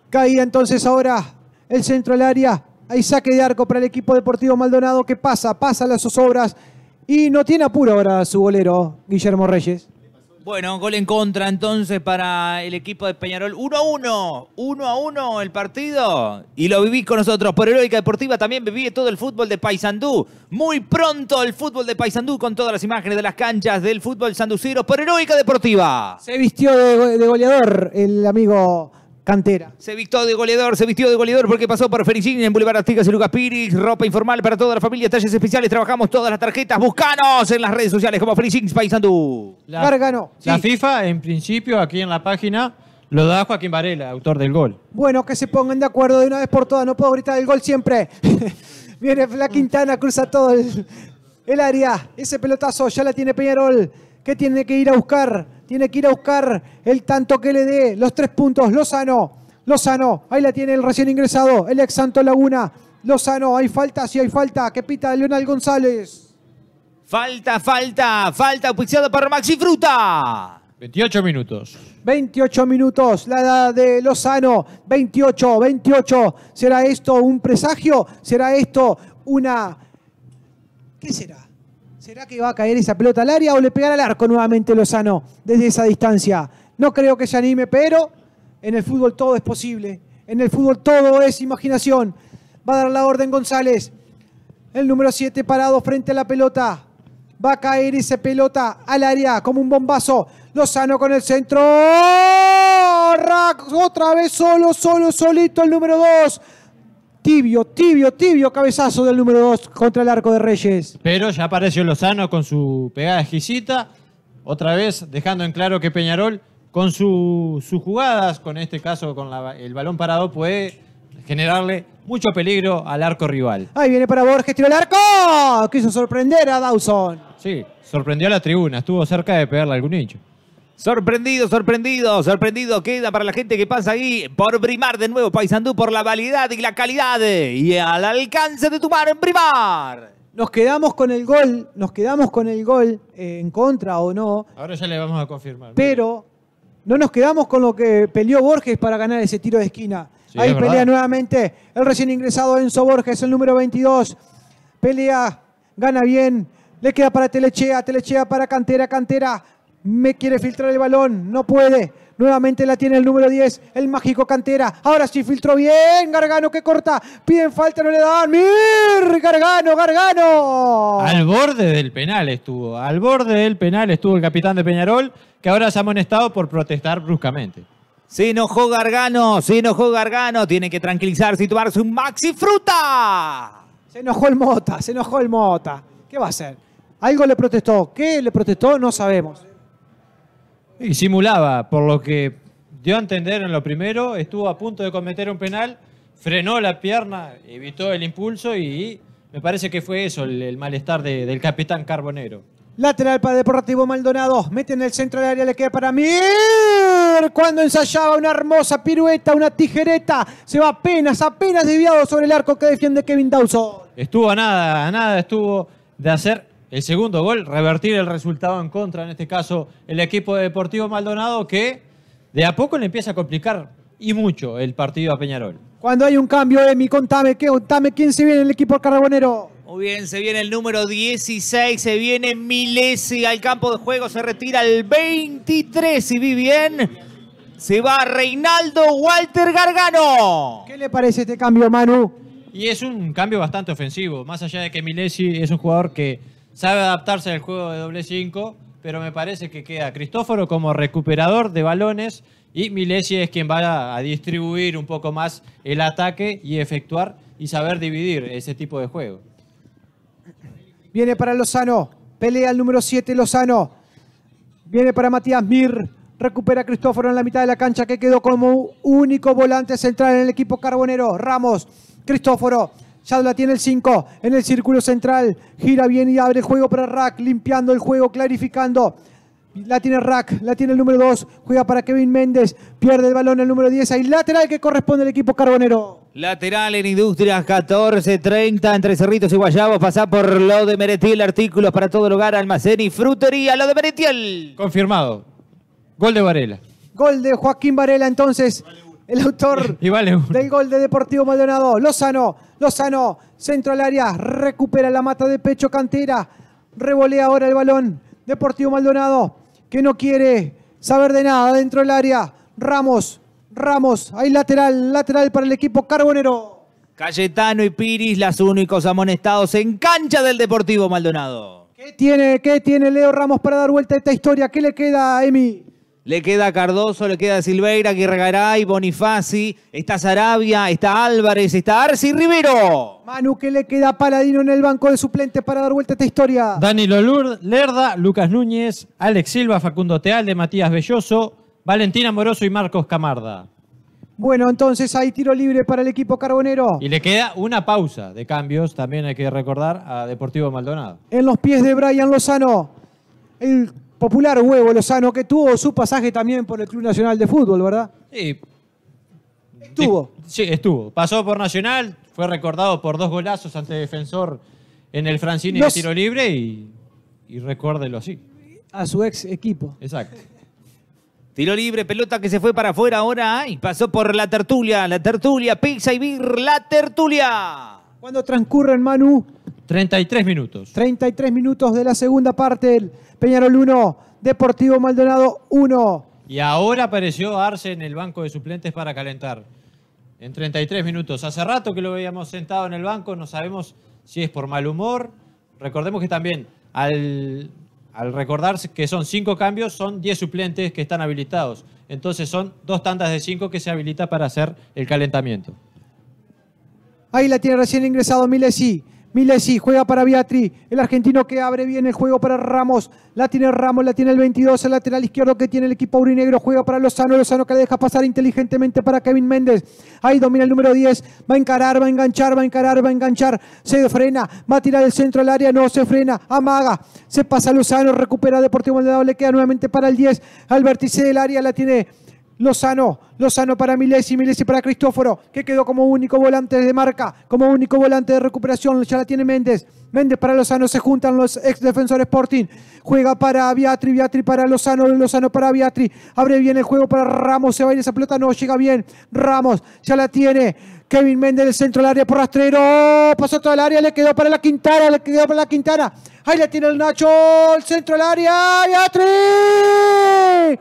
Caía entonces ahora el centro al área. Hay saque de arco para el equipo deportivo Maldonado ¿Qué pasa, pasa las obras y no tiene apuro ahora su bolero, Guillermo Reyes. Bueno, gol en contra entonces para el equipo de Peñarol. 1 a 1, 1 a 1 el partido. Y lo viví con nosotros por Heroica Deportiva. También viví todo el fútbol de Paysandú. Muy pronto el fútbol de Paysandú con todas las imágenes de las canchas del fútbol sanduciro por Heroica Deportiva. Se vistió de goleador el amigo Cantera. Se vistió de goleador, se vistió de goleador porque pasó por Fericini en Boulevard Artigas y Lucas Piris. Ropa informal para toda la familia, talles especiales. Trabajamos todas las tarjetas. Buscanos en las redes sociales como Fericini Paisandú. La, La FIFA, en principio, aquí en la página, lo da Joaquín Varela, autor del gol. Bueno, que se pongan de acuerdo de una vez por todas. No puedo gritar el gol siempre. Viene la Quintana, cruza todo el, área. Ese pelotazo ya la tiene Peñarol, que tiene que ir a buscar tiene que ir a buscar el tanto que le dé. Los tres puntos. Lozano. Lozano. Ahí la tiene el recién ingresado. El ex Santo Laguna. Lozano. Hay falta. Sí, hay falta. Que pita Leonel González. Falta, falta. Falta auspiciado para Maxi Fruta. 28 minutos. 28 minutos, la edad de Lozano, 28, 28. ¿Será esto un presagio? ¿Será esto una... ¿Qué será? ¿Será que va a caer esa pelota al área o le pegará al arco nuevamente Lozano desde esa distancia? No creo que se anime, pero en el fútbol todo es posible. En el fútbol todo es imaginación. Va a dar la orden González. El número 7 parado frente a la pelota. Va a caer esa pelota al área como un bombazo. Lozano con el centro. ¡Oh! Otra vez solo, solo, solito el número 2. Tibio, tibio, tibio cabezazo del número 2 contra el arco de Reyes. Pero ya apareció Lozano con su pegada exquisita. Otra vez dejando en claro que Peñarol con sus jugadas, con este caso con el balón parado, puede generarle mucho peligro al arco rival. Ahí viene para Borges, tiró el arco. Quiso sorprender a Dawson. Sí, sorprendió a la tribuna, estuvo cerca de pegarle algún hincho. Sorprendido, sorprendido, sorprendido queda para la gente que pasa ahí por Brimar de nuevo, Paisandú, por la validad y la calidad y al alcance de tu mano en Brimar. Nos quedamos con el gol, nos quedamos con el gol eh, en contra o no. Ahora ya le vamos a confirmar. Pero no nos quedamos con lo que peleó Borges para ganar ese tiro de esquina. ahí pelea nuevamente el recién ingresado Enzo Borges, el número 22. Pelea, gana bien, le queda para Telechea, Telechea para Cantera, Cantera me quiere filtrar el balón, no puede. Nuevamente la tiene el número 10, el mágico Cantera. Ahora sí filtró bien, Gargano que corta. Piden falta, no le dan. ¡Mir! Gargano, Gargano. Al borde del penal estuvo, al borde del penal estuvo el capitán de Peñarol, que ahora se ha amonestado por protestar bruscamente. Se enojó Gargano, se enojó Gargano, tiene que tranquilizarse y tomarse un maxi fruta. Se enojó el Mota, se enojó el Mota. ¿Qué va a hacer? Algo le protestó. ¿Qué le protestó? No sabemos. Y simulaba, por lo que dio a entender en lo primero, estuvo a punto de cometer un penal, frenó la pierna, evitó el impulso y me parece que fue eso el, malestar del capitán Carbonero. Lateral para Deportivo Maldonado. Mete en el centro del área, le queda para mí Cuando ensayaba una hermosa pirueta, una tijereta. Se va apenas, apenas desviado sobre el arco que defiende Kevin Dawson. Estuvo a nada, a nada estuvo de hacer el segundo gol, revertir el resultado en contra, en este caso el equipo de Deportivo Maldonado, que de a poco le empieza a complicar y mucho el partido a Peñarol. Cuando hay un cambio, Emi, contame, ¿qué, quién se viene en el equipo carbonero. Muy bien, se viene el número 16, se viene Milesi al campo de juego, se retira el 23, si vi bien. Se va Reinaldo Walter Gargano. ¿Qué le parece este cambio, Manu? Y es un cambio bastante ofensivo, más allá de que Milesi es un jugador que sabe adaptarse al juego de doble 5, pero me parece que queda Cristóforo como recuperador de balones y Milesi es quien va a distribuir un poco más el ataque y efectuar y saber dividir ese tipo de juego. Viene para Lozano, pelea el número 7 Lozano. Viene para Matías Mir, recupera a Cristóforo en la mitad de la cancha que quedó como único volante central en el equipo carbonero. Ramos, Cristóforo, ya la tiene el 5 en el círculo central. Gira bien y abre el juego para Rack, limpiando el juego, clarificando. La tiene Rack, la tiene el número 2, juega para Kevin Méndez, pierde el balón el número 10, ahí lateral que corresponde al equipo carbonero. Lateral en Industrias 14-30 entre Cerritos y Guayabos, pasa por lo de Meretiel, artículos para todo lugar. almacén y frutería, lo de Meretiel. Confirmado, gol de Varela. Gol de Joaquín Varela entonces, el autor del gol de Deportivo Maldonado, Lozano Lozano, centro al área, recupera la mata de pecho Cantera, revolea ahora el balón. Deportivo Maldonado, que no quiere saber de nada dentro del área. Ramos, Ramos, ahí lateral, lateral para el equipo carbonero. Cayetano y Piris, los únicos amonestados en cancha del Deportivo Maldonado. ¿Qué tiene, qué tiene Leo Ramos para dar vuelta a esta historia? ¿Qué le queda a Emi? Le queda Cardoso, le queda Silveira, Guirregaray, Bonifaci, está Sarabia, está Álvarez, está Arce y Rivero. Manu, que le queda Paladino en el banco de suplentes para dar vuelta a esta historia. Danilo Lerda, Lucas Núñez, Alex Silva, Facundo de, Matías Belloso, Valentín Amoroso y Marcos Camarda. Bueno, entonces hay tiro libre para el equipo carbonero. Y le queda una pausa de cambios, también hay que recordar, a Deportivo Maldonado. En los pies de Brian Lozano. El popular Huevo Lozano, que tuvo su pasaje también por el Club Nacional de Fútbol, ¿verdad? Sí. Estuvo. Sí, estuvo. Pasó por Nacional, fue recordado por dos golazos ante Defensor en el Francini de tiro libre y, y recuérdelo así. A su ex equipo. Exacto. Tiro libre, pelota que se fue para afuera ahora y pasó por la tertulia, la tertulia, pizza y vir la tertulia. Cuando transcurren, Manu? 33 minutos. 33 minutos de la segunda parte. El Peñarol 1, Deportivo Maldonado 1. Y ahora apareció Arce en el banco de suplentes para calentar. En 33 minutos. Hace rato que lo veíamos sentado en el banco, no sabemos si es por mal humor. Recordemos que también al, al recordarse que son 5 cambios, son 10 suplentes que están habilitados. Entonces son dos tandas de 5 que se habilita para hacer el calentamiento. Ahí la tiene recién ingresado Milesi. Milesi juega para Beatriz. El argentino que abre bien el juego para Ramos. La tiene Ramos, la tiene el 22, el lateral izquierdo que tiene el equipo aurinegro. Juega para Lozano, Lozano que le deja pasar inteligentemente para Kevin Méndez. Ahí domina el número 10. Va a encarar, va a enganchar, va a encarar, va a enganchar. Se frena, va a tirar el centro al área, no se frena. Amaga, se pasa Lozano, recupera Deportivo Maldonado, le queda nuevamente para el 10. Al vértice del área la tiene. Lozano, Lozano para Milesi, Milesi para Cristóforo, que quedó como único volante de marca, como único volante de recuperación, ya la tiene Méndez. Méndez para Lozano, se juntan los ex defensores Sporting. Juega para Viatri, Viatri para Lozano, Lozano para Viatri, Abre bien el juego para Ramos, se va a esa pelota, no llega bien. Ramos, ya la tiene. Kevin Méndez, el centro del área por rastrero. Pasó todo el área, le quedó para la Quintana, le quedó para la Quintana. Ahí la tiene el Nacho, el centro del área, Viatri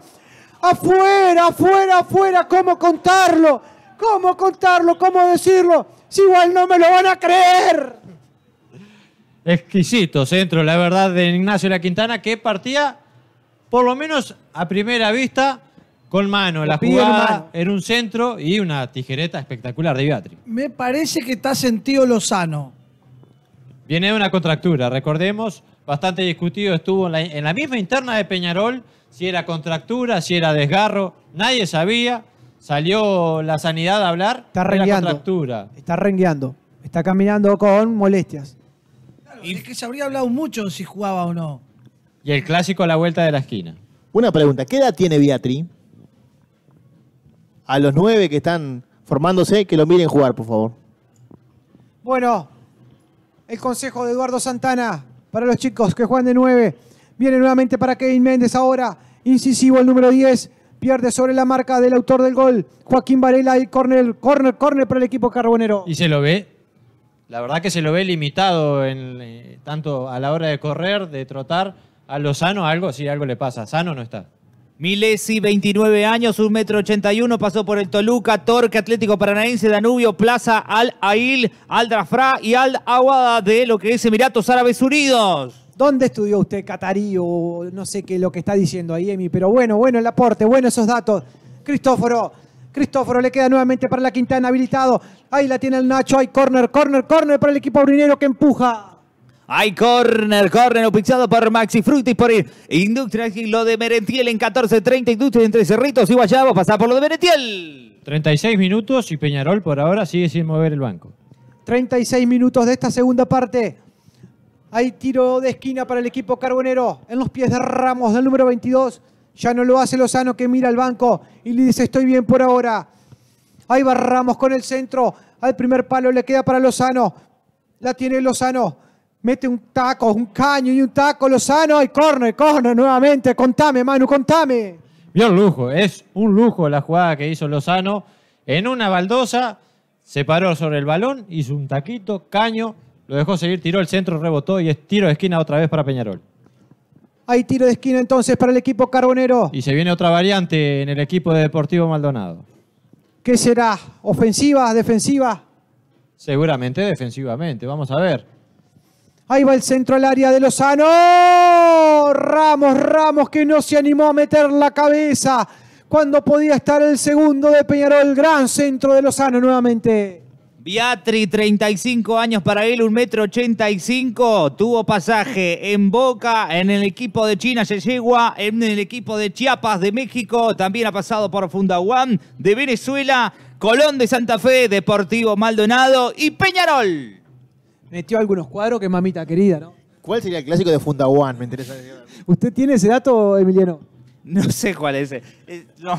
afuera, afuera, afuera, ¿cómo contarlo? ¿Cómo contarlo? ¿Cómo decirlo? Si igual no me lo van a creer. Exquisito centro, la verdad, de Ignacio La Quintana, que partía, por lo menos a primera vista, con mano. La jugada en un centro y una tijereta espectacular de Beatriz. Me parece que está sentido Lozano. Viene de una contractura, recordemos bastante discutido estuvo en la, misma interna de Peñarol, si era contractura, si era desgarro, nadie sabía. Salió la sanidad a hablar. Está rengueando. Está rengueando. Está caminando con molestias. y es que se habría hablado mucho si jugaba o no. Y el clásico a la vuelta de la esquina. Una pregunta, ¿qué edad tiene Beatriz? A los nueve que están formándose, que lo miren jugar, por favor. Bueno, el consejo de Eduardo Santana para los chicos que juegan de 9. Viene nuevamente para Kevin Méndez ahora. Incisivo el número 10. Pierde sobre la marca del autor del gol. Joaquín Varela y corner, corner, corner para el equipo carbonero. Y se lo ve. La verdad que se lo ve limitado en, eh, tanto a la hora de correr, de trotar. A lo sano algo, sí, algo le pasa. Sano no está. Milesi, 29 años, 1,81 metro 81, pasó por el Toluca, Torque, Atlético Paranaense, Danubio, Plaza, Al Ail, Al Drafra y Al Aguada de lo que es Emiratos Árabes Unidos. ¿Dónde estudió usted catarí o no sé qué lo que está diciendo ahí, Emi? Pero bueno, bueno el aporte, bueno esos datos. Cristóforo, Cristóforo le queda nuevamente para la quintana habilitado. Ahí la tiene el Nacho, hay corner, corner, corner para el equipo brinero que empuja. Hay corner, corner opizado por Maxi Frutti por Industria. Industrial y lo de Merentiel en 14-30. Industria entre Cerritos y Guayabo. pasar por lo de Merentiel. 36 minutos y Peñarol por ahora sigue sin mover el banco. 36 minutos de esta segunda parte. Hay tiro de esquina para el equipo carbonero en los pies de Ramos del número 22. Ya no lo hace Lozano que mira al banco y le dice estoy bien por ahora. Ahí va Ramos con el centro. Al primer palo le queda para Lozano. La tiene Lozano mete un taco, un caño y un taco Lozano y corner, corner nuevamente. Contame, Manu, contame. Bien lujo, es un lujo la jugada que hizo Lozano. En una baldosa se paró sobre el balón, hizo un taquito, caño, lo dejó seguir, tiró el centro, rebotó y es tiro de esquina otra vez para Peñarol. Hay tiro de esquina entonces para el equipo carbonero. Y se viene otra variante en el equipo de Deportivo Maldonado. ¿Qué será? ¿Ofensiva? ¿Defensiva? Seguramente defensivamente, vamos a ver. Ahí va el centro al área de Lozano. Ramos, Ramos que no se animó a meter la cabeza cuando podía estar el segundo de Peñarol. Gran centro de Lozano nuevamente. Beatri, 35 años para él, un metro 85. Tuvo pasaje en Boca, en el equipo de China, Yeyegua, en el equipo de Chiapas, de México. También ha pasado por Juan de Venezuela, Colón de Santa Fe, Deportivo Maldonado y Peñarol metió algunos cuadros que mamita querida, ¿no? ¿Cuál sería el clásico de Funda One? Me interesa. ¿Usted tiene ese dato, Emiliano? No sé cuál es. Ese. Eh. Eh, no,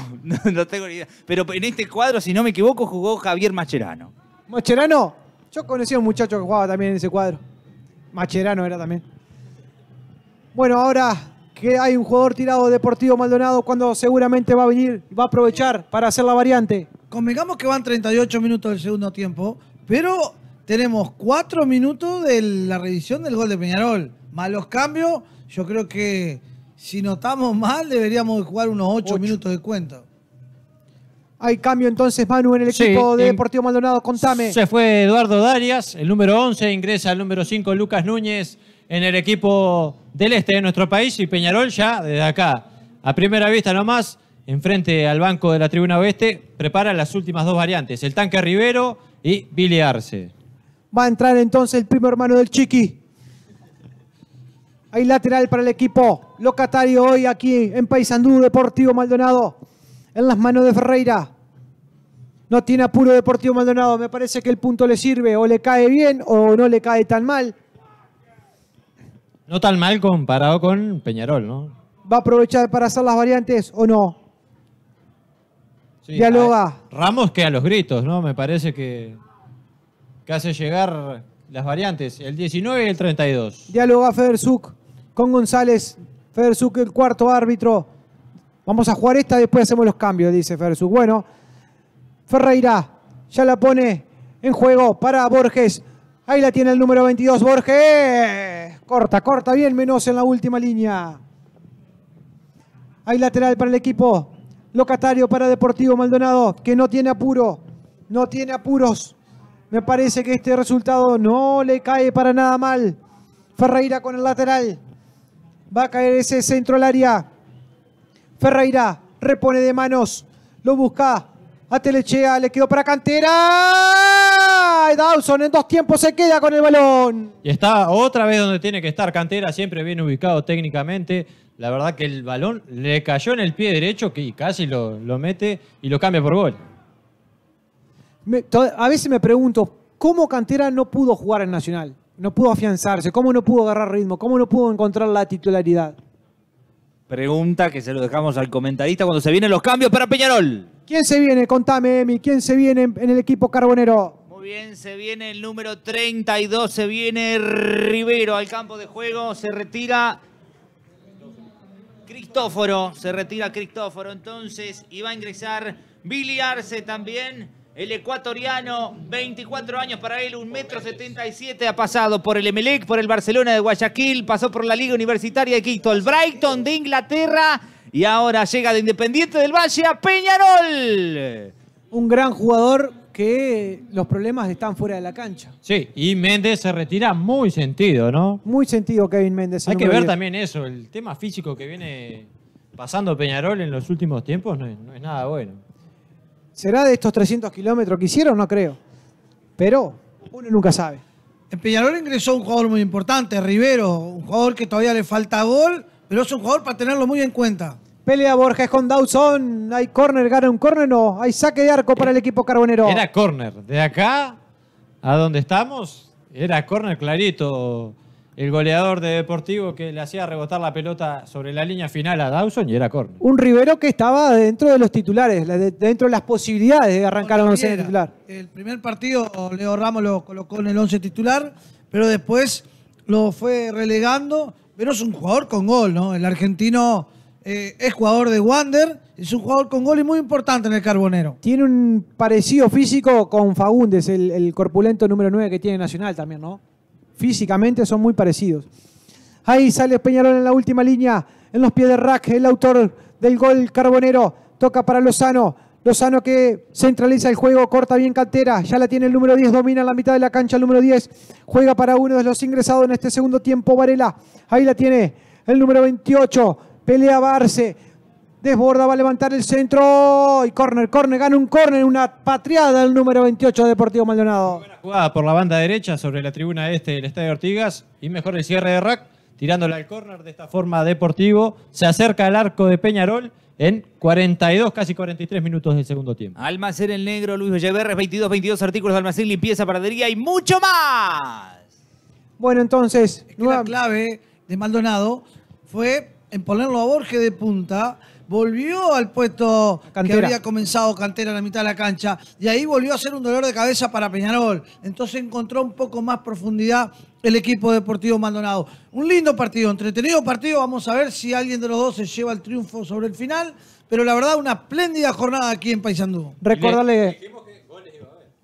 no, tengo ni idea. Pero en este cuadro, si no me equivoco, jugó Javier Macherano. ¿Macherano? Yo conocí a un muchacho que jugaba también en ese cuadro. Macherano era también. Bueno, ahora que hay un jugador tirado Deportivo Maldonado cuando seguramente va a venir, va a aprovechar para hacer la variante. Convengamos que van 38 minutos del segundo tiempo, pero tenemos cuatro minutos de la revisión del gol de Peñarol. Más los cambios, yo creo que si notamos mal, deberíamos jugar unos ocho, minutos de cuenta. Hay cambio entonces, Manu, en el equipo de Deportivo Maldonado. Contame. Se fue Eduardo Darias, el número 11, ingresa el número 5, Lucas Núñez, en el equipo del este de nuestro país. Y Peñarol ya, desde acá, a primera vista nomás, enfrente al banco de la tribuna oeste, prepara las últimas dos variantes: el tanque Rivero y Billy Va a entrar entonces el primo hermano del Chiqui. Hay lateral para el equipo locatario hoy aquí en Paysandú Deportivo Maldonado. En las manos de Ferreira. No tiene apuro Deportivo Maldonado. Me parece que el punto le sirve. O le cae bien o no le cae tan mal. No tan mal comparado con Peñarol, ¿no? ¿Va a aprovechar para hacer las variantes o no? Dialoga. Ramos que a los gritos, ¿no? Me parece que que hace llegar las variantes, el 19 y el 32. Diálogo a Ferzuk con González. Ferzuk el cuarto árbitro. Vamos a jugar esta, después hacemos los cambios, dice Ferzuk. Bueno, Ferreira ya la pone en juego para Borges. Ahí la tiene el número 22, Borges. Corta, corta bien Menos en la última línea. Hay lateral para el equipo locatario para Deportivo Maldonado, que no tiene apuro. No tiene apuros me parece que este resultado no le cae para nada mal. Ferreira con el lateral. Va a caer ese centro al área. Ferreira repone de manos. Lo busca. A Telechea le quedó para Cantera. Dawson en dos tiempos se queda con el balón. Y está otra vez donde tiene que estar. Cantera siempre bien ubicado técnicamente. La verdad que el balón le cayó en el pie derecho que casi lo, lo mete y lo cambia por gol a veces me pregunto, ¿cómo Cantera no pudo jugar en Nacional? No pudo afianzarse, ¿cómo no pudo agarrar ritmo? ¿Cómo no pudo encontrar la titularidad? Pregunta que se lo dejamos al comentarista cuando se vienen los cambios para Peñarol. ¿Quién se viene? Contame, Emi. ¿Quién se viene en el equipo carbonero? Muy bien, se viene el número 32, se viene Rivero al campo de juego, se retira Cristóforo, se retira Cristóforo entonces y va a ingresar Billy Arce también. El ecuatoriano, 24 años para él, 1,77 metro ha pasado por el Emelec, por el Barcelona de Guayaquil, pasó por la Liga Universitaria de Quito, el Brighton de Inglaterra y ahora llega de Independiente del Valle a Peñarol. Un gran jugador que los problemas están fuera de la cancha. Sí, y Méndez se retira muy sentido, ¿no? Muy sentido Kevin Méndez. Hay que ver también eso, el tema físico que viene pasando Peñarol en los últimos tiempos no es nada bueno. ¿Será de estos 300 kilómetros que hicieron? No creo. Pero uno nunca sabe. En Peñarol ingresó un jugador muy importante, Rivero, un jugador que todavía le falta gol, pero es un jugador para tenerlo muy en cuenta. Pelea Borges con Dawson, hay corner, gana un corner, no, hay saque de arco para el equipo carbonero. Era corner, de acá a donde estamos, era corner clarito el goleador de Deportivo que le hacía rebotar la pelota sobre la línea final a Dawson y era corner. Un Rivero que estaba dentro de los titulares, dentro de las posibilidades de arrancar un once titular. El primer partido Leo Ramos lo colocó en el 11 titular, pero después lo fue relegando. Pero es un jugador con gol, ¿no? El argentino eh, es jugador de Wander, es un jugador con gol y muy importante en el Carbonero. Tiene un parecido físico con Fagundes, el, el corpulento número 9 que tiene Nacional también, ¿no? Físicamente son muy parecidos. Ahí sale Peñarol en la última línea, en los pies de Rack, el autor del gol Carbonero. Toca para Lozano. Lozano que centraliza el juego, corta bien cantera, ya la tiene el número 10, domina la mitad de la cancha el número 10, juega para uno de los ingresados en este segundo tiempo, Varela, ahí la tiene el número 28, pelea Barce, Desborda, va a levantar el centro. Y córner, córner, gana un córner, una patriada el número 28 de Deportivo Maldonado. Buena jugada por la banda derecha sobre la tribuna este del Estadio Ortigas. Y mejor el cierre de Rack, tirándola al córner de esta forma Deportivo. Se acerca al arco de Peñarol en 42, casi 43 minutos del segundo tiempo. Almacén El Negro, Luis Belleverres, 22, 22 artículos de almacén, limpieza, paradería y mucho más. Bueno, entonces... La clave de Maldonado fue en ponerlo a Borges de punta volvió al puesto que había comenzado Cantera en la mitad de la cancha. Y ahí volvió a ser un dolor de cabeza para Peñarol. Entonces encontró un poco más profundidad el equipo deportivo Maldonado. Un lindo partido, entretenido partido. Vamos a ver si alguien de los dos se lleva el triunfo sobre el final. Pero la verdad, una espléndida jornada aquí en Paisandú Recordarle.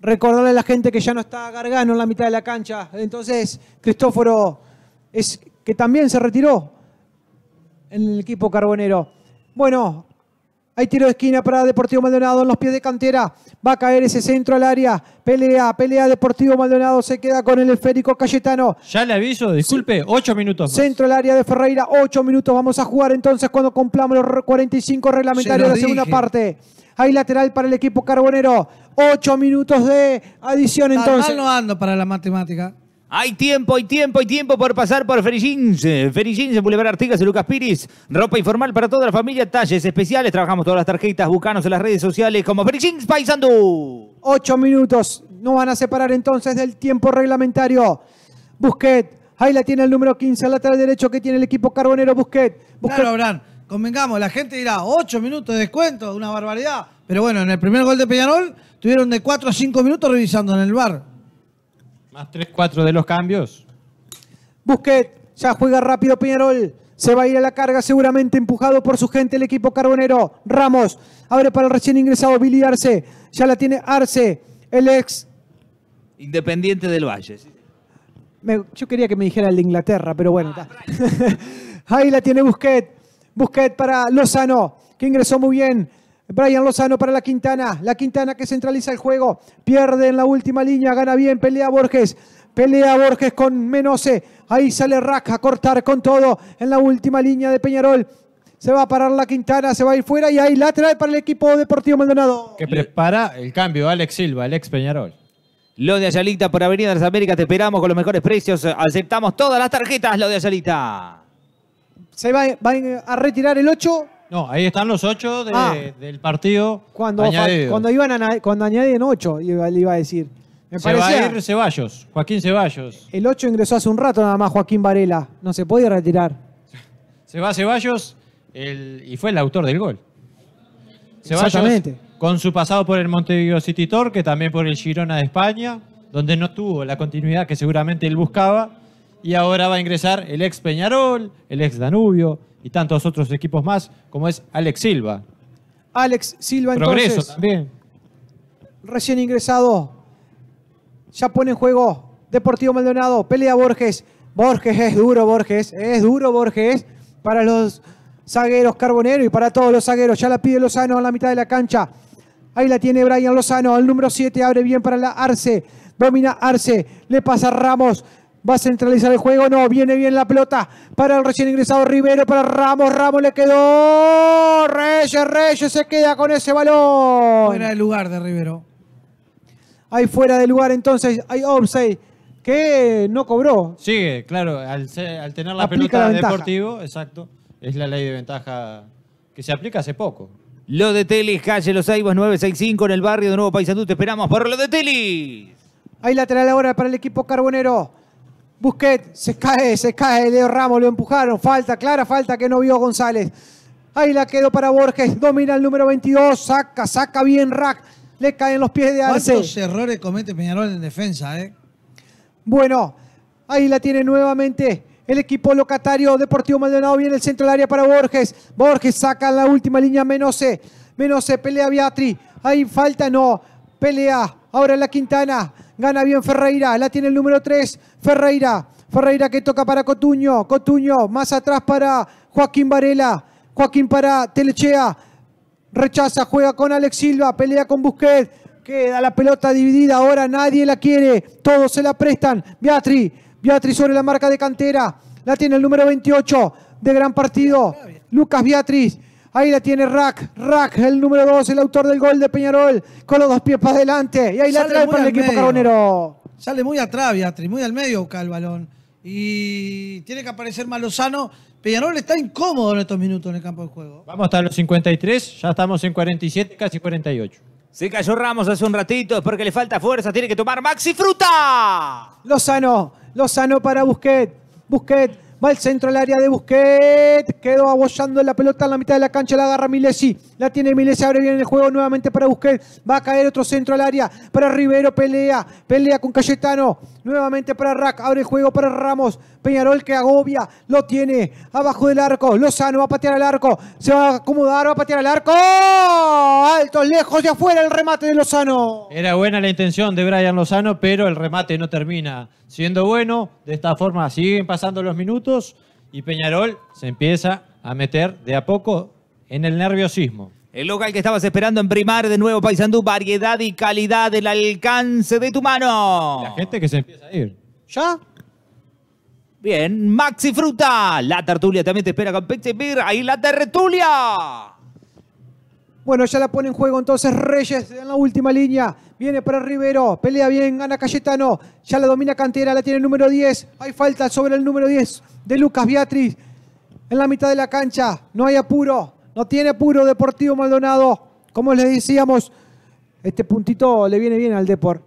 Recordarle a la gente que ya no está Gargano en la mitad de la cancha. Entonces, Cristóforo es que también se retiró en el equipo carbonero. Bueno, hay tiro de esquina para Deportivo Maldonado en los pies de cantera. Va a caer ese centro al área. Pelea, pelea Deportivo Maldonado. Se queda con el esférico Cayetano. Ya le aviso, disculpe, ocho minutos. Centro al área de Ferreira, Ocho minutos. Vamos a jugar entonces cuando cumplamos los 45 reglamentarios de la segunda parte. Hay lateral para el equipo carbonero. Ocho minutos de adición entonces. no ando para la matemática. Hay tiempo, hay tiempo, hay tiempo por pasar por Ferijins, Ferijins en Boulevard Artigas y Lucas Piris. Ropa informal para toda la familia, talles especiales. Trabajamos todas las tarjetas, bucanos en las redes sociales como Ferijins Paisandú. Ocho minutos. No van a separar entonces del tiempo reglamentario. Busquet. Ahí la tiene el número 15, al lateral derecho que tiene el equipo carbonero Busquet. Abraham. Convengamos, la gente dirá, ocho minutos de descuento, una barbaridad. Pero bueno, en el primer gol de Peñarol tuvieron de cuatro a cinco minutos revisando en el bar. Más 3-4 de los cambios. Busquet, ya juega rápido Peñarol. Se va a ir a la carga seguramente empujado por su gente el equipo carbonero. Ramos abre para el recién ingresado Billy Arce. Ya la tiene Arce, el ex... Independiente del Valle. yo quería que me dijera el de Inglaterra, pero bueno. Ahí la tiene Busquet. Busquet para Lozano, que ingresó muy bien. Brian Lozano para la Quintana. La Quintana que centraliza el juego. Pierde en la última línea. Gana bien. Pelea Borges. Pelea Borges con Menose. Ahí sale Rack a cortar con todo en la última línea de Peñarol. Se va a parar la Quintana, se va a ir fuera y ahí lateral para el equipo Deportivo Maldonado. Que prepara el cambio, Alex Silva, Alex Peñarol. Lo de Ayalita por Avenida de las Américas, te esperamos con los mejores precios. Aceptamos todas las tarjetas, lo de Ayalita. Se va, va a retirar el 8, no, ahí están los ocho ah. del partido. Cuando, cuando iban cuando añaden ocho, le iba a decir. se va a ir Ceballos, Joaquín Ceballos. El ocho ingresó hace un rato nada más Joaquín Varela. No se podía retirar. Se va Ceballos y fue el autor del gol. Exactamente. Con su pasado por el Montevideo City Torque, también por el Girona de España, donde no tuvo la continuidad que seguramente él buscaba. Y ahora va a ingresar el ex Peñarol, el ex Danubio, y tantos otros equipos más, como es Alex Silva. Alex Silva, Progreso entonces. Recién ingresado. Ya pone en juego Deportivo Maldonado. Pelea Borges. Borges es duro, Borges. Es duro, Borges. Para los zagueros carboneros y para todos los zagueros. Ya la pide Lozano a la mitad de la cancha. Ahí la tiene Brian Lozano. al número 7 abre bien para la Arce. Domina Arce. Le pasa Ramos. Va a centralizar el juego. No, viene bien la pelota para el recién ingresado Rivero, para Ramos. Ramos le quedó. Reyes, Reyes se queda con ese balón. Fuera de lugar de Rivero. Ahí fuera de lugar entonces. Hay offside que no cobró. Sigue, claro. Al, tener la pelota deportivo, exacto. Es la ley de ventaja que se aplica hace poco. Lo de Telis, calle Los Aibos 965 en el barrio de Nuevo Paisandú. Te esperamos por lo de Telis. Hay lateral ahora para el equipo carbonero. Busquet se cae, se cae, Leo Ramos lo empujaron. Falta, clara falta que no vio González. Ahí la quedó para Borges. Domina el número 22. Saca, saca bien Rack. Le caen los pies de Arce. ¿Cuántos errores comete Peñarol en defensa, eh? Bueno, ahí la tiene nuevamente el equipo locatario Deportivo Maldonado. Viene el centro del área para Borges. Borges saca la última línea. Menos se, menos se pelea Beatri. Ahí falta, no. Pelea. Ahora la Quintana. Gana bien Ferreira. La tiene el número 3. Ferreira. Ferreira que toca para Cotuño. Cotuño. Más atrás para Joaquín Varela. Joaquín para Telechea. Rechaza. Juega con Alex Silva. Pelea con Busquet. Queda la pelota dividida. Ahora nadie la quiere. Todos se la prestan. Beatriz, Beatriz sobre la marca de cantera. La tiene el número 28 de gran partido. Lucas Beatriz Ahí la tiene Rack. Rack, el número 2, el autor del gol de Peñarol. Con los dos pies para adelante. Y ahí la trae para el equipo carbonero. Sale muy atrás, Beatriz, muy al medio busca el balón. Y tiene que aparecer más Peñarol está incómodo en estos minutos en el campo de juego. Vamos hasta los 53, ya estamos en 47, casi 48. Se cayó Ramos hace un ratito, es porque le falta fuerza, tiene que tomar Maxi Fruta. Lozano, Lozano para Busquet. Busquet Va al centro al área de Busquets. Quedó abollando la pelota en la mitad de la cancha. La agarra Milesi. La tiene Milesi. Abre bien el juego nuevamente para Busquets. Va a caer otro centro al área. Para Rivero. Pelea. Pelea con Cayetano. Nuevamente para Rack. Abre el juego para Ramos. Peñarol que agobia. Lo tiene abajo del arco. Lozano va a patear al arco. Se va a acomodar. Va a patear al arco. Alto, lejos de afuera el remate de Lozano. Era buena la intención de Brian Lozano. Pero el remate no termina siendo bueno. De esta forma siguen pasando los minutos y Peñarol se empieza a meter de a poco en el nerviosismo. El local que estabas esperando en primar de nuevo, Paisandú, variedad y calidad del alcance de tu mano. La gente que se empieza a ir. ¿Ya? Bien, Maxi Fruta, la tertulia también te espera con Pepsi Beer, ahí la tertulia. Bueno, ya la pone en juego entonces Reyes en la última línea. Viene para Rivero. Pelea bien, gana Cayetano. Ya la domina Cantera, la tiene el número 10. Hay falta sobre el número 10 de Lucas Beatriz. En la mitad de la cancha. No hay apuro. No tiene apuro Deportivo Maldonado. Como les decíamos, este puntito le viene bien al Deport.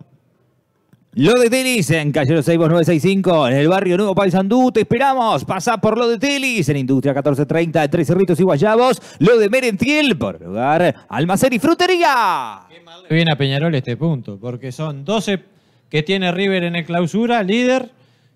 Lo de Telis en Callero 965, en el barrio Nuevo Paisandú, te esperamos. Pasá por Lo de Telis en Industria 1430, de Tres Cerritos y Guayabos. Lo de Merentiel, por lugar, Almacén y Frutería. Qué mal viene a Peñarol este punto, porque son 12 que tiene River en el clausura, líder,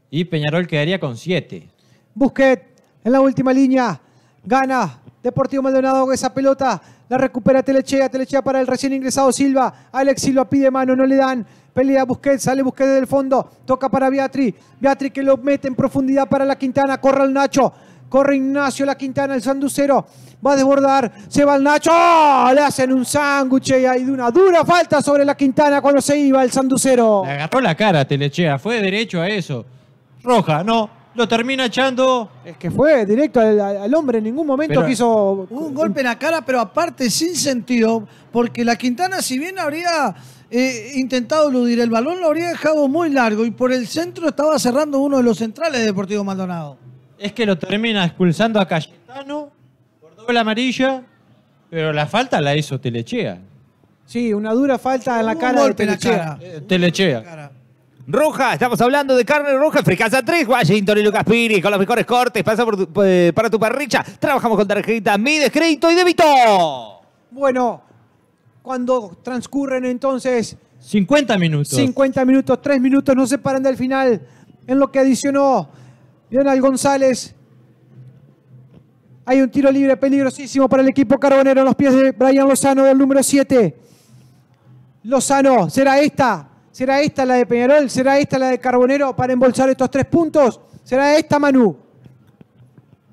y Peñarol quedaría con 7. Busquet en la última línea, gana Deportivo Maldonado con esa pelota, la recupera Telechea, Telechea para el recién ingresado Silva, Alex Silva pide mano, no le dan. Pelea Busquets, sale Busquets del fondo. Toca para Beatriz. Beatriz que lo mete en profundidad para la Quintana. Corre el Nacho. Corre Ignacio La Quintana, el sanducero. Va a desbordar. Se va el Nacho. ¡Oh! Le hacen un sándwich y hay una dura falta sobre la Quintana cuando se iba el sanducero. Le agarró la cara Telechea. Fue derecho a eso. Roja, no. Lo termina echando. Es que fue directo al, hombre en ningún momento quiso. Un golpe en la cara, pero aparte sin sentido. Porque la Quintana, si bien habría He eh, intentado eludir el balón, lo habría dejado muy largo y por el centro estaba cerrando uno de los centrales de Deportivo Maldonado. Es que lo termina expulsando a Cayetano por doble amarilla, pero la falta la hizo Telechea. Sí, una dura falta en la cara de Telechea. Eh, telechea. Roja, estamos hablando de carne roja, Fricasa 3, Washington y Lucas Piri, con los mejores cortes, pasa eh, para tu parrilla, trabajamos con tarjetitas, mi crédito y débito. Bueno, cuando transcurren entonces 50 minutos. 50 minutos, 3 minutos no se paran del final. En lo que adicionó Lionel González. Hay un tiro libre peligrosísimo para el equipo carbonero en los pies de Brian Lozano del número 7. Lozano, ¿será esta? ¿Será esta la de Peñarol? ¿Será esta la de Carbonero para embolsar estos tres puntos? ¿Será esta Manu?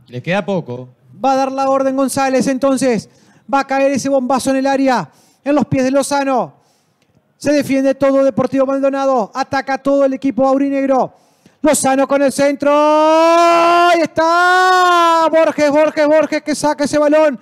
Le queda poco. Va a dar la orden González entonces. Va a caer ese bombazo en el área en los pies de Lozano. Se defiende todo Deportivo Maldonado. Ataca todo el equipo aurinegro. Lozano con el centro. Ahí está. Borges, Borges, Borges que saca ese balón.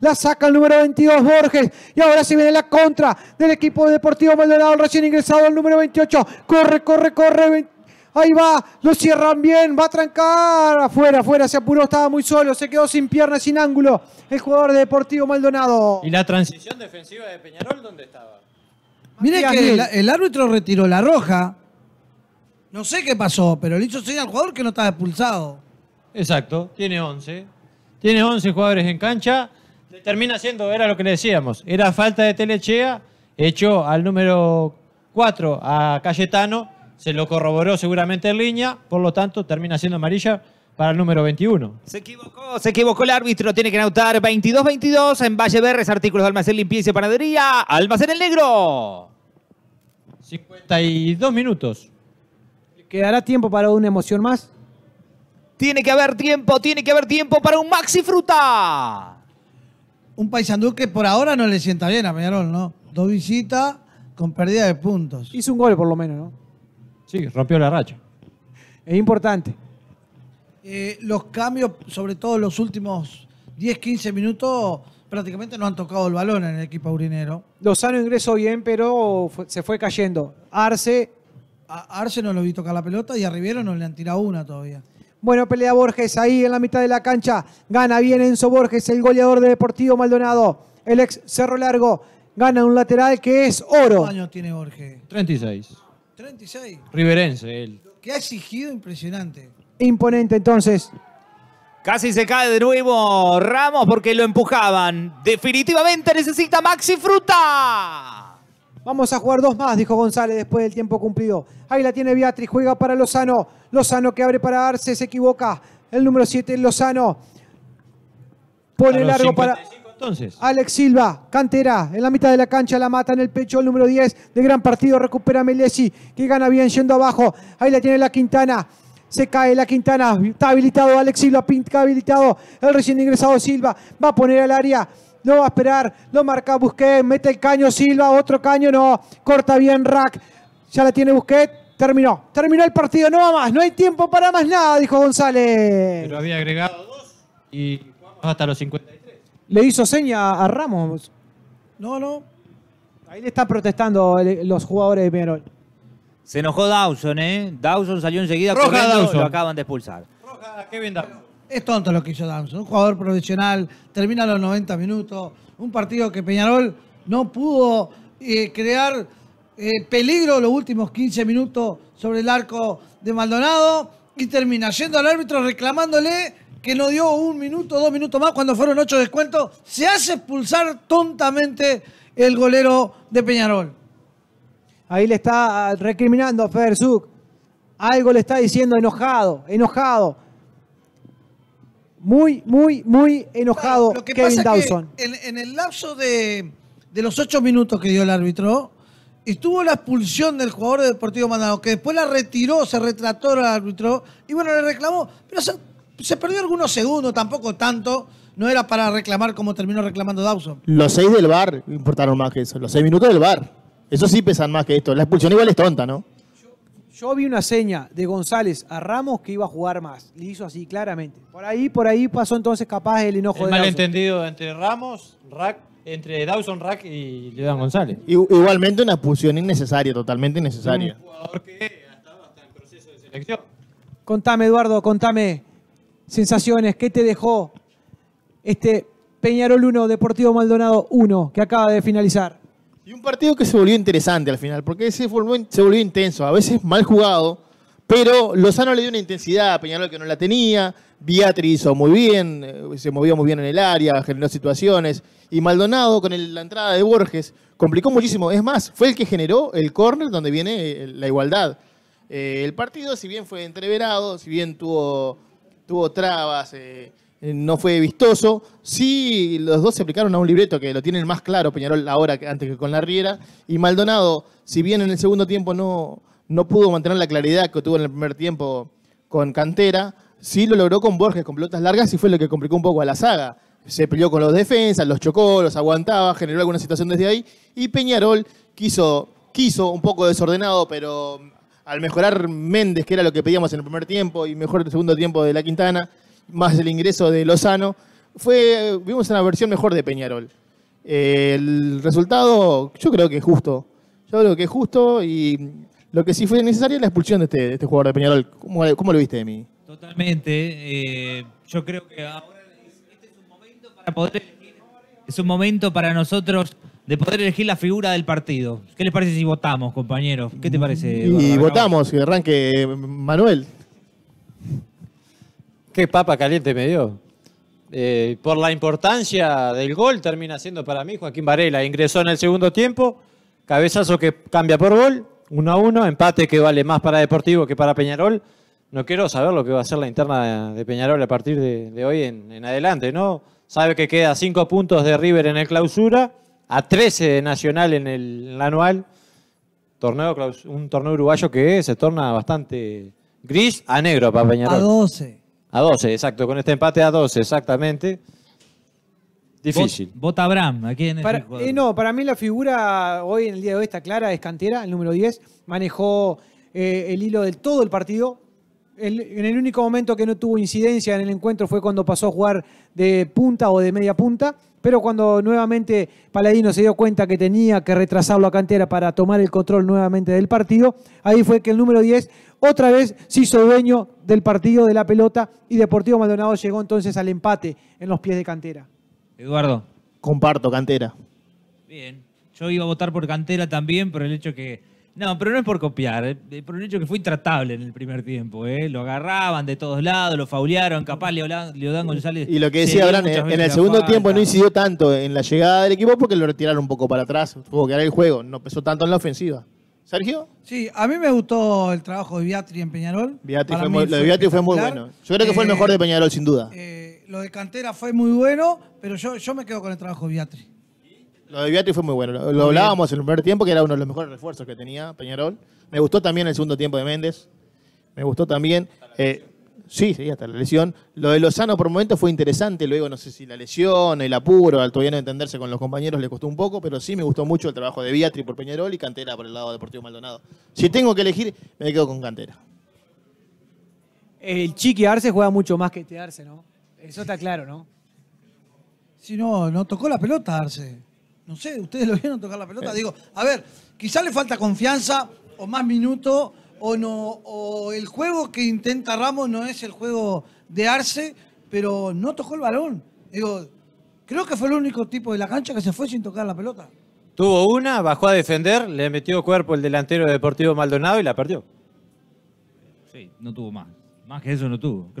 La saca el número 22 Borges. Y ahora se viene la contra del equipo de Deportivo Maldonado. Recién ingresado al número 28. Corre, corre, corre. Ahí va, lo cierran bien, va a trancar. Afuera, afuera, se apuró, estaba muy solo, se quedó sin pierna, sin ángulo. El jugador de Deportivo Maldonado. ¿Y la transición defensiva de Peñarol dónde estaba? Mire que el, árbitro retiró la roja. No sé qué pasó, pero le hizo señal al jugador que no estaba expulsado. Exacto, tiene 11. Tiene 11 jugadores en cancha. Termina siendo, era lo que le decíamos, era falta de Telechea, Echó al número 4, a Cayetano se lo corroboró seguramente en línea, por lo tanto termina siendo amarilla para el número 21. Se equivocó, se equivocó el árbitro, tiene que anotar 22-22 en Valle Verres. artículos de almacén, limpieza y panadería, almacén el negro. 52 minutos. ¿Quedará tiempo para una emoción más? Tiene que haber tiempo, tiene que haber tiempo para un Maxi Fruta. Un paisandú que por ahora no le sienta bien a Peñarol, ¿no? Dos visitas con pérdida de puntos. Hizo un gol por lo menos, ¿no? Sí, rompió la racha. Es importante. Eh, los cambios, sobre todo los últimos 10, 15 minutos, prácticamente no han tocado el balón en el equipo urinero. Lozano ingresó bien, pero se fue cayendo. Arce. Arce no lo vi tocar la pelota y a Rivero no le han tirado una todavía. Bueno, pelea Borges ahí en la mitad de la cancha. Gana bien Enzo Borges, el goleador de Deportivo Maldonado. El ex Cerro Largo gana un lateral que es oro. ¿Cuántos años tiene Borges? 36. 36. Riverense, él. Que ha exigido impresionante. Imponente, entonces. Casi se cae de nuevo Ramos porque lo empujaban. Definitivamente necesita Maxi Fruta. Vamos a jugar dos más, dijo González después del tiempo cumplido. Ahí la tiene Beatriz, juega para Lozano. Lozano que abre para Arce, se equivoca. El número 7, Lozano. Pone largo para... Entonces. Alex Silva, cantera, en la mitad de la cancha la mata en el pecho el número 10 de gran partido. Recupera Melesi, que gana bien yendo abajo. Ahí la tiene la Quintana. Se cae la Quintana. Está habilitado Alex Silva, está habilitado el recién ingresado Silva. Va a poner al área no va a esperar, lo marca Busquet, mete el caño Silva, otro caño, no, corta bien Rack, ya la tiene Busquet. Terminó, terminó el partido, no va más, no hay tiempo para más nada, dijo González. Pero había agregado dos y vamos hasta los 53. Le hizo seña a Ramos. No, no. Ahí le están protestando eh, los jugadores de Peñarol. Se enojó Dawson, ¿eh? Dawson salió enseguida Roja Dawson. lo acaban de expulsar. Roja, qué Dawson. Es tonto lo que hizo Dawson. Un jugador profesional, termina los 90 minutos. Un partido que Peñarol no pudo eh, crear eh, peligro los últimos 15 minutos sobre el arco de Maldonado y termina yendo al árbitro reclamándole que no dio un minuto, dos minutos más cuando fueron ocho descuentos, se hace expulsar tontamente el golero de Peñarol. Ahí le está ah, recriminando a Federzuk. Algo le está diciendo enojado, enojado. Muy, muy, muy enojado Kevin Dawson. en, el lapso de, los ocho minutos que dio el árbitro, estuvo la expulsión del jugador de Deportivo Mandado, que después la retiró, se retrató el árbitro, y bueno, le reclamó. Pero se perdió algunos segundos, tampoco tanto. No era para reclamar como terminó reclamando Dawson. Los seis del bar importaron más que eso. Los seis minutos del bar. Eso sí pesan más que esto. La expulsión igual es tonta, ¿no? Yo, vi una seña de González a Ramos que iba a jugar más. Le hizo así, claramente. Por ahí, por ahí pasó entonces capaz el enojo el malentendido entre Ramos, Rack, entre Dawson Rack y Leon González. Igualmente una expulsión innecesaria, totalmente innecesaria. Un jugador que estado hasta en proceso de selección. Contame, Eduardo, contame sensaciones, qué te dejó este Peñarol 1, Deportivo Maldonado 1, que acaba de finalizar. Y un partido que se volvió interesante al final, porque se volvió, se volvió intenso, a veces mal jugado, pero Lozano le dio una intensidad a Peñarol que no la tenía, Beatriz hizo muy bien, eh, se movió muy bien en el área, generó situaciones, y Maldonado con la entrada de Borges complicó muchísimo, es más, fue el que generó el córner donde viene eh, la igualdad. Eh, el partido, si bien fue entreverado, si bien tuvo tuvo trabas, eh, eh, no fue vistoso. Sí, los dos se aplicaron a un libreto que lo tienen más claro Peñarol ahora que antes que con la Riera. Y Maldonado, si bien en el segundo tiempo no, no pudo mantener la claridad que tuvo en el primer tiempo con Cantera, sí lo logró con Borges, con pelotas largas y fue lo que complicó un poco a la saga. Se peleó con los defensas, los chocó, los aguantaba, generó alguna situación desde ahí. Y Peñarol quiso, quiso un poco desordenado, pero al mejorar Méndez, que era lo que pedíamos en el primer tiempo, y mejor el segundo tiempo de la Quintana, más el ingreso de Lozano, fue, vimos una versión mejor de Peñarol. el resultado, yo creo que es justo. Yo creo que es justo y lo que sí fue necesario es la expulsión este, de este, jugador de Peñarol. ¿Cómo, lo viste de mí? Totalmente. Eh, yo creo que ahora este es un momento para poder Es un momento para nosotros de poder elegir la figura del partido. ¿Qué les parece si votamos, compañero? ¿Qué te parece? Y, votamos, que arranque Manuel. Qué papa caliente me dio. Eh, por la importancia del gol termina siendo para mí Joaquín Varela. Ingresó en el segundo tiempo, cabezazo que cambia por gol, 1 a 1, empate que vale más para Deportivo que para Peñarol. No quiero saber lo que va a ser la interna de Peñarol a partir de, hoy en, adelante, ¿no? Sabe que queda cinco puntos de River en el clausura a 13 Nacional en el, anual. Torneo, un torneo uruguayo que se torna bastante gris a negro para Peñarol. A 12. A 12, exacto. Con este empate a 12, exactamente. Difícil. Vota Abraham, aquí en para, eh, No, para mí la figura hoy en el día de hoy está clara, es Cantera, el número 10. Manejó eh, el hilo de todo el partido. en el único momento que no tuvo incidencia en el encuentro fue cuando pasó a jugar de punta o de media punta pero cuando nuevamente Paladino se dio cuenta que tenía que retrasarlo a Cantera para tomar el control nuevamente del partido, ahí fue que el número 10 otra vez se hizo dueño del partido, de la pelota, y Deportivo Maldonado llegó entonces al empate en los pies de Cantera. Eduardo. Comparto, Cantera. Bien. Yo iba a votar por Cantera también, pero el hecho que no, pero no es por copiar, es eh, eh, por un hecho que fue intratable en el primer tiempo. ¿eh? Lo agarraban de todos lados, lo faulearon, capaz Leodán, González. Y lo que decía Abraham, en el segundo tiempo no incidió tanto en la llegada del equipo porque lo retiraron un poco para atrás, tuvo que dar el juego, no pesó tanto en la ofensiva. Sergio. Sí, a mí me gustó el trabajo de Viatri en Peñarol. fue muy, lo de fue muy bueno. Yo creo que fue el mejor de eh, Peñarol, sin duda. lo de Cantera fue muy bueno, pero yo, yo me quedo con el trabajo de Viatri. Lo de Beatriz fue muy bueno. Lo, hablábamos en el primer tiempo, que era uno de los mejores refuerzos que tenía Peñarol. Me gustó también el segundo tiempo de Méndez. Me gustó también. Eh, sí, sí, hasta la lesión. Lo de Lozano por momentos fue interesante. Luego, no sé si la lesión, el apuro, al todavía no entenderse con los compañeros le costó un poco, pero sí me gustó mucho el trabajo de Beatriz por Peñarol y Cantera por el lado de Deportivo Maldonado. Si tengo que elegir, me quedo con Cantera. El Chiqui Arce juega mucho más que este Arce, ¿no? Eso está claro, ¿no? Si no, no tocó la pelota Arce no sé, ustedes lo vieron tocar la pelota. Digo, a ver, quizá le falta confianza o más minuto o no o el juego que intenta Ramos no es el juego de Arce, pero no tocó el balón. Digo, creo que fue el único tipo de la cancha que se fue sin tocar la pelota. Tuvo una, bajó a defender, le metió cuerpo el delantero de Deportivo Maldonado y la perdió. Sí, no tuvo más. Más que eso no tuvo.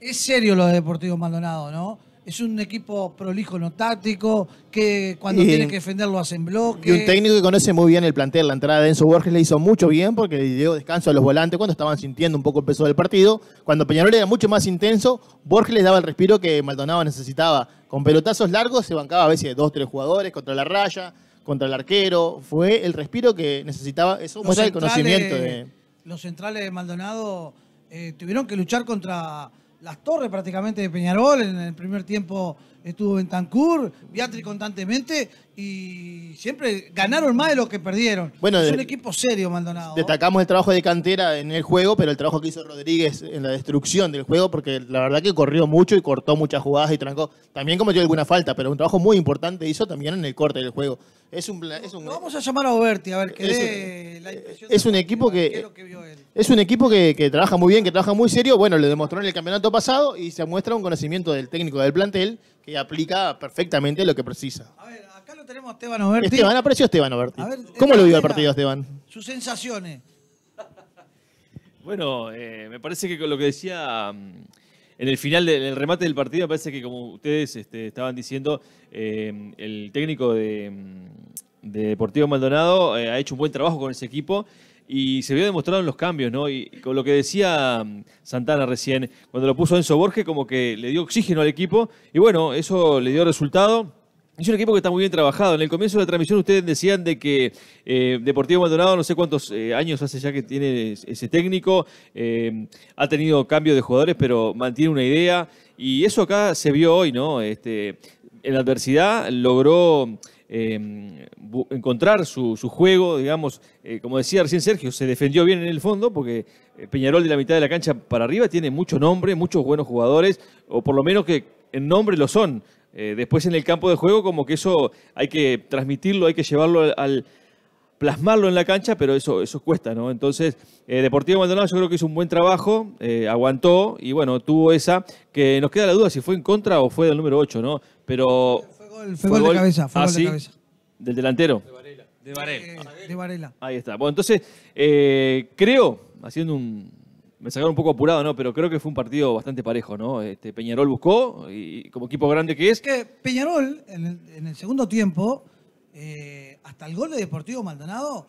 Es serio lo de Deportivo Maldonado, ¿no? es un equipo prolijo no táctico, que cuando tiene que defender lo hacen bloque. Y un técnico que conoce muy bien el plantel. La entrada de Enzo Borges le hizo mucho bien porque le dio descanso a los volantes cuando estaban sintiendo un poco el peso del partido. Cuando Peñarol era mucho más intenso, Borges les daba el respiro que Maldonado necesitaba. Con pelotazos largos se bancaba a veces dos, tres jugadores contra la raya, contra el arquero. Fue el respiro que necesitaba. Eso muestra el conocimiento de... Los centrales de Maldonado eh, tuvieron que luchar contra las torres prácticamente de Peñarol. En el primer tiempo estuvo Tancur, Beatriz constantemente y siempre ganaron más de lo que perdieron. Bueno, es un equipo serio, Maldonado. ¿eh? Destacamos el trabajo de cantera en el juego, pero el trabajo que hizo Rodríguez en la destrucción del juego, porque la verdad que corrió mucho y cortó muchas jugadas y trancó. También cometió alguna falta, pero un trabajo muy importante hizo también en el corte del juego. Es un, vamos a llamar a Oberti a ver qué es, Es un equipo que, es un equipo que, trabaja muy bien, que trabaja muy serio. Bueno, le demostró en el campeonato pasado y se muestra un conocimiento del técnico del plantel que aplica perfectamente lo que precisa. A ver, acá lo tenemos a Esteban Oberti. Esteban, apareció Esteban Oberti. ¿Cómo lo vio el partido, Esteban? Sus sensaciones. Bueno, eh, me parece que con lo que decía mm, en el final del remate del partido, me parece que como ustedes este, estaban diciendo, eh, el técnico de, mm, Deportivo Maldonado eh, ha hecho un buen trabajo con ese equipo y se vio demostrado en los cambios, ¿no? Y, con lo que decía mm, Santana recién, cuando lo puso Enzo Borges, como que le dio oxígeno al equipo, y bueno, eso le dio resultado. Es un equipo que está muy bien trabajado. En el comienzo de la transmisión ustedes decían de que eh, Deportivo Maldonado, no sé cuántos eh, años hace ya que tiene ese técnico, eh, ha tenido cambios de jugadores, pero mantiene una idea. Y eso acá se vio hoy, ¿no? Este, en la adversidad logró Em, encontrar su, juego, digamos, eh, como decía recién Sergio, se defendió bien en el fondo porque eh, Peñarol de la mitad de la cancha para arriba tiene mucho nombre, muchos buenos jugadores, o por lo menos que en nombre lo son. Eh, después en el campo de juego como que eso hay que transmitirlo, hay que llevarlo al, plasmarlo en la cancha, pero eso, eso cuesta, ¿no? Entonces, Deportivo Maldonado yo creo que hizo un buen trabajo, aguantó y bueno, tuvo esa, que nos queda la duda si fue en contra o fue del número 8, ¿no? Pero gol, fue, de cabeza, fue ah, de cabeza. Del delantero. De Varela. De Varela. Eh, de Varela. Ahí está. Bueno, entonces, eh, creo, haciendo un. Me sacaron un poco apurado, ¿no? Pero creo que fue un partido bastante parejo, ¿no? Este, Peñarol buscó, y como equipo grande que es. que Peñarol, en el, en el segundo tiempo, eh, hasta el gol de Deportivo Maldonado,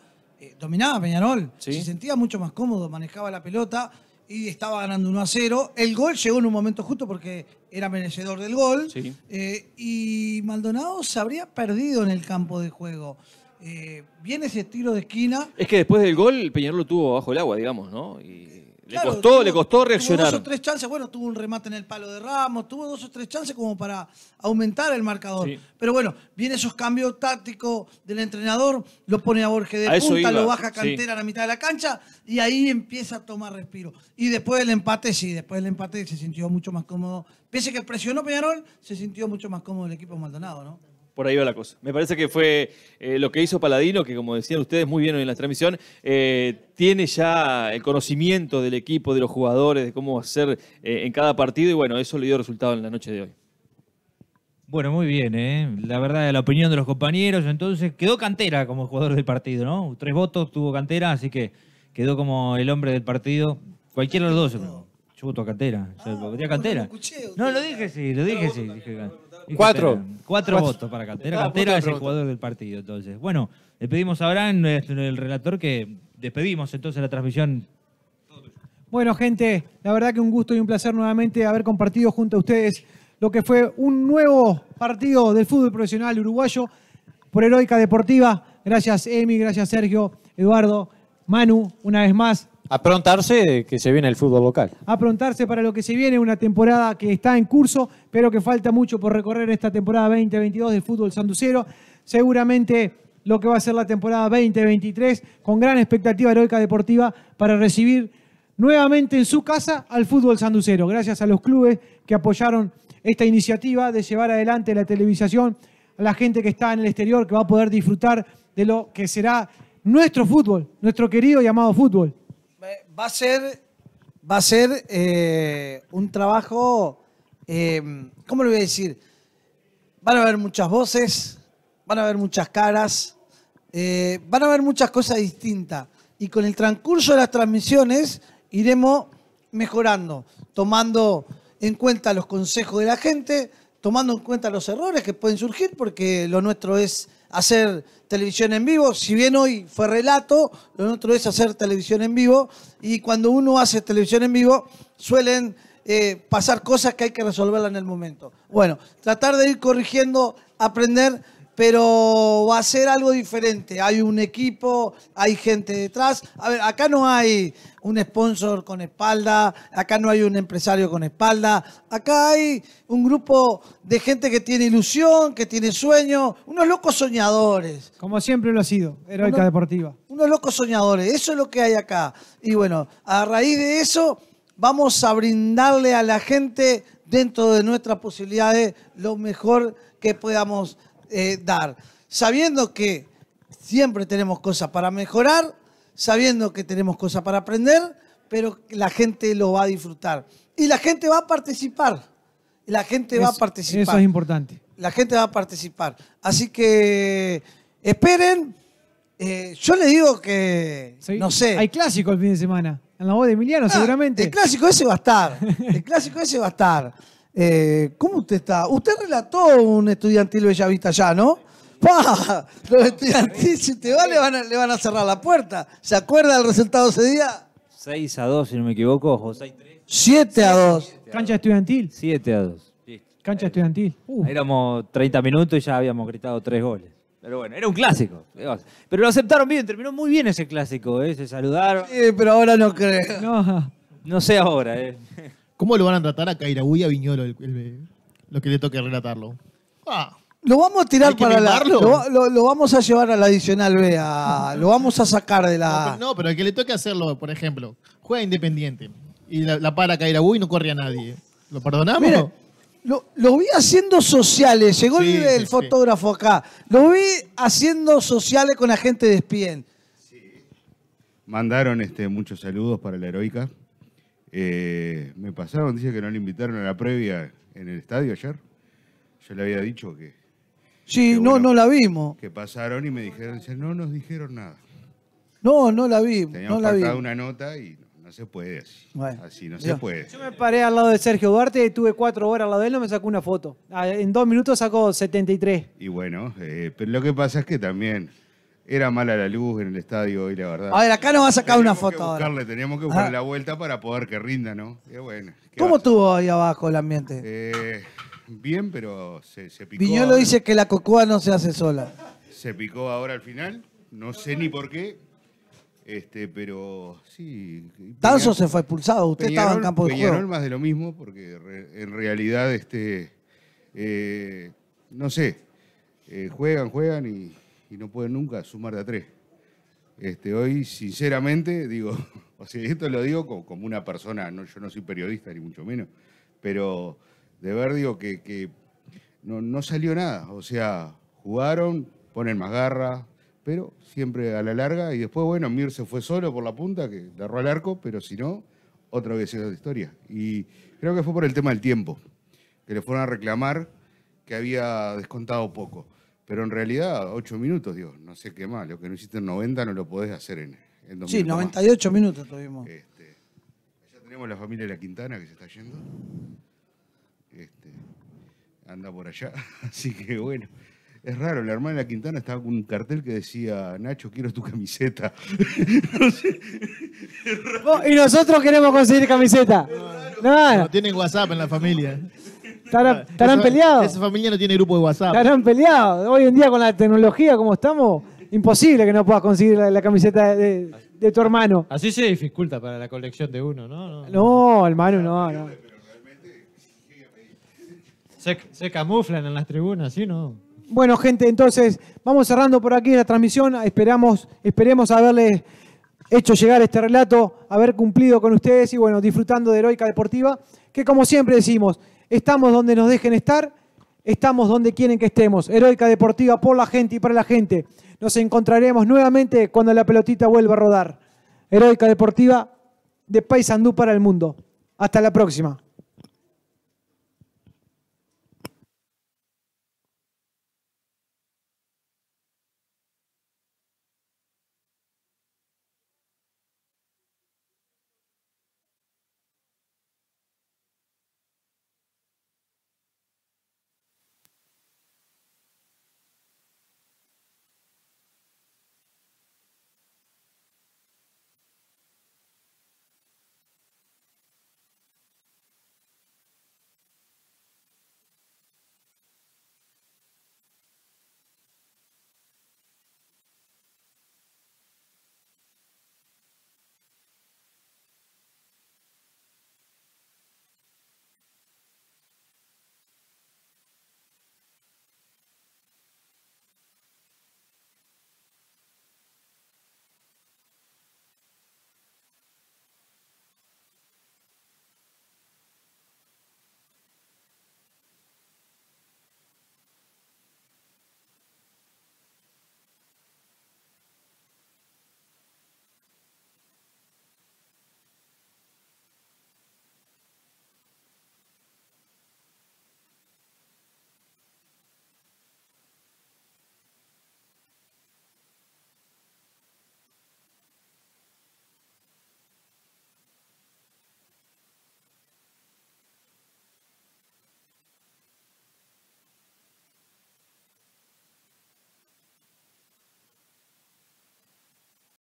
dominaba Peñarol. Se sentía mucho más cómodo, manejaba la pelota y estaba ganando 1 a 0. El gol llegó en un momento justo porque era merecedor del gol. Eh, y Maldonado se habría perdido en el campo de juego. Eh, viene ese tiro de esquina. Es que después del gol, Peñarol lo tuvo bajo el agua, digamos, ¿no? Y... Le costó, le costó reaccionar. Tuvo dos o tres chances, bueno, tuvo un remate en el palo de Ramos, tuvo dos o tres chances como para aumentar el marcador. Pero bueno, vienen esos cambios tácticos del entrenador, lo pone a Borges de punta, lo baja cantera a la mitad de la cancha y ahí empieza a tomar respiro. Y después del empate, sí, después del empate se sintió mucho más cómodo. Pese que presionó Peñarol, se sintió mucho más cómodo el equipo Maldonado, ¿no? Por ahí va la cosa. Me parece que fue eh, lo que hizo Paladino, que como decían ustedes muy bien hoy en la transmisión, eh, tiene ya el conocimiento del equipo, de los jugadores, de cómo hacer eh, en cada partido y bueno, eso le dio resultado en la noche de hoy. Bueno, muy bien, ¿eh? la verdad, la opinión de los compañeros, entonces quedó cantera como jugador del partido, ¿no? Tres votos tuvo cantera, así que quedó como el hombre del partido. Cualquiera de los dos. Yo voto a cantera, ah, cantera. No, lo dije sí, lo dije sí. Cuatro. Cuatro, votos para Cantera. Ah, Cantera es el jugador del partido, entonces. Bueno, le pedimos ahora Abraham, el relator, que despedimos entonces la transmisión. Bueno, gente, la verdad que un gusto y un placer nuevamente haber compartido junto a ustedes lo que fue un nuevo partido del fútbol profesional uruguayo por Heroica Deportiva. Gracias, Emi, gracias, Sergio, Eduardo, Manu, una vez más. Aprontarse que se viene el fútbol local. Aprontarse para lo que se viene, una temporada que está en curso, pero que falta mucho por recorrer esta temporada 2022 del fútbol sanducero. Seguramente lo que va a ser la temporada 2023 con gran expectativa heroica deportiva para recibir nuevamente en su casa al fútbol sanducero. Gracias a los clubes que apoyaron esta iniciativa de llevar adelante la televisación a la gente que está en el exterior, que va a poder disfrutar de lo que será nuestro fútbol, nuestro querido y amado fútbol va a ser, va a ser eh, un trabajo, eh, ¿cómo lo voy a decir? Van a haber muchas voces, van a haber muchas caras, eh, van a haber muchas cosas distintas. Y con el transcurso de las transmisiones iremos mejorando, tomando en cuenta los consejos de la gente, tomando en cuenta los errores que pueden surgir, porque lo nuestro es hacer televisión en vivo, si bien hoy fue relato, lo otro es hacer televisión en vivo, y cuando uno hace televisión en vivo suelen eh, pasar cosas que hay que resolverla en el momento. Bueno, tratar de ir corrigiendo, aprender pero va a ser algo diferente. Hay un equipo, hay gente detrás. A ver, acá no hay un sponsor con espalda, acá no hay un empresario con espalda, acá hay un grupo de gente que tiene ilusión, que tiene sueño, unos locos soñadores. Como siempre lo ha sido, Heroica Deportiva. Unos locos soñadores, eso es lo que hay acá. Y bueno, a raíz de eso vamos a brindarle a la gente dentro de nuestras posibilidades lo mejor que podamos eh, dar, sabiendo que siempre tenemos cosas para mejorar, sabiendo que tenemos cosas para aprender, pero la gente lo va a disfrutar. Y la gente va a participar. La gente va a participar. Eso es importante. La gente va a participar. Así que esperen. Eh, yo le digo que. no sé. Hay clásico el fin de semana. En la voz de Emiliano, ah, seguramente. El clásico ese va a estar. El clásico ese va a estar. Eh, ¿Cómo usted está? Usted relató un estudiantil Bellavista ya, ¿no? ¡Pah! Los estudiantiles, si te va, le van, a, cerrar la puerta. ¿Se acuerda del resultado ese día? 6 a 2, si no me equivoco, o 7 a 2. Cancha estudiantil. 7 a 2. Cancha estudiantil. Uh. Éramos 30 minutos y ya habíamos gritado 3 goles. Pero bueno, era un clásico. Pero lo aceptaron bien, terminó muy bien ese clásico, ¿eh? se saludaron. Sí, pero ahora no creo. no sé ahora. ¿eh? ¿Cómo lo van a tratar a y a Viñoro, lo que le toque relatarlo? Ah. Lo vamos a tirar para la. Lo, vamos a llevar a adicional lo vamos a sacar de la. no, pero el que le toque hacerlo, por ejemplo, juega Independiente y la, para Cairagui y no corre a nadie. ¿Lo perdonamos? lo, vi haciendo sociales. Llegó el, fotógrafo acá. Lo vi haciendo sociales con la gente de Spien. Mandaron este, muchos saludos para la heroica. Eh, me pasaron, dice que no le invitaron a la previa en el estadio ayer. Yo le había dicho que. Sí, no, no la vimos. Que pasaron y me dijeron, no nos dijeron nada. No, no la vimos. Teníamos no una nota y no, se puede así. así no se puede. Yo me paré al lado de Sergio Duarte, tuve cuatro horas al lado de él, no me sacó una foto. Ah, en dos minutos sacó 73. Y bueno, eh, pero lo que pasa es que también era mala la luz en el estadio hoy, la verdad. A ver, acá nos va a sacar una foto buscarle, ahora. Teníamos que buscarle ah. la vuelta para poder que rinda, ¿no? Qué bueno, ¿Cómo estuvo ahí abajo el ambiente? Eh, bien, pero se, picó. Viñolo dice que la cocúa no se hace sola. Se picó ahora al final, no sé ni por qué. Este, pero sí. Tanzo se fue expulsado, usted estaba en campo de Peñarol más de lo mismo, porque en realidad, este, eh, no sé, eh, juegan, juegan y y no pueden nunca sumar de a tres. Este, hoy, sinceramente, digo, o sea, esto lo digo como, una persona, no, yo no soy periodista ni mucho menos, pero de ver, digo, que, no, no, salió nada. O sea, jugaron, ponen más garra, pero siempre a la larga. Y después, bueno, Mir se fue solo por la punta, que derró al arco, pero si no, otra vez es la historia. Y creo que fue por el tema del tiempo, que le fueron a reclamar que había descontado poco. Pero en realidad, ocho minutos, Dios, no sé qué más. Lo que no hiciste en 90 no lo podés hacer en, en Sí, 98 minutos tuvimos. Este, allá tenemos la familia de la Quintana que se está yendo. Este, anda por allá. Así que bueno. Es raro, la hermana de la Quintana estaba con un cartel que decía, Nacho, quiero tu camiseta. Y nosotros queremos conseguir camiseta. no tienen WhatsApp en la familia. Estarán, peleados. Esa familia no tiene grupo de WhatsApp. Estarán peleados. Hoy en día con la tecnología como estamos, imposible que no puedas conseguir la, camiseta de, tu hermano. Así se dificulta para la colección de uno, ¿no? No, hermano, no. no. Se, se camuflan en las tribunas, ¿sí no? Bueno, gente, entonces vamos cerrando por aquí la transmisión. Esperamos, esperemos haberles hecho llegar este relato, haber cumplido con ustedes y bueno, disfrutando de Heroica Deportiva, que como siempre decimos, Estamos donde nos dejen estar, estamos donde quieren que estemos. Heroica Deportiva por la gente y para la gente. Nos encontraremos nuevamente cuando la pelotita vuelva a rodar. Heroica Deportiva de Paysandú para el mundo. Hasta la próxima.